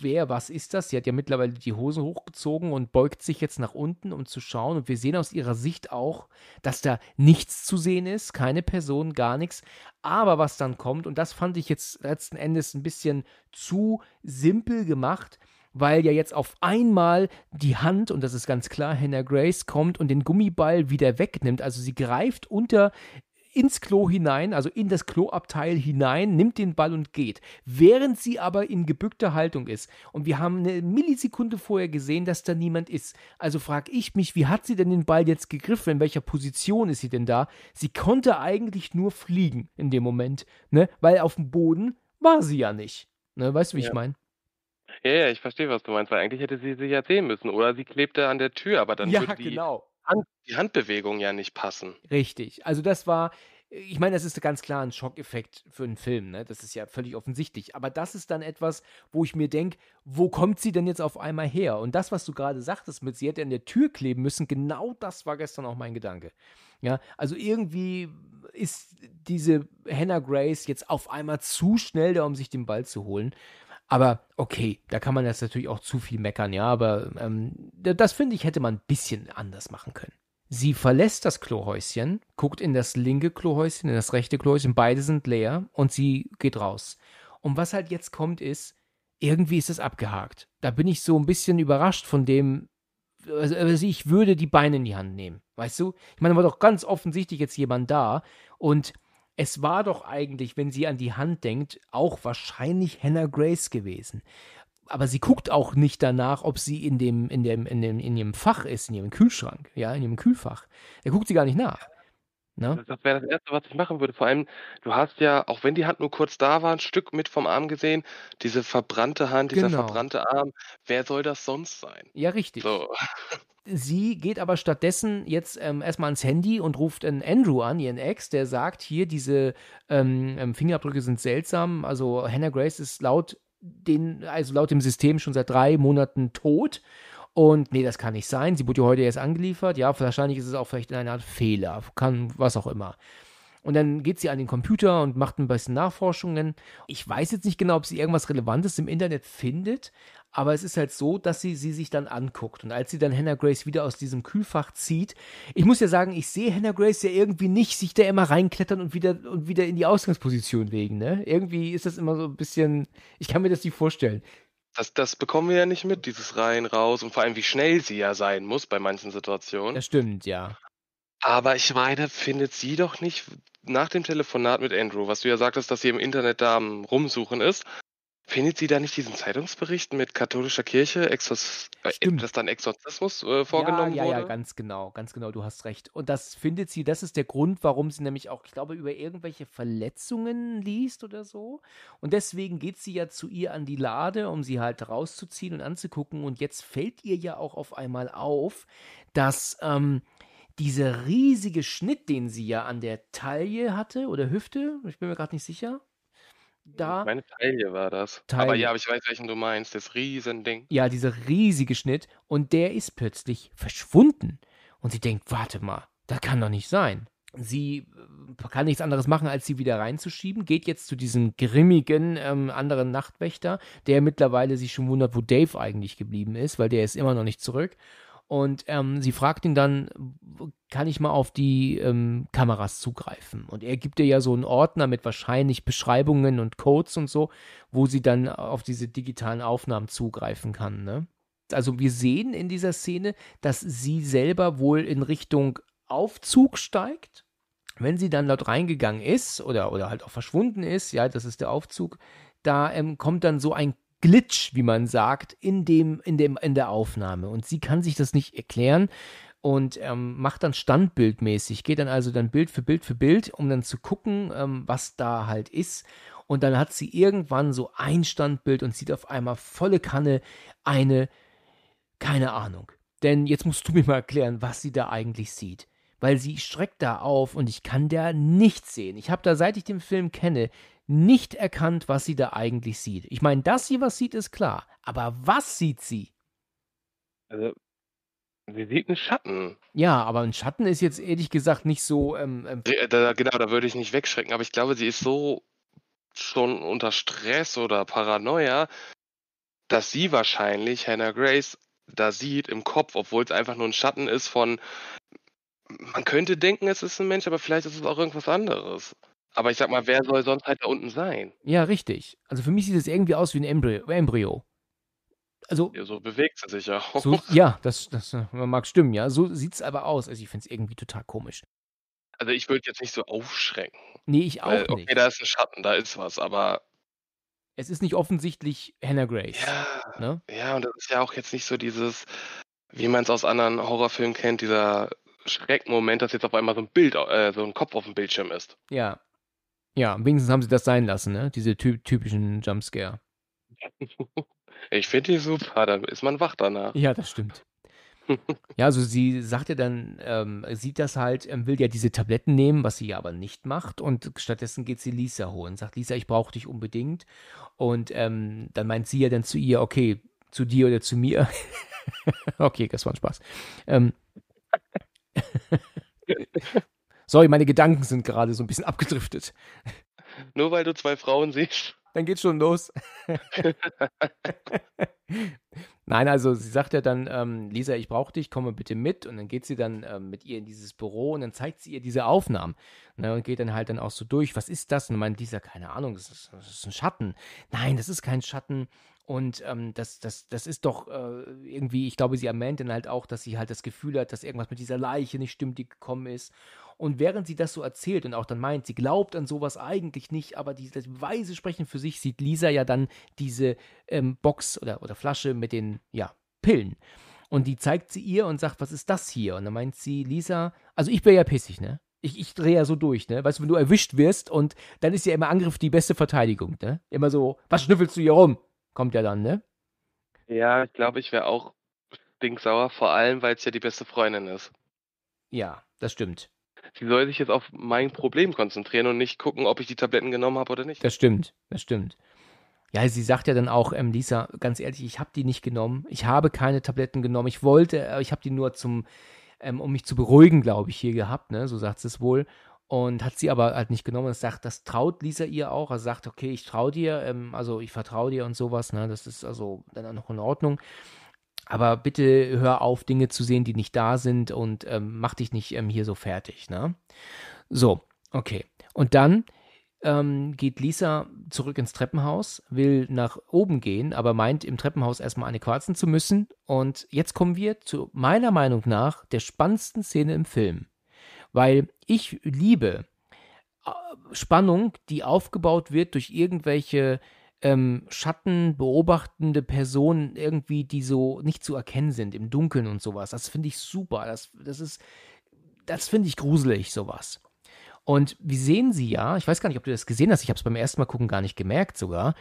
wer, was ist das? Sie hat ja mittlerweile die Hosen hochgezogen und beugt sich jetzt nach unten, um zu schauen. Und wir sehen aus ihrer Sicht auch, dass da nichts zu sehen ist, keine Person, gar nichts. Aber was dann kommt, und das fand ich jetzt letzten Endes ein bisschen zu simpel gemacht, weil ja jetzt auf einmal die Hand, und das ist ganz klar, Hannah Grace kommt und den Gummiball wieder wegnimmt. Also sie greift unter ins Klo hinein, also in das Kloabteil hinein, nimmt den Ball und geht. Während sie aber in gebückter Haltung ist. Und wir haben eine Millisekunde vorher gesehen, dass da niemand ist. Also frage ich mich, wie hat sie denn den Ball jetzt gegriffen? In welcher Position ist sie denn da? Sie konnte eigentlich nur fliegen in dem Moment, ne? Weil auf dem Boden war sie ja nicht. Ne? Weißt du, wie ja. ich meine? Ja, ja, ich verstehe, was du meinst, weil eigentlich hätte sie sich ja sehen müssen, oder sie klebte an der Tür, aber dann ja, würde die, genau. Hand, die Handbewegungen ja nicht passen. Richtig. Also das war, ich meine, das ist ganz klar ein Schockeffekt für einen Film, ne? Das ist ja völlig offensichtlich. Aber das ist dann etwas, wo ich mir denke, wo kommt sie denn jetzt auf einmal her? Und das, was du gerade sagtest, mit sie hätte an der Tür kleben müssen, genau das war gestern auch mein Gedanke. Ja, also irgendwie ist diese Hannah Grace jetzt auf einmal zu schnell da, um sich den Ball zu holen. Aber okay, da kann man jetzt natürlich auch zu viel meckern, ja, aber ähm, das finde ich, hätte man ein bisschen anders machen können. Sie verlässt das Klohäuschen, guckt in das linke Klohäuschen, in das rechte Klohäuschen, beide sind leer und sie geht raus. Und was halt jetzt kommt, ist, irgendwie ist es abgehakt. Da bin ich so ein bisschen überrascht von dem, also, also ich würde die Beine in die Hand nehmen, weißt du? Ich meine, da war doch ganz offensichtlich jetzt jemand da und es war doch eigentlich, wenn sie an die Hand denkt, auch wahrscheinlich Hannah Grace gewesen. Aber sie guckt auch nicht danach, ob sie in dem, in dem, in dem, in ihrem Fach ist, in ihrem Kühlschrank, ja, in ihrem Kühlfach. Da guckt sie gar nicht nach. Ne? Also, das wäre das Erste, was ich machen würde. Vor allem, du hast ja, auch wenn die Hand nur kurz da war, ein Stück mit vom Arm gesehen, diese verbrannte Hand, dieser genau. verbrannte Arm, wer soll das sonst sein? Ja, richtig. So. Sie geht aber stattdessen jetzt ähm, erstmal ans Handy und ruft einen Andrew an, ihren Ex, der sagt, hier, diese ähm, ähm Fingerabdrücke sind seltsam. Also Hannah Grace ist laut den, also laut dem System schon seit drei Monaten tot. Und nee, das kann nicht sein. Sie wurde ja heute erst angeliefert. Ja, wahrscheinlich ist es auch vielleicht eine Art Fehler. Kann was auch immer. Und dann geht sie an den Computer und macht ein bisschen Nachforschungen. Ich weiß jetzt nicht genau, ob sie irgendwas Relevantes im Internet findet, aber es ist halt so, dass sie sie sich dann anguckt. Und als sie dann Hannah Grace wieder aus diesem Kühlfach zieht, ich muss ja sagen, ich sehe Hannah Grace ja irgendwie nicht sich da immer reinklettern und wieder, und wieder in die Ausgangsposition legen. Ne? Irgendwie ist das immer so ein bisschen, ich kann mir das nicht vorstellen. Das, das bekommen wir ja nicht mit, dieses rein, raus und vor allem, wie schnell sie ja sein muss bei manchen Situationen. Das stimmt, ja. Aber ich meine, findet sie doch nicht nach dem Telefonat mit Andrew, was du ja sagtest, dass sie im Internet da am Rumsuchen ist, findet sie da nicht diesen Zeitungsbericht mit katholischer Kirche, Exorz äh, dass dann Exorzismus äh, vorgenommen ja, ja, wurde? Ja, ganz genau, ganz genau, du hast recht. Und das findet sie, das ist der Grund, warum sie nämlich auch, ich glaube, über irgendwelche Verletzungen liest oder so. Und deswegen geht sie ja zu ihr an die Lade, um sie halt rauszuziehen und anzugucken. Und jetzt fällt ihr ja auch auf einmal auf, dass. Ähm, dieser riesige Schnitt, den sie ja an der Taille hatte oder Hüfte, ich bin mir gerade nicht sicher, da. Meine Taille war das. Taille. Aber ja, ich weiß, welchen du meinst. Das Riesending. Ja, dieser riesige Schnitt. Und der ist plötzlich verschwunden. Und sie denkt, warte mal, das kann doch nicht sein. Sie äh, kann nichts anderes machen, als sie wieder reinzuschieben, geht jetzt zu diesem grimmigen ähm, anderen Nachtwächter, der mittlerweile sich schon wundert, wo Dave eigentlich geblieben ist, weil der ist immer noch nicht zurück. Und ähm, sie fragt ihn dann, kann ich mal auf die ähm, Kameras zugreifen? Und er gibt ihr ja so einen Ordner mit wahrscheinlich Beschreibungen und Codes und so, wo sie dann auf diese digitalen Aufnahmen zugreifen kann. Ne? Also wir sehen in dieser Szene, dass sie selber wohl in Richtung Aufzug steigt. Wenn sie dann dort reingegangen ist oder, oder halt auch verschwunden ist, ja, das ist der Aufzug, da ähm, kommt dann so ein Glitch, wie man sagt, in, dem, in, dem, in der Aufnahme. Und sie kann sich das nicht erklären und ähm, macht dann standbildmäßig, geht dann also dann Bild für Bild für Bild, um dann zu gucken, ähm, was da halt ist. Und dann hat sie irgendwann so ein Standbild und sieht auf einmal volle Kanne eine, keine Ahnung. Denn jetzt musst du [laughs] mir mal erklären, was sie da eigentlich sieht. Weil sie streckt da auf und ich kann da nichts sehen. Ich habe da, seit ich den Film kenne, nicht erkannt, was sie da eigentlich sieht. Ich meine, dass sie was sieht, ist klar. Aber was sieht sie? Also, sie sieht einen Schatten. Ja, aber ein Schatten ist jetzt ehrlich gesagt nicht so. Ähm, ähm äh, da, genau, da würde ich nicht wegschrecken. Aber ich glaube, sie ist so schon unter Stress oder Paranoia, dass sie wahrscheinlich Hannah Grace da sieht im Kopf, obwohl es einfach nur ein Schatten ist von. Man könnte denken, es ist ein Mensch, aber vielleicht ist es auch irgendwas anderes. Aber ich sag mal, wer soll sonst halt da unten sein? Ja, richtig. Also für mich sieht es irgendwie aus wie ein Embry Embryo. Also, ja, so bewegt es sich ja auch. So, ja, das, das äh, mag stimmen, ja. So sieht es aber aus. Also ich finde es irgendwie total komisch. Also ich würde jetzt nicht so aufschrecken. Nee, ich auch weil, nicht. Okay, da ist ein Schatten, da ist was, aber. Es ist nicht offensichtlich Hannah Grace. Ja, ne? ja und das ist ja auch jetzt nicht so dieses, wie man es aus anderen Horrorfilmen kennt, dieser Schreckmoment, dass jetzt auf einmal so ein Bild, äh, so ein Kopf auf dem Bildschirm ist. Ja, ja, wenigstens haben sie das sein lassen, ne? Diese typ typischen Jumpscare. [laughs] Ich finde die super, dann ist man wach danach. Ja, das stimmt. [laughs] ja, also sie sagt ja dann, ähm, sieht das halt, ähm, will ja diese Tabletten nehmen, was sie ja aber nicht macht. Und stattdessen geht sie Lisa holen. Sagt Lisa, ich brauche dich unbedingt. Und ähm, dann meint sie ja dann zu ihr, okay, zu dir oder zu mir. [laughs] okay, das war ein Spaß. Ähm, Sorry, meine Gedanken sind gerade so ein bisschen [laughs] abgedriftet. Nur weil du zwei Frauen siehst. Dann geht's schon los. [laughs] Nein, also sie sagt ja dann, ähm, Lisa, ich brauche dich, komme bitte mit. Und dann geht sie dann ähm, mit ihr in dieses Büro und dann zeigt sie ihr diese Aufnahmen. Ne, und geht dann halt dann auch so durch, was ist das? Und meint Lisa, keine Ahnung, das ist, das ist ein Schatten. Nein, das ist kein Schatten. Und ähm, das, das, das ist doch äh, irgendwie, ich glaube, sie ermähnt dann halt auch, dass sie halt das Gefühl hat, dass irgendwas mit dieser Leiche nicht stimmt, die gekommen ist. Und während sie das so erzählt und auch dann meint, sie glaubt an sowas eigentlich nicht, aber die, die Beweise sprechen für sich, sieht Lisa ja dann diese ähm, Box oder, oder Flasche mit den, ja, Pillen. Und die zeigt sie ihr und sagt, was ist das hier? Und dann meint sie, Lisa, also ich bin ja pissig, ne? Ich, ich drehe ja so durch, ne? Weißt du, wenn du erwischt wirst und dann ist ja immer Angriff die beste Verteidigung, ne? Immer so, was schnüffelst du hier rum? kommt ja dann, ne? Ja, ich glaube, ich wäre auch stinksauer, vor allem, weil es ja die beste Freundin ist. Ja, das stimmt. Sie soll sich jetzt auf mein Problem konzentrieren und nicht gucken, ob ich die Tabletten genommen habe oder nicht. Das stimmt, das stimmt. Ja, sie sagt ja dann auch, ähm, Lisa, ganz ehrlich, ich habe die nicht genommen. Ich habe keine Tabletten genommen. Ich wollte, äh, ich habe die nur zum, ähm, um mich zu beruhigen, glaube ich, hier gehabt, ne? So sagt sie es wohl und hat sie aber halt nicht genommen. Das sagt, das traut Lisa ihr auch. Er also sagt, okay, ich traue dir, ähm, also ich vertraue dir und sowas. Ne? Das ist also dann auch noch in Ordnung. Aber bitte hör auf, Dinge zu sehen, die nicht da sind und ähm, mach dich nicht ähm, hier so fertig. Ne? So, okay. Und dann ähm, geht Lisa zurück ins Treppenhaus, will nach oben gehen, aber meint im Treppenhaus erstmal eine quarzen zu müssen. Und jetzt kommen wir zu meiner Meinung nach der spannendsten Szene im Film weil ich liebe äh, Spannung, die aufgebaut wird durch irgendwelche ähm, schattenbeobachtende Personen irgendwie, die so nicht zu erkennen sind im Dunkeln und sowas. Das finde ich super. Das, das ist, das finde ich gruselig, sowas. Und wir sehen sie ja, ich weiß gar nicht, ob du das gesehen hast, ich habe es beim ersten Mal gucken gar nicht gemerkt sogar.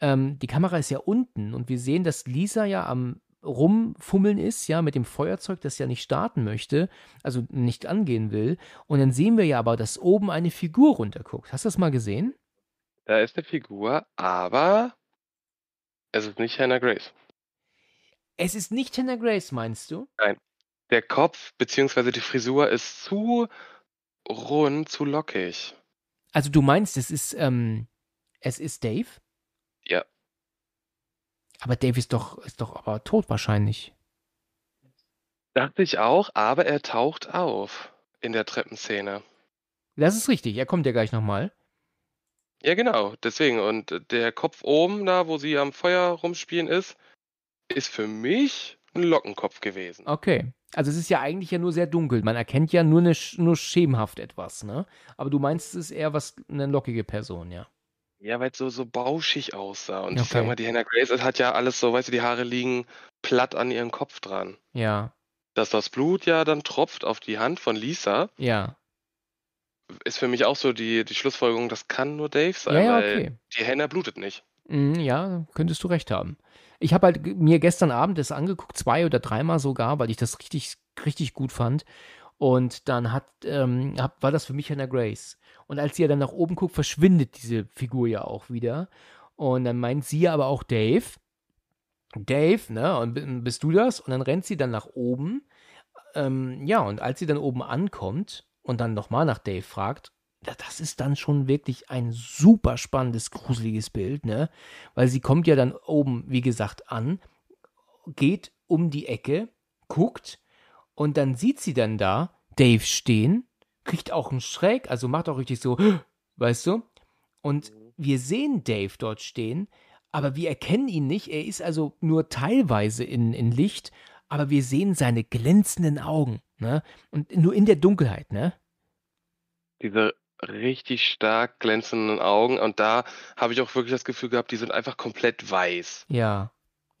Ähm, die Kamera ist ja unten und wir sehen, dass Lisa ja am rumfummeln ist, ja, mit dem Feuerzeug, das ja nicht starten möchte, also nicht angehen will. Und dann sehen wir ja aber, dass oben eine Figur runterguckt. Hast du das mal gesehen? Da ist eine Figur, aber es ist nicht Hannah Grace. Es ist nicht Hannah Grace, meinst du? Nein. Der Kopf bzw. die Frisur ist zu rund, zu lockig. Also du meinst, es ist, ähm, es ist Dave? Ja. Aber Dave ist doch, ist doch aber tot wahrscheinlich. Dachte ich auch, aber er taucht auf in der Treppenszene. Das ist richtig, er kommt ja gleich nochmal. Ja, genau, deswegen. Und der Kopf oben da, wo sie am Feuer rumspielen ist, ist für mich ein Lockenkopf gewesen. Okay. Also es ist ja eigentlich ja nur sehr dunkel. Man erkennt ja nur, eine, nur schemenhaft etwas, ne? Aber du meinst, es ist eher was eine lockige Person, ja. Ja, weil es so, so bauschig aussah. Und okay. ich sag mal, die Hannah Grace hat ja alles so, weißt du, die Haare liegen platt an ihrem Kopf dran. Ja. Dass das Blut ja dann tropft auf die Hand von Lisa. Ja. Ist für mich auch so die, die Schlussfolgerung, das kann nur Dave sein, ja, ja, weil okay. die Hannah blutet nicht. Mhm, ja, könntest du recht haben. Ich habe halt mir gestern Abend das angeguckt, zwei oder dreimal sogar, weil ich das richtig, richtig gut fand. Und dann hat, ähm, hab, war das für mich Hannah Grace. Und als sie ja dann nach oben guckt, verschwindet diese Figur ja auch wieder. Und dann meint sie aber auch Dave. Dave, ne? Und bist du das? Und dann rennt sie dann nach oben. Ähm, ja, und als sie dann oben ankommt und dann nochmal nach Dave fragt, das ist dann schon wirklich ein super spannendes, gruseliges Bild, ne? Weil sie kommt ja dann oben, wie gesagt, an, geht um die Ecke, guckt und dann sieht sie dann da Dave stehen, kriegt auch einen Schreck, also macht auch richtig so, [gasps] weißt du? Und wir sehen Dave dort stehen, aber wir erkennen ihn nicht. Er ist also nur teilweise in, in Licht, aber wir sehen seine glänzenden Augen. Ne? Und nur in der Dunkelheit, ne? Diese richtig stark glänzenden Augen. Und da habe ich auch wirklich das Gefühl gehabt, die sind einfach komplett weiß. Ja.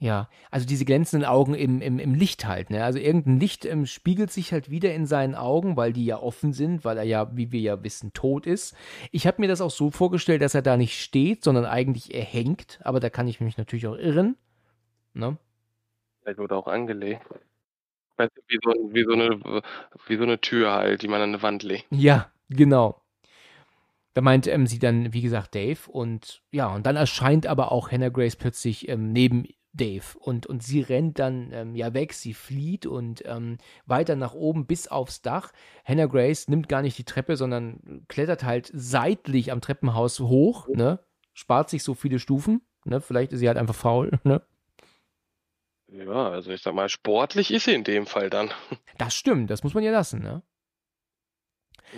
Ja, also diese glänzenden Augen im, im, im Licht halt, ne? Also irgendein Licht ähm, spiegelt sich halt wieder in seinen Augen, weil die ja offen sind, weil er ja, wie wir ja wissen, tot ist. Ich habe mir das auch so vorgestellt, dass er da nicht steht, sondern eigentlich er hängt, aber da kann ich mich natürlich auch irren. Ne? Vielleicht wurde auch angelegt. wie so, wie, so eine, wie so eine Tür halt, die man an eine Wand legt. Ja, genau. Da meint ähm, sie dann, wie gesagt, Dave und ja, und dann erscheint aber auch Hannah Grace plötzlich ähm, neben Dave und, und sie rennt dann ähm, ja weg, sie flieht und ähm, weiter nach oben bis aufs Dach. Hannah Grace nimmt gar nicht die Treppe, sondern klettert halt seitlich am Treppenhaus hoch, ne? Spart sich so viele Stufen, ne? Vielleicht ist sie halt einfach faul, [laughs] ne? Ja, also ich sag mal, sportlich ist sie in dem Fall dann. Das stimmt, das muss man ja lassen, ne?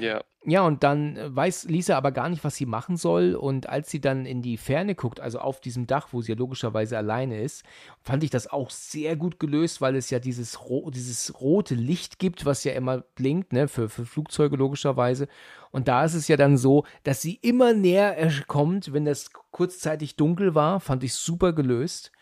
Ja. Ja, und dann äh, weiß Lisa aber gar nicht, was sie machen soll. Und als sie dann in die Ferne guckt, also auf diesem Dach, wo sie ja logischerweise alleine ist, fand ich das auch sehr gut gelöst, weil es ja dieses, ro dieses rote Licht gibt, was ja immer blinkt, ne, für, für Flugzeuge logischerweise. Und da ist es ja dann so, dass sie immer näher äh, kommt, wenn das kurzzeitig dunkel war, fand ich super gelöst.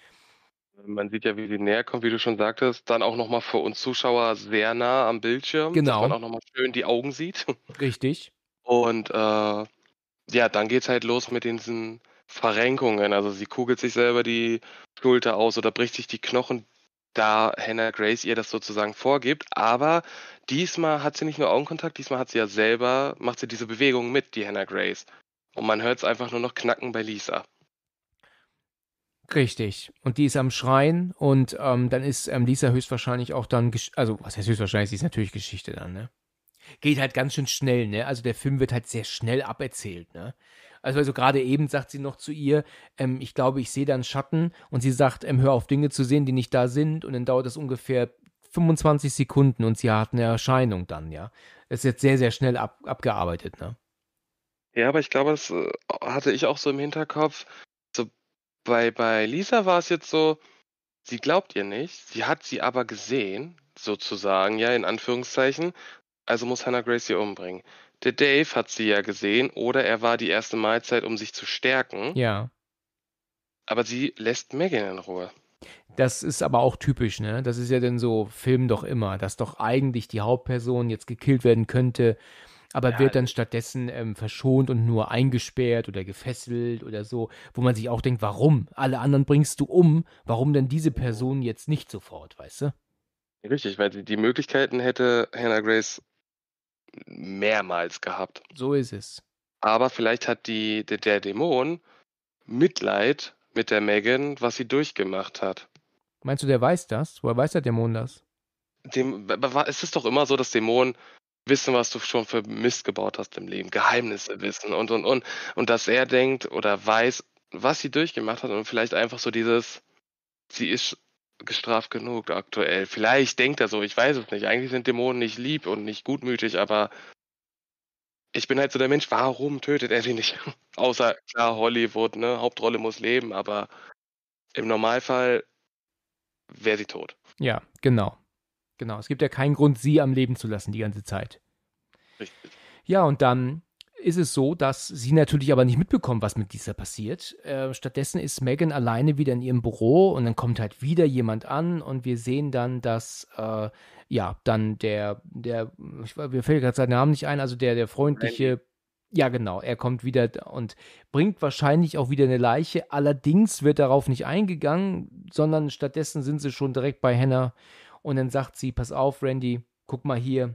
Man sieht ja, wie sie näher kommt, wie du schon sagtest. Dann auch nochmal für uns Zuschauer sehr nah am Bildschirm. Genau. Dass man auch nochmal schön die Augen sieht. Richtig. Und äh, ja, dann geht's halt los mit diesen Verrenkungen. Also sie kugelt sich selber die Schulter aus oder bricht sich die Knochen, da Hannah Grace ihr das sozusagen vorgibt. Aber diesmal hat sie nicht nur Augenkontakt, diesmal hat sie ja selber, macht sie diese Bewegung mit, die Hannah Grace. Und man hört es einfach nur noch knacken bei Lisa. Richtig. Und die ist am Schreien und ähm, dann ist ähm, Lisa höchstwahrscheinlich auch dann, also was heißt höchstwahrscheinlich, sie ist natürlich Geschichte dann, ne? Geht halt ganz schön schnell, ne? Also der Film wird halt sehr schnell aberzählt, ne? Also, also gerade eben sagt sie noch zu ihr, ähm, ich glaube, ich sehe da einen Schatten und sie sagt, ähm, hör auf Dinge zu sehen, die nicht da sind und dann dauert das ungefähr 25 Sekunden und sie hat eine Erscheinung dann, ja. Das ist jetzt sehr, sehr schnell ab, abgearbeitet, ne? Ja, aber ich glaube, das äh, hatte ich auch so im Hinterkopf, bei, bei Lisa war es jetzt so, sie glaubt ihr nicht, sie hat sie aber gesehen, sozusagen, ja, in Anführungszeichen, also muss Hannah Grace sie umbringen. Der Dave hat sie ja gesehen oder er war die erste Mahlzeit, um sich zu stärken. Ja. Aber sie lässt Megan in Ruhe. Das ist aber auch typisch, ne? Das ist ja denn so Film doch immer, dass doch eigentlich die Hauptperson jetzt gekillt werden könnte aber ja, wird dann stattdessen ähm, verschont und nur eingesperrt oder gefesselt oder so, wo man sich auch denkt, warum? Alle anderen bringst du um, warum denn diese Person jetzt nicht sofort, weißt du? Richtig, weil die Möglichkeiten hätte Hannah Grace mehrmals gehabt. So ist es. Aber vielleicht hat die, der, der Dämon Mitleid mit der Megan, was sie durchgemacht hat. Meinst du, der weiß das? Woher weiß der Dämon das? Dem, es ist doch immer so, dass Dämonen wissen, was du schon für Mist gebaut hast im Leben, Geheimnisse wissen und, und, und. Und dass er denkt oder weiß, was sie durchgemacht hat und vielleicht einfach so dieses, sie ist gestraft genug aktuell. Vielleicht denkt er so, ich weiß es nicht. Eigentlich sind Dämonen nicht lieb und nicht gutmütig, aber ich bin halt so der Mensch, warum tötet er sie nicht? [laughs] Außer, klar, Hollywood, ne? Hauptrolle muss leben, aber im Normalfall wäre sie tot. Ja, genau. Genau, es gibt ja keinen Grund, sie am Leben zu lassen die ganze Zeit. Richtig. Ja, und dann ist es so, dass sie natürlich aber nicht mitbekommen, was mit dieser passiert. Äh, stattdessen ist Megan alleine wieder in ihrem Büro und dann kommt halt wieder jemand an und wir sehen dann, dass äh, ja, dann der, der, ich, mir fällt gerade sein Namen nicht ein, also der, der freundliche. Ja, genau. Er kommt wieder und bringt wahrscheinlich auch wieder eine Leiche. Allerdings wird darauf nicht eingegangen, sondern stattdessen sind sie schon direkt bei Hannah und dann sagt sie, pass auf, Randy, guck mal hier,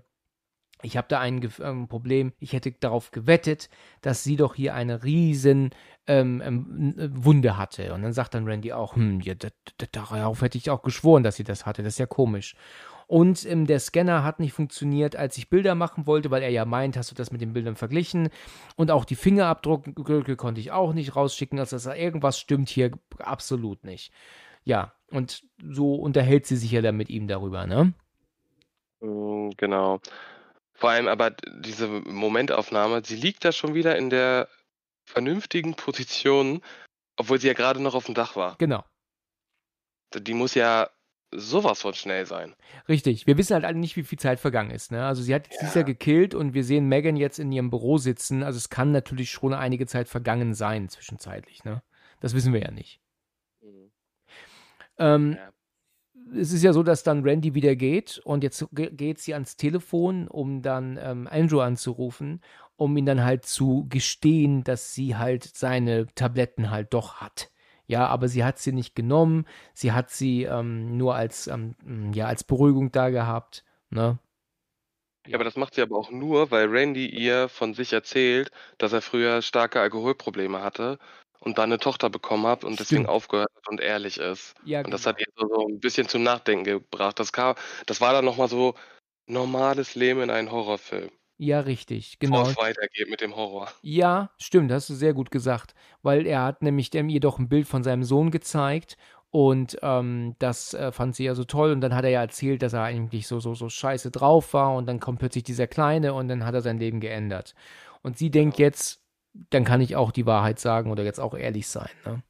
ich habe da ein, ähm, Problem. Ich hätte darauf gewettet, dass sie doch hier eine riesen ähm, ähm, äh, Wunde hatte. Und dann sagt dann Randy auch, hm, ja, darauf hätte ich auch geschworen, dass sie das hatte. Das ist ja komisch. Und ähm, der Scanner hat nicht funktioniert, als ich Bilder machen wollte, weil er ja meint, hast du das mit den Bildern verglichen. Und auch die Fingerabdrücke konnte ich auch nicht rausschicken. Also irgendwas stimmt hier absolut nicht. Ja, und so unterhält sie sich ja dann mit ihm darüber, ne? Mm, genau. Vor allem aber diese Momentaufnahme, sie liegt da schon wieder in der vernünftigen Position, obwohl sie ja gerade noch auf dem Dach war. Genau. Die muss ja sowas von schnell sein. Richtig. Wir wissen halt alle nicht, wie viel Zeit vergangen ist. Ne? Also sie hat jetzt ja. Lisa gekillt und wir sehen Megan jetzt in ihrem Büro sitzen. Also es kann natürlich schon einige Zeit vergangen sein zwischenzeitlich. Ne? Das wissen wir ja nicht. Ähm, ja es ist ja so, dass dann Randy wieder geht und jetzt geht sie ans Telefon, um dann ähm, Andrew anzurufen, um ihn dann halt zu gestehen, dass sie halt seine Tabletten halt doch hat. Ja, aber sie hat sie nicht genommen, sie hat sie ähm, nur als, ähm, mm, ja, als Beruhigung da gehabt, ne? Ja, aber das macht sie aber auch nur, weil Randy ihr von sich erzählt, dass er früher starke Alkoholprobleme hatte und dann eine Tochter bekommen hat und deswegen aufgehört hat und ehrlich ist. Ja, und das genau. hat ihn so ein bisschen zum Nachdenken gebracht. Das, kam, das war dann nochmal so normales Leben in einem Horrorfilm. Ja, richtig, genau. Bevor es weitergeht mit dem Horror. Ja, stimmt, hast du sehr gut gesagt. Weil er hat nämlich ihr doch ein Bild von seinem Sohn gezeigt und ähm, das äh, fand sie ja so toll. Und dann hat er ja erzählt, dass er eigentlich so, so, so scheiße drauf war. Und dann kommt plötzlich dieser Kleine und dann hat er sein Leben geändert. Und sie denkt genau. jetzt, dann kann ich auch die Wahrheit sagen oder jetzt auch ehrlich sein. Ne?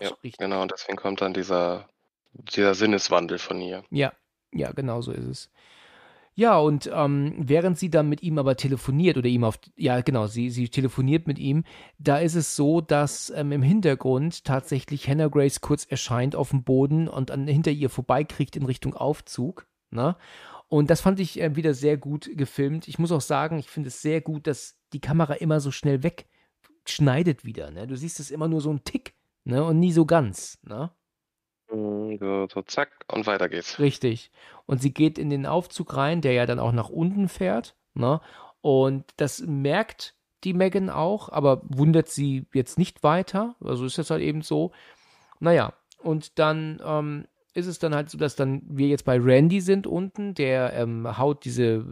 Ja, genau, und deswegen kommt dann dieser, dieser Sinneswandel von ihr. Ja, ja, genau so ist es. Ja, und ähm, während sie dann mit ihm aber telefoniert oder ihm auf, ja genau, sie, sie telefoniert mit ihm, da ist es so, dass ähm, im Hintergrund tatsächlich Hannah Grace kurz erscheint auf dem Boden und dann hinter ihr vorbeikriegt in Richtung Aufzug. Ne? Und das fand ich äh, wieder sehr gut gefilmt. Ich muss auch sagen, ich finde es sehr gut, dass die Kamera immer so schnell wegschneidet wieder. Ne? Du siehst es immer nur so einen Tick ne? und nie so ganz. Ne? Hm, so, so, zack und weiter geht's. Richtig. Und sie geht in den Aufzug rein, der ja dann auch nach unten fährt. Ne? Und das merkt die Megan auch, aber wundert sie jetzt nicht weiter. Also ist das halt eben so. Naja, und dann ähm, ist es dann halt so, dass dann wir jetzt bei Randy sind unten, der ähm, haut diese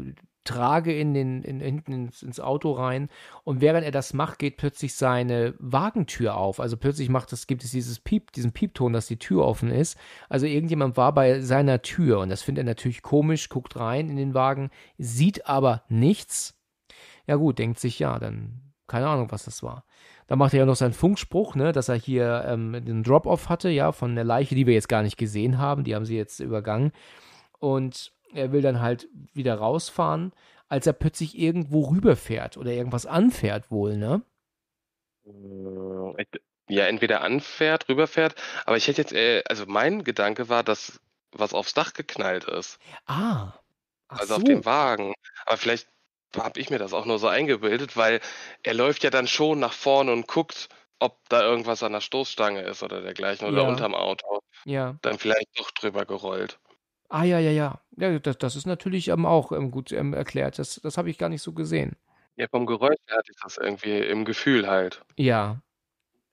Trage in den, in, hinten ins, ins, Auto rein. Und während er das macht, geht plötzlich seine Wagentür auf. Also plötzlich macht es, gibt es dieses Piep, diesen Piepton, dass die Tür offen ist. Also irgendjemand war bei seiner Tür und das findet er natürlich komisch, guckt rein in den Wagen, sieht aber nichts. Ja gut, denkt sich, ja, dann keine Ahnung, was das war. da macht er ja noch seinen Funkspruch, ne, dass er hier ähm, den Drop-Off hatte, ja, von der Leiche, die wir jetzt gar nicht gesehen haben, die haben sie jetzt übergangen. Und er will dann halt wieder rausfahren, als er plötzlich irgendwo rüberfährt oder irgendwas anfährt wohl, ne? Äh, ja, entweder anfährt, rüberfährt, aber ich hätte jetzt, äh, also mein Gedanke war, dass was aufs Dach geknallt ist. Ah. also so. auf dem Wagen. Aber vielleicht habe ich mir das auch nur so eingebildet, weil er läuft ja dann schon nach vorne und guckt, ob da irgendwas an der Stoßstange ist oder dergleichen oder ja. unterm Auto. Ja. Dann vielleicht doch drüber gerollt. Ah, ja, ja, ja. Ja, das, das ist natürlich, ähm, auch, ähm, gut, ähm, erklärt. Das das habe ich gar nicht so gesehen. Ja, vom Geräusch her hatte ich das irgendwie im Gefühl halt. Ja.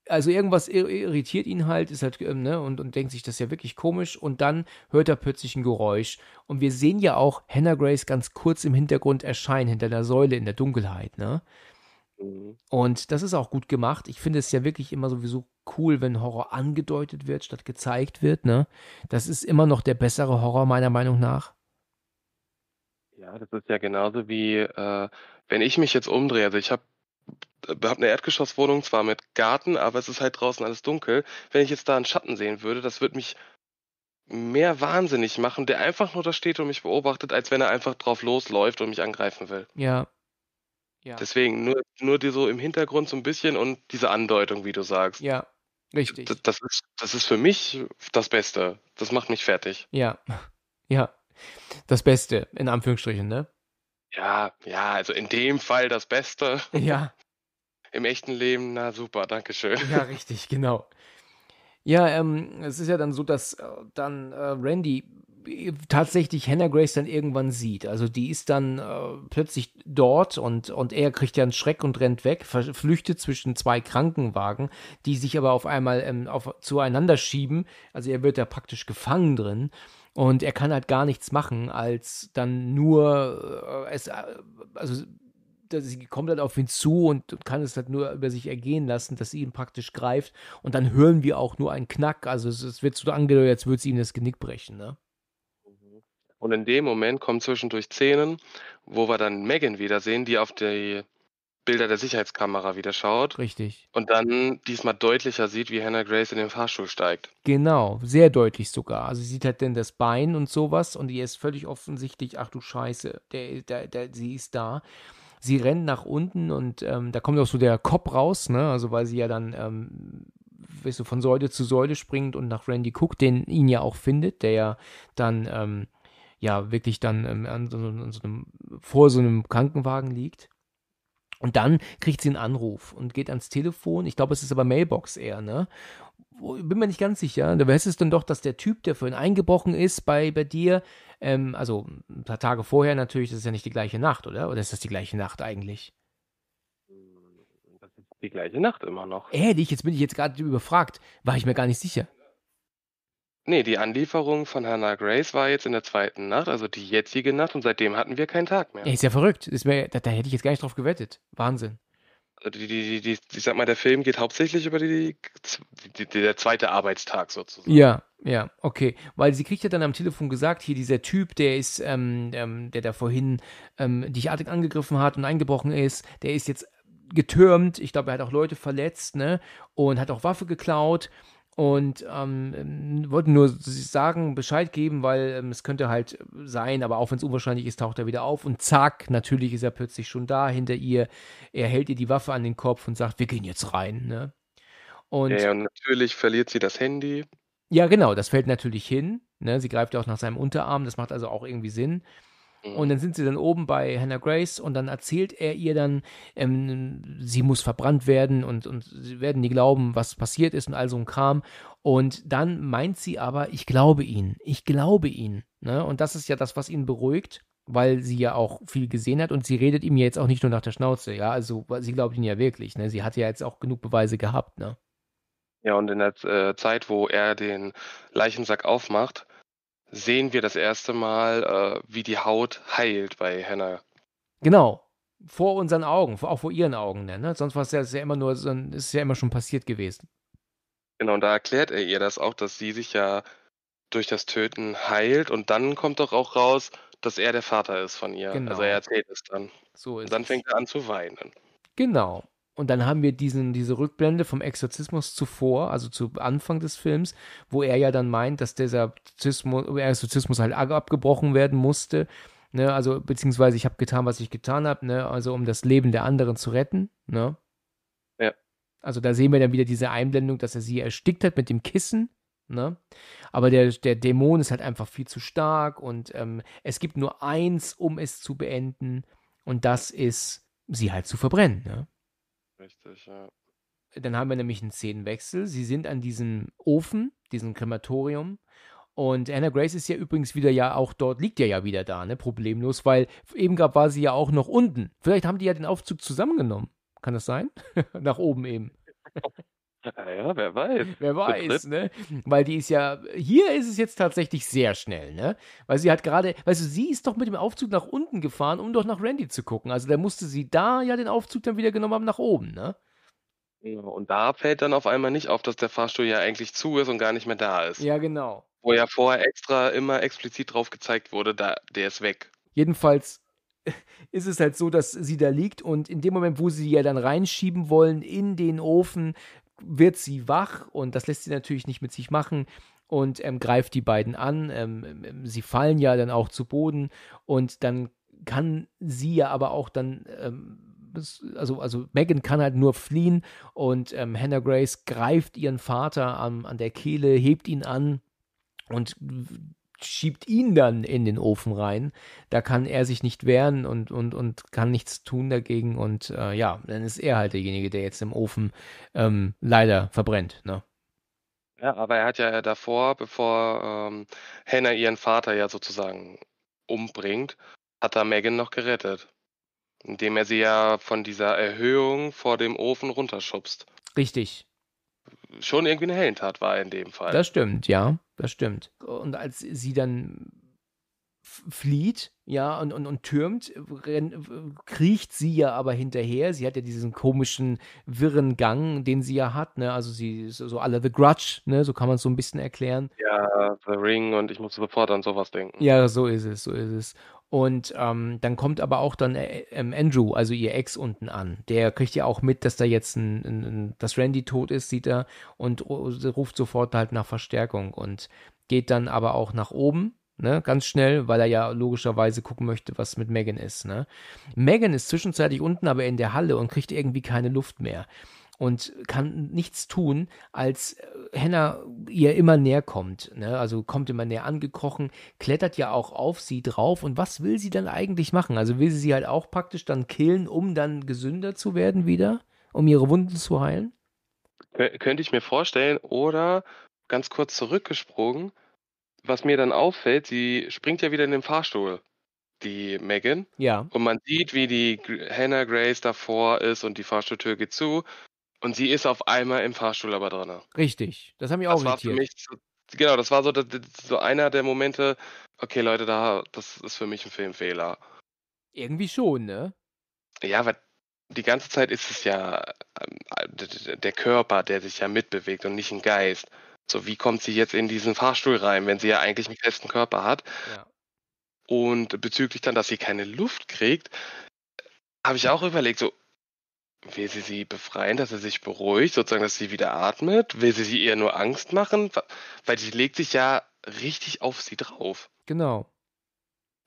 Also irgendwas irritiert ihn halt, ist halt, ähm, ne, und und denkt sich, das ist ja wirklich komisch und dann hört er plötzlich ein Geräusch und wir sehen ja auch Hannah Grace ganz kurz im Hintergrund erscheinen, hinter der Säule in der Dunkelheit, ne? Mhm. Und das ist auch gut gemacht. Ich finde es ja wirklich immer sowieso cool, wenn Horror angedeutet wird, statt gezeigt wird. Ne? Das ist immer noch der bessere Horror, meiner Meinung nach. Ja, das ist ja genauso wie, äh, wenn ich mich jetzt umdrehe. Also ich habe äh, hab eine Erdgeschosswohnung, zwar mit Garten, aber es ist halt draußen alles dunkel. Wenn ich jetzt da einen Schatten sehen würde, das würde mich mehr wahnsinnig machen, der einfach nur da steht und mich beobachtet, als wenn er einfach drauf losläuft und mich angreifen will. Ja, ja. Deswegen, nur, nur die so im Hintergrund so ein bisschen und diese Andeutung, wie du sagst. Ja, richtig. Das, das, ist, das ist für mich das Beste. Das macht mich fertig. Ja, [laughs] ja. Das Beste, in Anführungsstrichen, ne? Ja, ja, also in dem Fall das Beste. [laughs] Ja. [laughs] Im echten Leben, na super, danke schön. Ja, richtig, genau. Ja, ähm, es ist ja dann so, dass äh, dann äh, Randy tatsächlich Hannah Grace dann irgendwann sieht. Also die ist dann äh, plötzlich dort und, und er kriegt ja einen Schreck und rennt weg, flüchtet zwischen zwei Krankenwagen, die sich aber auf einmal ähm, auf, zueinander schieben. Also er wird da praktisch gefangen drin. Und er kann halt gar nichts machen, als dann nur äh, es, äh, also sie kommt halt auf ihn zu und kann es halt nur über sich ergehen lassen, dass sie ihn praktisch greift. Und dann hören wir auch nur einen Knack. Also es, es wird so angedeutet, als würde sie ihm das Genick brechen, ne? Und in dem Moment kommen zwischendurch Szenen, wo wir dann Megan wiedersehen, die auf die Bilder der Sicherheitskamera wieder schaut. Richtig. Und dann diesmal deutlicher sieht, wie Hannah Grace in den Fahrstuhl steigt. Genau, sehr deutlich sogar. Also sie sieht halt dann das Bein und sowas und ihr ist völlig offensichtlich, ach du Scheiße, der, der, der, sie ist da sie rennt nach unten und ähm, da kommt auch so der Kopf raus, ne? Also weil sie ja dann, ähm, weißt du, von Säule zu Säule springt und nach Randy Cook, den ihn ja auch findet, der ja dann ähm, ja wirklich dann ähm, an, so, an so einem, vor so einem Krankenwagen liegt. Und dann kriegt sie einen Anruf und geht ans Telefon. Ich glaube, es ist aber Mailbox eher, ne? Bin mir nicht ganz sicher. Da weißt es dann doch, dass der Typ, der vorhin eingebrochen ist bei, bei dir, ähm, also ein paar Tage vorher natürlich, das ist ja nicht die gleiche Nacht, oder? Oder ist das die gleiche Nacht eigentlich? Das ist die gleiche Nacht immer noch. Ehrlich, jetzt bin ich jetzt gerade überfragt. War ich mir gar nicht sicher. Ne, die Anlieferung von Hannah Grace war jetzt in der zweiten Nacht, also die jetzige Nacht, und seitdem hatten wir keinen Tag mehr. Ja, ist ja verrückt. Ist mir, da, da hätte ich jetzt gar nicht drauf gewettet. Wahnsinn. Also die, die, die, ich sag mal, der Film geht hauptsächlich über die, die, die der zweite Arbeitstag sozusagen. Ja, ja, okay. Weil sie kriegt ja dann am Telefon gesagt, hier dieser Typ, der ist, ähm, ähm, der da vorhin ähm, dich angegriffen hat und eingebrochen ist, der ist jetzt getürmt. Ich glaube, er hat auch Leute verletzt, ne? Und hat auch Waffe geklaut. Und ähm, ähm, wollten nur sagen, Bescheid geben, weil ähm, es könnte halt sein, aber auch wenn es unwahrscheinlich ist, taucht er wieder auf und zack, natürlich ist er plötzlich schon da hinter ihr. Er hält ihr die Waffe an den Kopf und sagt, wir gehen jetzt rein. Ne? Und, ja, und natürlich verliert sie das Handy. Ja, genau, das fällt natürlich hin. Ne? Sie greift ja auch nach seinem Unterarm, das macht also auch irgendwie Sinn. Mhm. Und dann sind sie dann oben bei Hannah Grace und dann erzählt er ihr dann, ähm, sie muss verbrannt werden und, und sie werden nie glauben, was passiert ist und all so ein Kram. Und dann meint sie aber, ich glaube ihn, ich glaube ihn. Ne? Und das ist ja das, was ihn beruhigt, weil sie ja auch viel gesehen hat und sie redet ihm jetzt auch nicht nur nach der Schnauze, ja, also sie glaubt ihn ja wirklich, ne? Sie hat ja jetzt auch genug Beweise gehabt, ne? Ja, und in der äh, Zeit, wo er den Leichensack aufmacht, sehen wir das erste Mal, äh, wie die Haut heilt bei Hannah. Genau. Vor unseren Augen, auch vor ihren Augen, ne? ne? Sonst war es ja, ja immer nur, ist ja immer schon passiert gewesen. Genau, und da erklärt er ihr das auch, dass sie sich ja durch das Töten heilt und dann kommt doch auch raus, dass er der Vater ist von ihr. Also genau. Also er erzählt es dann. So ist und dann es. fängt er an zu weinen. Genau. Und dann haben wir diesen, diese Rückblende vom Exorzismus zuvor, also zu Anfang des Films, wo er ja dann meint, dass dieser Exorzismus, äh, Exorzismus halt abgebrochen werden musste. Ne? Also, beziehungsweise ich habe getan, was ich getan habe, ne? also um das Leben der anderen zu retten. Ne? Ja. Also da sehen wir dann wieder diese Einblendung, dass er sie erstickt hat mit dem Kissen. Ne? Aber der, der Dämon ist halt einfach viel zu stark und ähm, es gibt nur eins, um es zu beenden, und das ist, sie halt zu verbrennen. Ne? Richtig, ja. Dann haben wir nämlich einen Szenenwechsel. Sie sind an diesem Ofen, diesem Krematorium. Und Anna Grace ist ja übrigens wieder ja auch dort, liegt ja ja wieder da, ne? Problemlos, weil eben gerade war sie ja auch noch unten. Vielleicht haben die ja den Aufzug zusammengenommen. Kann das sein? [laughs] Nach oben eben. [laughs] [laughs] Ah ja, wer weiß. Wer weiß, ne? Weil die ist ja, hier ist es jetzt tatsächlich sehr schnell, ne? Weil sie hat gerade, weißt du, sie ist doch mit dem Aufzug nach unten gefahren, um doch nach Randy zu gucken. Also da musste sie da ja den Aufzug dann wieder genommen haben nach oben, ne? und da fällt dann auf einmal nicht auf, dass der Fahrstuhl ja eigentlich zu ist und gar nicht mehr da ist. Ja, genau. Wo ja vorher extra immer explizit drauf gezeigt wurde, da, der ist weg. Jedenfalls [laughs] ist es halt so, dass sie da liegt und in dem Moment, wo sie ja dann reinschieben wollen in den Ofen, wird sie wach und das lässt sie natürlich nicht mit sich machen und ähm, greift die beiden an. Ähm, ähm, ähm sie fallen ja dann auch zu Boden und dann kann sie ja aber auch dann, ähm, also, also Megan kann halt nur fliehen und ähm, Hannah Grace greift ihren Vater an, an der Kehle, hebt ihn an und schiebt ihn dann in den Ofen rein. Da kann er sich nicht wehren und, und, und kann nichts tun dagegen. Und äh, ja, dann ist er halt derjenige, der jetzt im Ofen ähm, leider verbrennt. Ne? Ja, aber er hat ja davor, bevor ähm, Hannah ihren Vater ja sozusagen umbringt, hat er Megan noch gerettet. Indem er sie ja von dieser Erhöhung vor dem Ofen runterschubst. Richtig. Schon irgendwie eine Heldentat war er in dem Fall. Das stimmt, ja. Das stimmt. Und als sie dann flieht, ja, und, und, und türmt, renn, kriecht sie ja aber hinterher. Sie hat ja diesen komischen, wirren Gang, den sie ja hat, ne? Also sie so alle The Grudge, ne? So kann man es so ein bisschen erklären. Ja, The Ring und ich muss sofort an sowas denken. Ja, so ist es, so ist es. Und ähm, dann kommt aber auch dann ähm, Andrew, also ihr Ex, unten an. Der kriegt ja auch mit, dass da jetzt ein, ein, ein dass Randy tot ist, sieht er und ruft sofort halt nach Verstärkung und geht dann aber auch nach oben, ne, ganz schnell, weil er ja logischerweise gucken möchte, was mit Megan ist, ne. Megan ist zwischenzeitlich unten, aber in der Halle und kriegt irgendwie keine Luft mehr und kann nichts tun, als äh, Henna ihr immer näher kommt. Ne? Also kommt immer näher angekrochen, klettert ja auch auf sie drauf. Und was will sie dann eigentlich machen? Also will sie sie halt auch praktisch dann killen, um dann gesünder zu werden wieder, um ihre Wunden zu heilen? Könnte ich mir vorstellen. Oder ganz kurz zurückgesprungen, was mir dann auffällt, sie springt ja wieder in den Fahrstuhl die Megan. Ja. Und man sieht, wie die Hannah Grace davor ist und die Fahrstuhltür geht zu. Und sie ist auf einmal im Fahrstuhl aber drin. Richtig, das haben wir auch das War für mich so, genau, das war so, so einer der Momente, okay Leute, da, das ist für mich ein Filmfehler. Irgendwie schon, ne? Ja, weil die ganze Zeit ist es ja ähm, äh, der Körper, der sich ja mitbewegt und nicht ein Geist. So, wie kommt sie jetzt in diesen Fahrstuhl rein, wenn sie ja eigentlich einen festen Körper hat? Ja. Und bezüglich dann, dass sie keine Luft kriegt, habe ich auch überlegt, so, Will sie sie befreien, dass sie sich beruhigt, sozusagen, dass sie wieder atmet? Will sie sie eher nur Angst machen? Weil sie legt sich ja richtig auf sie drauf. Genau.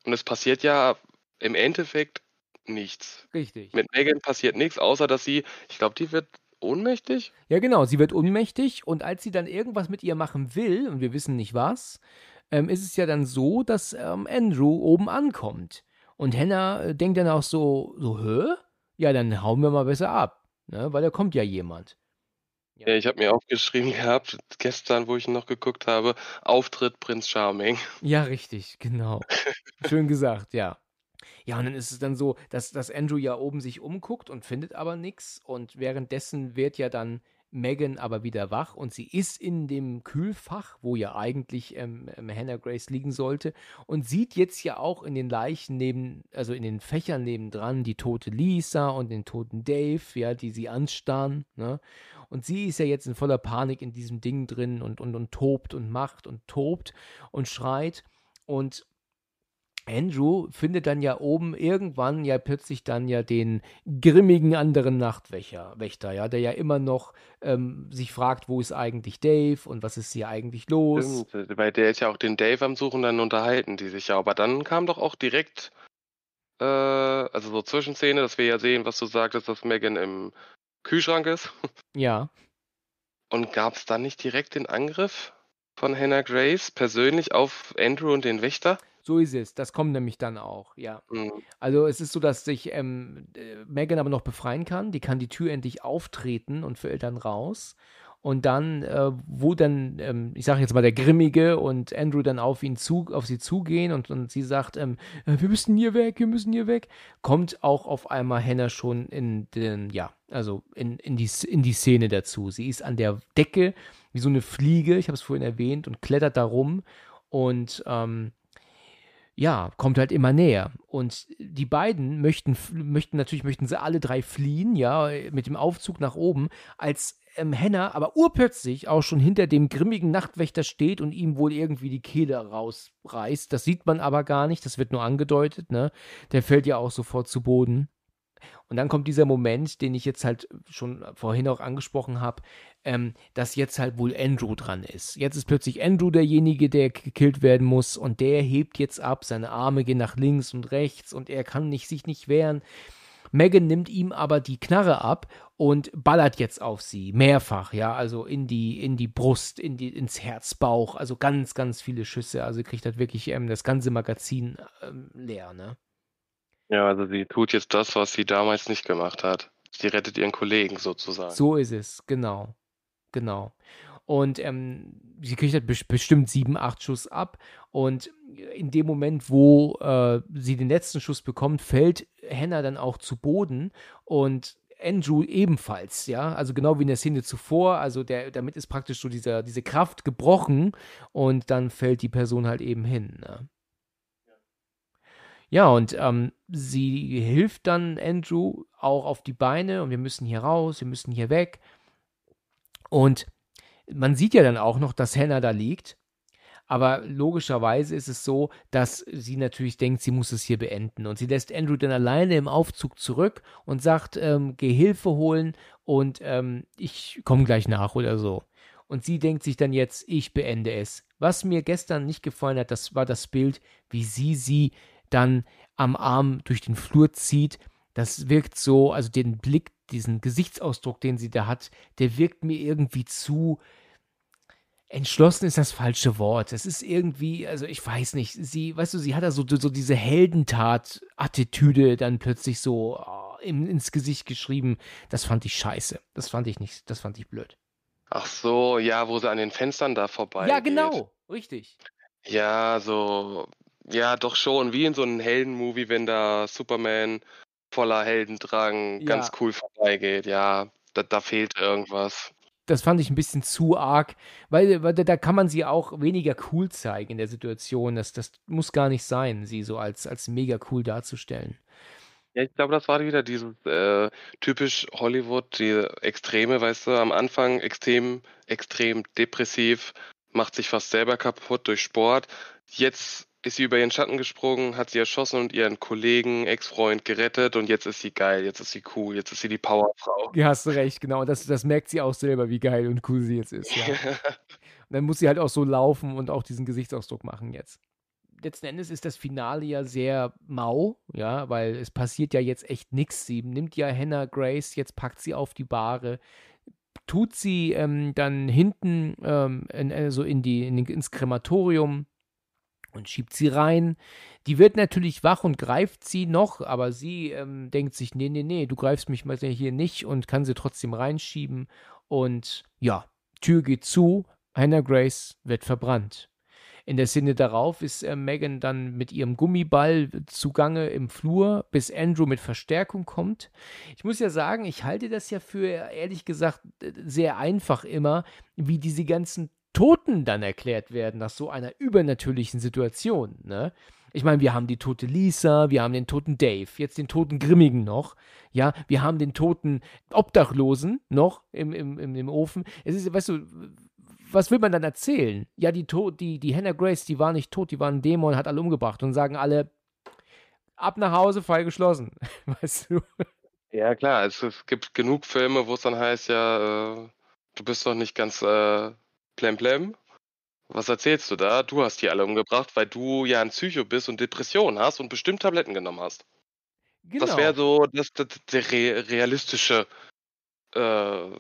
Und es passiert ja im Endeffekt nichts. Richtig. Mit Megan passiert nichts, außer dass sie, ich glaube, die wird ohnmächtig. Ja, genau, sie wird ohnmächtig und als sie dann irgendwas mit ihr machen will, und wir wissen nicht was, ähm, ist es ja dann so, dass ähm, Andrew oben ankommt. Und Hannah äh, denkt dann auch so, so, hä? ja, dann hauen wir mal besser ab, ne? weil da kommt ja jemand. Ja, ich habe mir aufgeschrieben gehabt, gestern, wo ich noch geguckt habe, Auftritt Prinz Charming. Ja, richtig, genau. Schön gesagt, ja. Ja, und dann ist es dann so, dass, dass Andrew ja oben sich umguckt und findet aber nichts und währenddessen wird ja dann Megan aber wieder wach und sie ist in dem Kühlfach, wo ja eigentlich ähm, ähm, Hannah Grace liegen sollte, und sieht jetzt ja auch in den Leichen neben, also in den Fächern nebendran, die tote Lisa und den toten Dave, ja, die sie anstarren. Ne? Und sie ist ja jetzt in voller Panik in diesem Ding drin und, und, und tobt und macht und tobt und schreit. Und Andrew findet dann ja oben irgendwann ja plötzlich dann ja den grimmigen anderen Nachtwächter, Wächter, ja, der ja immer noch ähm, sich fragt, wo ist eigentlich Dave und was ist hier eigentlich los? Stimmt, bei äh, der ist ja auch den Dave am Suchen, dann unterhalten die sich ja. Aber dann kam doch auch direkt, äh, also so Zwischenszene, dass wir ja sehen, was du sagtest, dass Megan im Kühlschrank ist. Ja. Und gab es dann nicht direkt den Angriff von Hannah Grace persönlich auf Andrew und den Wächter? So ist es. Das kommt nämlich dann auch, ja. Mhm. Also es ist so, dass sich ähm, äh, Megan aber noch befreien kann. Die kann die Tür endlich auftreten und für Eltern raus. Und dann, äh, wo dann, ähm, ich sage jetzt mal, der Grimmige und Andrew dann auf ihn zu, auf sie zugehen und, und sie sagt, ähm, äh, wir müssen hier weg, wir müssen hier weg, kommt auch auf einmal Hannah schon in den, ja, also in, in, die, in die Szene dazu. Sie ist an der Decke wie so eine Fliege, ich habe es vorhin erwähnt, und klettert da rum und ähm, ja, kommt halt immer näher. Und die beiden möchten, möchten natürlich, möchten sie alle drei fliehen, ja, mit dem Aufzug nach oben, als ähm, Henna aber urplötzlich auch schon hinter dem grimmigen Nachtwächter steht und ihm wohl irgendwie die Kehle rausreißt. Das sieht man aber gar nicht, das wird nur angedeutet, ne? Der fällt ja auch sofort zu Boden. Und dann kommt dieser Moment, den ich jetzt halt schon vorhin auch angesprochen habe, ähm, dass jetzt halt wohl Andrew dran ist. Jetzt ist plötzlich Andrew derjenige, der gekillt werden muss und der hebt jetzt ab, seine Arme gehen nach links und rechts und er kann nicht, sich nicht wehren. Megan nimmt ihm aber die Knarre ab und ballert jetzt auf sie mehrfach, ja, also in die in die Brust, in die ins Herz, Bauch, also ganz ganz viele Schüsse, also kriegt halt wirklich ähm, das ganze Magazin ähm, leer, ne? Ja, also sie tut jetzt das, was sie damals nicht gemacht hat. Sie rettet ihren Kollegen sozusagen. So ist es, genau. Genau. Und ähm, sie kriegt halt bestimmt sieben, acht Schuss ab. Und in dem Moment, wo äh, sie den letzten Schuss bekommt, fällt Hannah dann auch zu Boden. Und Andrew ebenfalls, ja, also genau wie in der Szene zuvor, also der, damit ist praktisch so dieser, diese Kraft gebrochen und dann fällt die Person halt eben hin. Ne? Ja, und ähm, sie hilft dann Andrew auch auf die Beine und wir müssen hier raus, wir müssen hier weg. Und man sieht ja dann auch noch, dass Hannah da liegt. Aber logischerweise ist es so, dass sie natürlich denkt, sie muss es hier beenden. Und sie lässt Andrew dann alleine im Aufzug zurück und sagt, ähm, geh Hilfe holen und ähm, ich komme gleich nach oder so. Und sie denkt sich dann jetzt, ich beende es. Was mir gestern nicht gefallen hat, das war das Bild, wie sie sie dann am Arm durch den Flur zieht. Das wirkt so, also den Blick, diesen Gesichtsausdruck, den sie da hat, der wirkt mir irgendwie zu. Entschlossen ist das falsche Wort. Es ist irgendwie, also ich weiß nicht, sie, weißt du, sie hat da so, so diese Heldentat-Attitüde dann plötzlich so oh, ins Gesicht geschrieben. Das fand ich scheiße. Das fand ich nicht, das fand ich blöd. Ach so, ja, wo sie an den Fenstern da vorbei. Ja, genau, richtig. Ja, so ja, doch schon, wie in so einem Heldenmovie, wenn da Superman voller Heldendrang ja. ganz cool vorbeigeht. Ja, da, da fehlt irgendwas das fand ich ein bisschen zu arg, weil, weil, da kann man sie auch weniger cool zeigen in der Situation. Das, das muss gar nicht sein, sie so als, als mega cool darzustellen. Ja, ich glaube, das war wieder dieses äh, typisch Hollywood, die Extreme, weißt du, am Anfang extrem, extrem depressiv, macht sich fast selber kaputt durch Sport. Jetzt ist sie über ihren Schatten gesprungen, hat sie erschossen und ihren Kollegen, Ex-Freund gerettet und jetzt ist sie geil, jetzt ist sie cool, jetzt ist sie die Powerfrau. Ja, hast du recht, genau. Und das, das merkt sie auch selber, wie geil und cool sie jetzt ist. Ja. [laughs] und dann muss sie halt auch so laufen und auch diesen Gesichtsausdruck machen jetzt. Letzten Endes ist das Finale ja sehr mau, ja, weil es passiert ja jetzt echt nichts. Sie nimmt ja Hannah Grace, jetzt packt sie auf die Bahre, tut sie ähm, dann hinten ähm, in, also in die, in, ins Krematorium, und schiebt sie rein. Die wird natürlich wach und greift sie noch, aber sie ähm, denkt sich, nee, nee, nee, du greifst mich mal hier nicht und kann sie trotzdem reinschieben. Und ja, Tür geht zu, Hannah Grace wird verbrannt. In der Szene darauf ist äh, Megan dann mit ihrem Gummiball zugange im Flur, bis Andrew mit Verstärkung kommt. Ich muss ja sagen, ich halte das ja für, ehrlich gesagt, sehr einfach immer, wie diese ganzen Toten dann erklärt werden nach so einer übernatürlichen Situation. Ne? Ich meine, wir haben die tote Lisa, wir haben den toten Dave, jetzt den toten Grimmigen noch, ja, wir haben den toten Obdachlosen noch im, im, im, im Ofen. Es ist, weißt du, was will man dann erzählen? Ja, die, to die, die Hannah Grace, die war nicht tot, die war ein Dämon, hat alle umgebracht und sagen alle, ab nach Hause, Fall geschlossen, [laughs] weißt du? Ja, klar, es, es gibt genug Filme, wo es dann heißt, ja, äh, du bist doch nicht ganz... Äh Plemplem, was erzählst du da? Du hast die alle umgebracht, weil du ja ein Psycho bist und Depressionen hast und bestimmt Tabletten genommen hast. Genau. Das wäre so das, das, der realistische äh,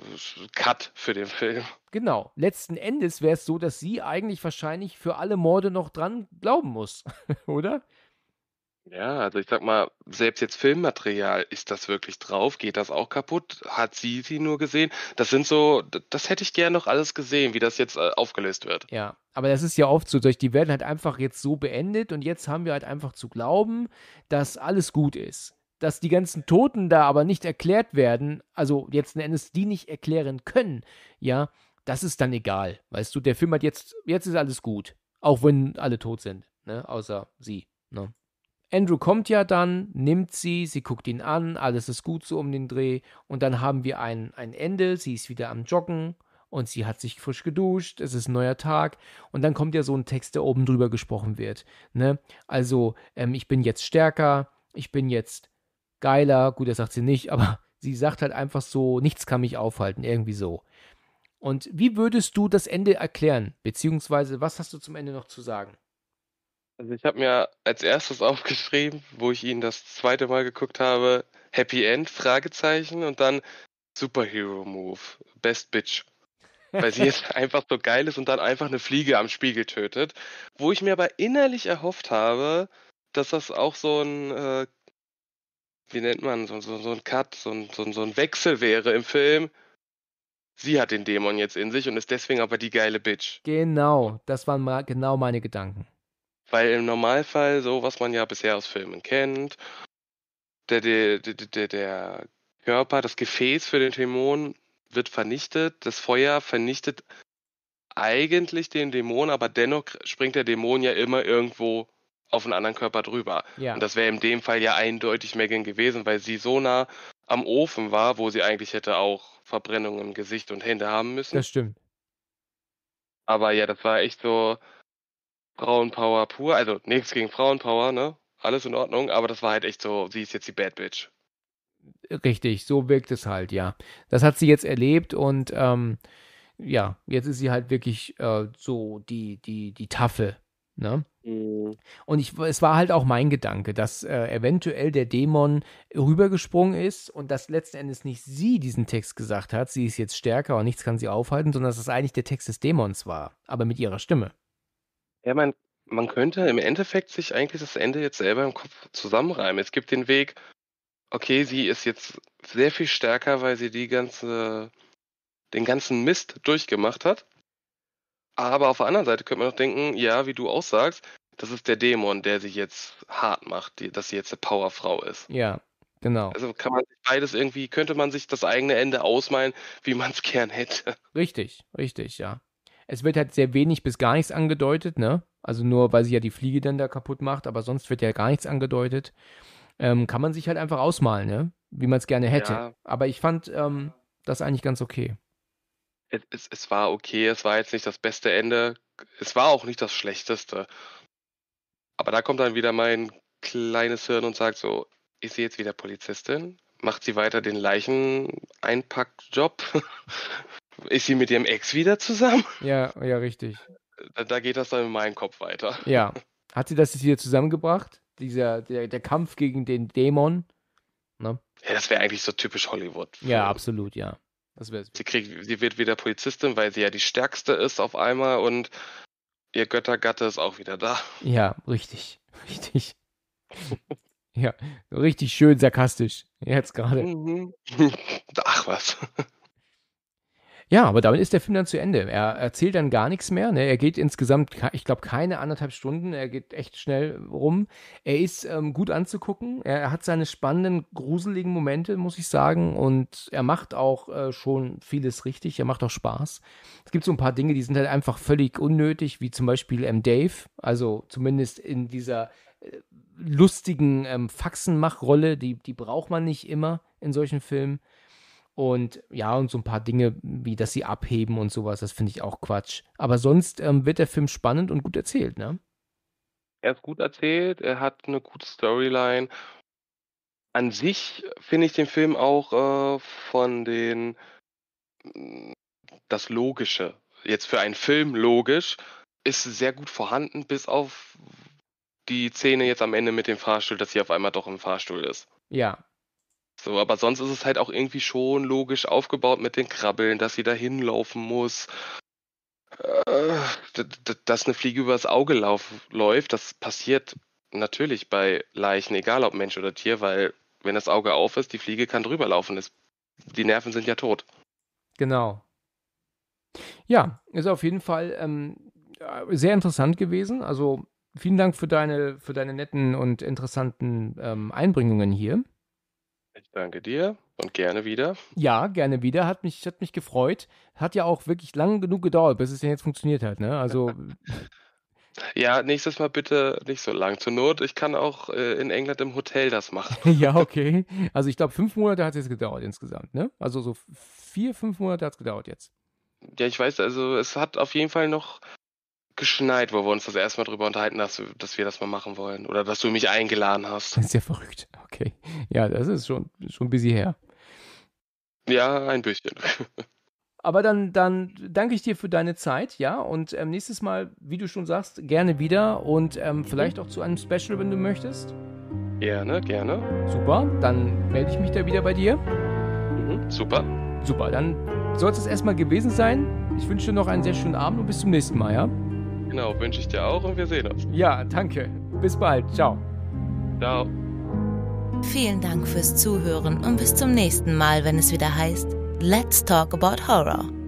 Cut für den Film. Genau. Letzten Endes wäre es so, dass sie eigentlich wahrscheinlich für alle Morde noch dran glauben muss, [laughs] oder? Ja, also ich sag mal, selbst jetzt Filmmaterial, ist das wirklich drauf? Geht das auch kaputt? Hat sie sie nur gesehen? Das sind so, das hätte ich gerne noch alles gesehen, wie das jetzt äh, aufgelöst wird. Ja, aber das ist ja oft so, die werden halt einfach jetzt so beendet und jetzt haben wir halt einfach zu glauben, dass alles gut ist. Dass die ganzen Toten da aber nicht erklärt werden, also letzten Endes die nicht erklären können, ja, das ist dann egal. Weißt du, der Film hat jetzt, jetzt ist alles gut. Auch wenn alle tot sind, ne, außer sie, ne. Andrew kommt ja dann, nimmt sie, sie guckt ihn an, alles ist gut so um den Dreh und dann haben wir ein, ein Ende, sie ist wieder am Joggen und sie hat sich frisch geduscht, es ist ein neuer Tag und dann kommt ja so ein Text, der oben drüber gesprochen wird. Ne? Also, ähm, ich bin jetzt stärker, ich bin jetzt geiler, gut, das sagt sie nicht, aber [laughs] sie sagt halt einfach so, nichts kann mich aufhalten, irgendwie so. Und wie würdest du das Ende erklären, beziehungsweise was hast du zum Ende noch zu sagen? Also ich habe mir als erstes [laughs] aufgeschrieben, wo ich ihn das zweite Mal geguckt habe, Happy End, Fragezeichen und dann Superhero Move, Best Bitch. Weil sie [laughs] jetzt einfach so geil ist und dann einfach eine Fliege am Spiegel tötet. Wo ich mir aber innerlich erhofft habe, dass das auch so ein, äh, wie nennt man, so, so, so ein Cut, so ein, so, so ein Wechsel wäre im Film. Sie hat den Dämon jetzt in sich und ist deswegen aber die geile Bitch. Genau, das waren genau meine Gedanken. Weil im Normalfall, so was man ja bisher aus Filmen kennt, der, der, der, der Körper, das Gefäß für den Dämon wird vernichtet, das Feuer vernichtet eigentlich den Dämon, aber dennoch springt der Dämon ja immer irgendwo auf einen anderen Körper drüber. Ja. Und das wäre in dem Fall ja eindeutig Megan gewesen, weil sie so nah am Ofen war, wo sie eigentlich hätte auch Verbrennungen im Gesicht und Hände haben müssen. Das stimmt. Aber ja, das war echt so, Frauenpower pur, also nichts gegen Frauenpower, ne? Alles in Ordnung, aber das war halt echt so, sie ist jetzt die Bad Bitch. Richtig, so wirkt es halt, ja. Das hat sie jetzt erlebt und ähm, ja, jetzt ist sie halt wirklich äh, so die, die, die Taffe, ne? Mhm. Und ich, es war halt auch mein Gedanke, dass äh, eventuell der Dämon rübergesprungen ist und dass letzten Endes nicht sie diesen Text gesagt hat, sie ist jetzt stärker und nichts kann sie aufhalten, sondern dass es eigentlich der Text des Dämons war, aber mit ihrer Stimme. Ja, man, man könnte im Endeffekt sich eigentlich das Ende jetzt selber im Kopf zusammenreimen. Es gibt den Weg, okay, sie ist jetzt sehr viel stärker, weil sie die ganze, den ganzen Mist durchgemacht hat. Aber auf der anderen Seite könnte man noch denken, ja, wie du auch sagst, das ist der Dämon, der sich jetzt hart macht, die, dass sie jetzt eine Powerfrau ist. Ja, genau. Also kann man beides irgendwie, könnte man sich das eigene Ende ausmalen, wie man es [laughs] gern hätte. Richtig, richtig, ja. Es wird halt sehr wenig bis gar nichts angedeutet, ne? Also nur, weil sie ja die Fliege dann da kaputt macht, aber sonst wird ja gar nichts angedeutet. Ähm, kann man sich halt einfach ausmalen, ne? Wie man es gerne hätte. Ja. Aber ich fand ähm, das eigentlich ganz okay. Es, es, es war okay, es war jetzt nicht das beste Ende. Es war auch nicht das schlechteste. Aber da kommt dann wieder mein kleines Hirn und sagt so, ist sie jetzt wieder Polizistin? Macht sie weiter den Leicheneinpackjob? [laughs] ist sie mit ihrem Ex wieder zusammen? [laughs] Ja, ja, richtig. Da, da geht das dann in meinem Kopf weiter. Ja. [laughs] Hat sie das jetzt wieder zusammengebracht? Dieser, der, der Kampf gegen den Dämon? Ne? Ja, das wäre eigentlich so typisch Hollywood. Ja, absolut, ja. Das Sie, kriegt, sie wird wieder Polizistin, weil sie ja die stärkste ist auf einmal und ihr Göttergatte ist auch wieder da. Ja, richtig. [laughs] Richtig. ja, richtig schön sarkastisch. Jetzt gerade. Mhm. Ach was. Ja, aber damit ist der Film dann zu Ende. Er erzählt dann gar nichts mehr. Ne? Er geht insgesamt, ich glaube, keine anderthalb Stunden. Er geht echt schnell rum. Er ist ähm, gut anzugucken. Er hat seine spannenden, gruseligen Momente, muss ich sagen. Und er macht auch äh, schon vieles richtig. Er macht auch Spaß. Es gibt so ein paar Dinge, die sind halt einfach völlig unnötig, wie zum Beispiel M. Ähm, Dave. Also zumindest in dieser äh, lustigen ähm, Faxenmachrolle, die, die braucht man nicht immer in solchen Filmen. Und ja, und so ein paar Dinge, wie dass sie abheben und sowas, das finde ich auch Quatsch. Aber sonst ähm, wird der Film spannend und gut erzählt, ne? Er ist gut erzählt, er hat eine gute Storyline. An sich finde ich den Film auch äh, von den das Logische. Jetzt für einen Film logisch ist sehr gut vorhanden, bis auf die Szene jetzt am Ende mit dem Fahrstuhl, dass sie auf einmal doch im Fahrstuhl ist. Ja, so, aber sonst ist es halt auch irgendwie schon logisch aufgebaut mit den Krabbeln, dass sie da hinlaufen muss. Äh, dass eine Fliege übers Auge lauf, läuft, das passiert natürlich bei Leichen, egal ob Mensch oder Tier, weil wenn das Auge auf ist, die Fliege kann drüber laufen. Das, die Nerven sind ja tot. Genau. Ja, ist auf jeden Fall ähm, äh, sehr interessant gewesen. Also vielen Dank für deine, für deine netten und interessanten ähm, Einbringungen hier. Ich danke dir und gerne wieder. Ja, gerne wieder. Hat mich, hat mich gefreut. Hat ja auch wirklich lang genug gedauert, bis es ja jetzt funktioniert hat. Ne? Also. [laughs] Ja, nächstes Mal bitte nicht so lang. Zur Not, ich kann auch äh, in England im Hotel das machen. [laughs] ja, okay. Also ich glaube, fünf Monate hat es jetzt gedauert insgesamt, ne? Also so vier, fünf Monate hat es gedauert jetzt. Ja, ich weiß, also es hat auf jeden Fall noch geschneit, wo wir uns das erstmal drüber unterhalten, dass, wir, dass wir das mal machen wollen. Oder dass du mich eingeladen hast. Das ist ja verrückt. Okay. Ja, das ist schon, schon ein bisschen her. Ja, ein bisschen. [laughs] Aber dann, dann danke ich dir für deine Zeit, ja. Und ähm, nächstes Mal, wie du schon sagst, gerne wieder und ähm, vielleicht auch zu einem Special, wenn du möchtest. Gerne, gerne. Super, dann melde ich mich da wieder bei dir. Mhm, super. Super, dann soll es das erstmal gewesen sein. Ich wünsche dir noch einen sehr schönen Abend und bis zum nächsten Mal, ja. Genau, wünsche ich dir auch und wir sehen uns. Ja, danke. Bis bald. Ciao. Ciao. Vielen Dank fürs Zuhören und bis zum nächsten Mal, wenn es wieder heißt Let's Talk About Horror.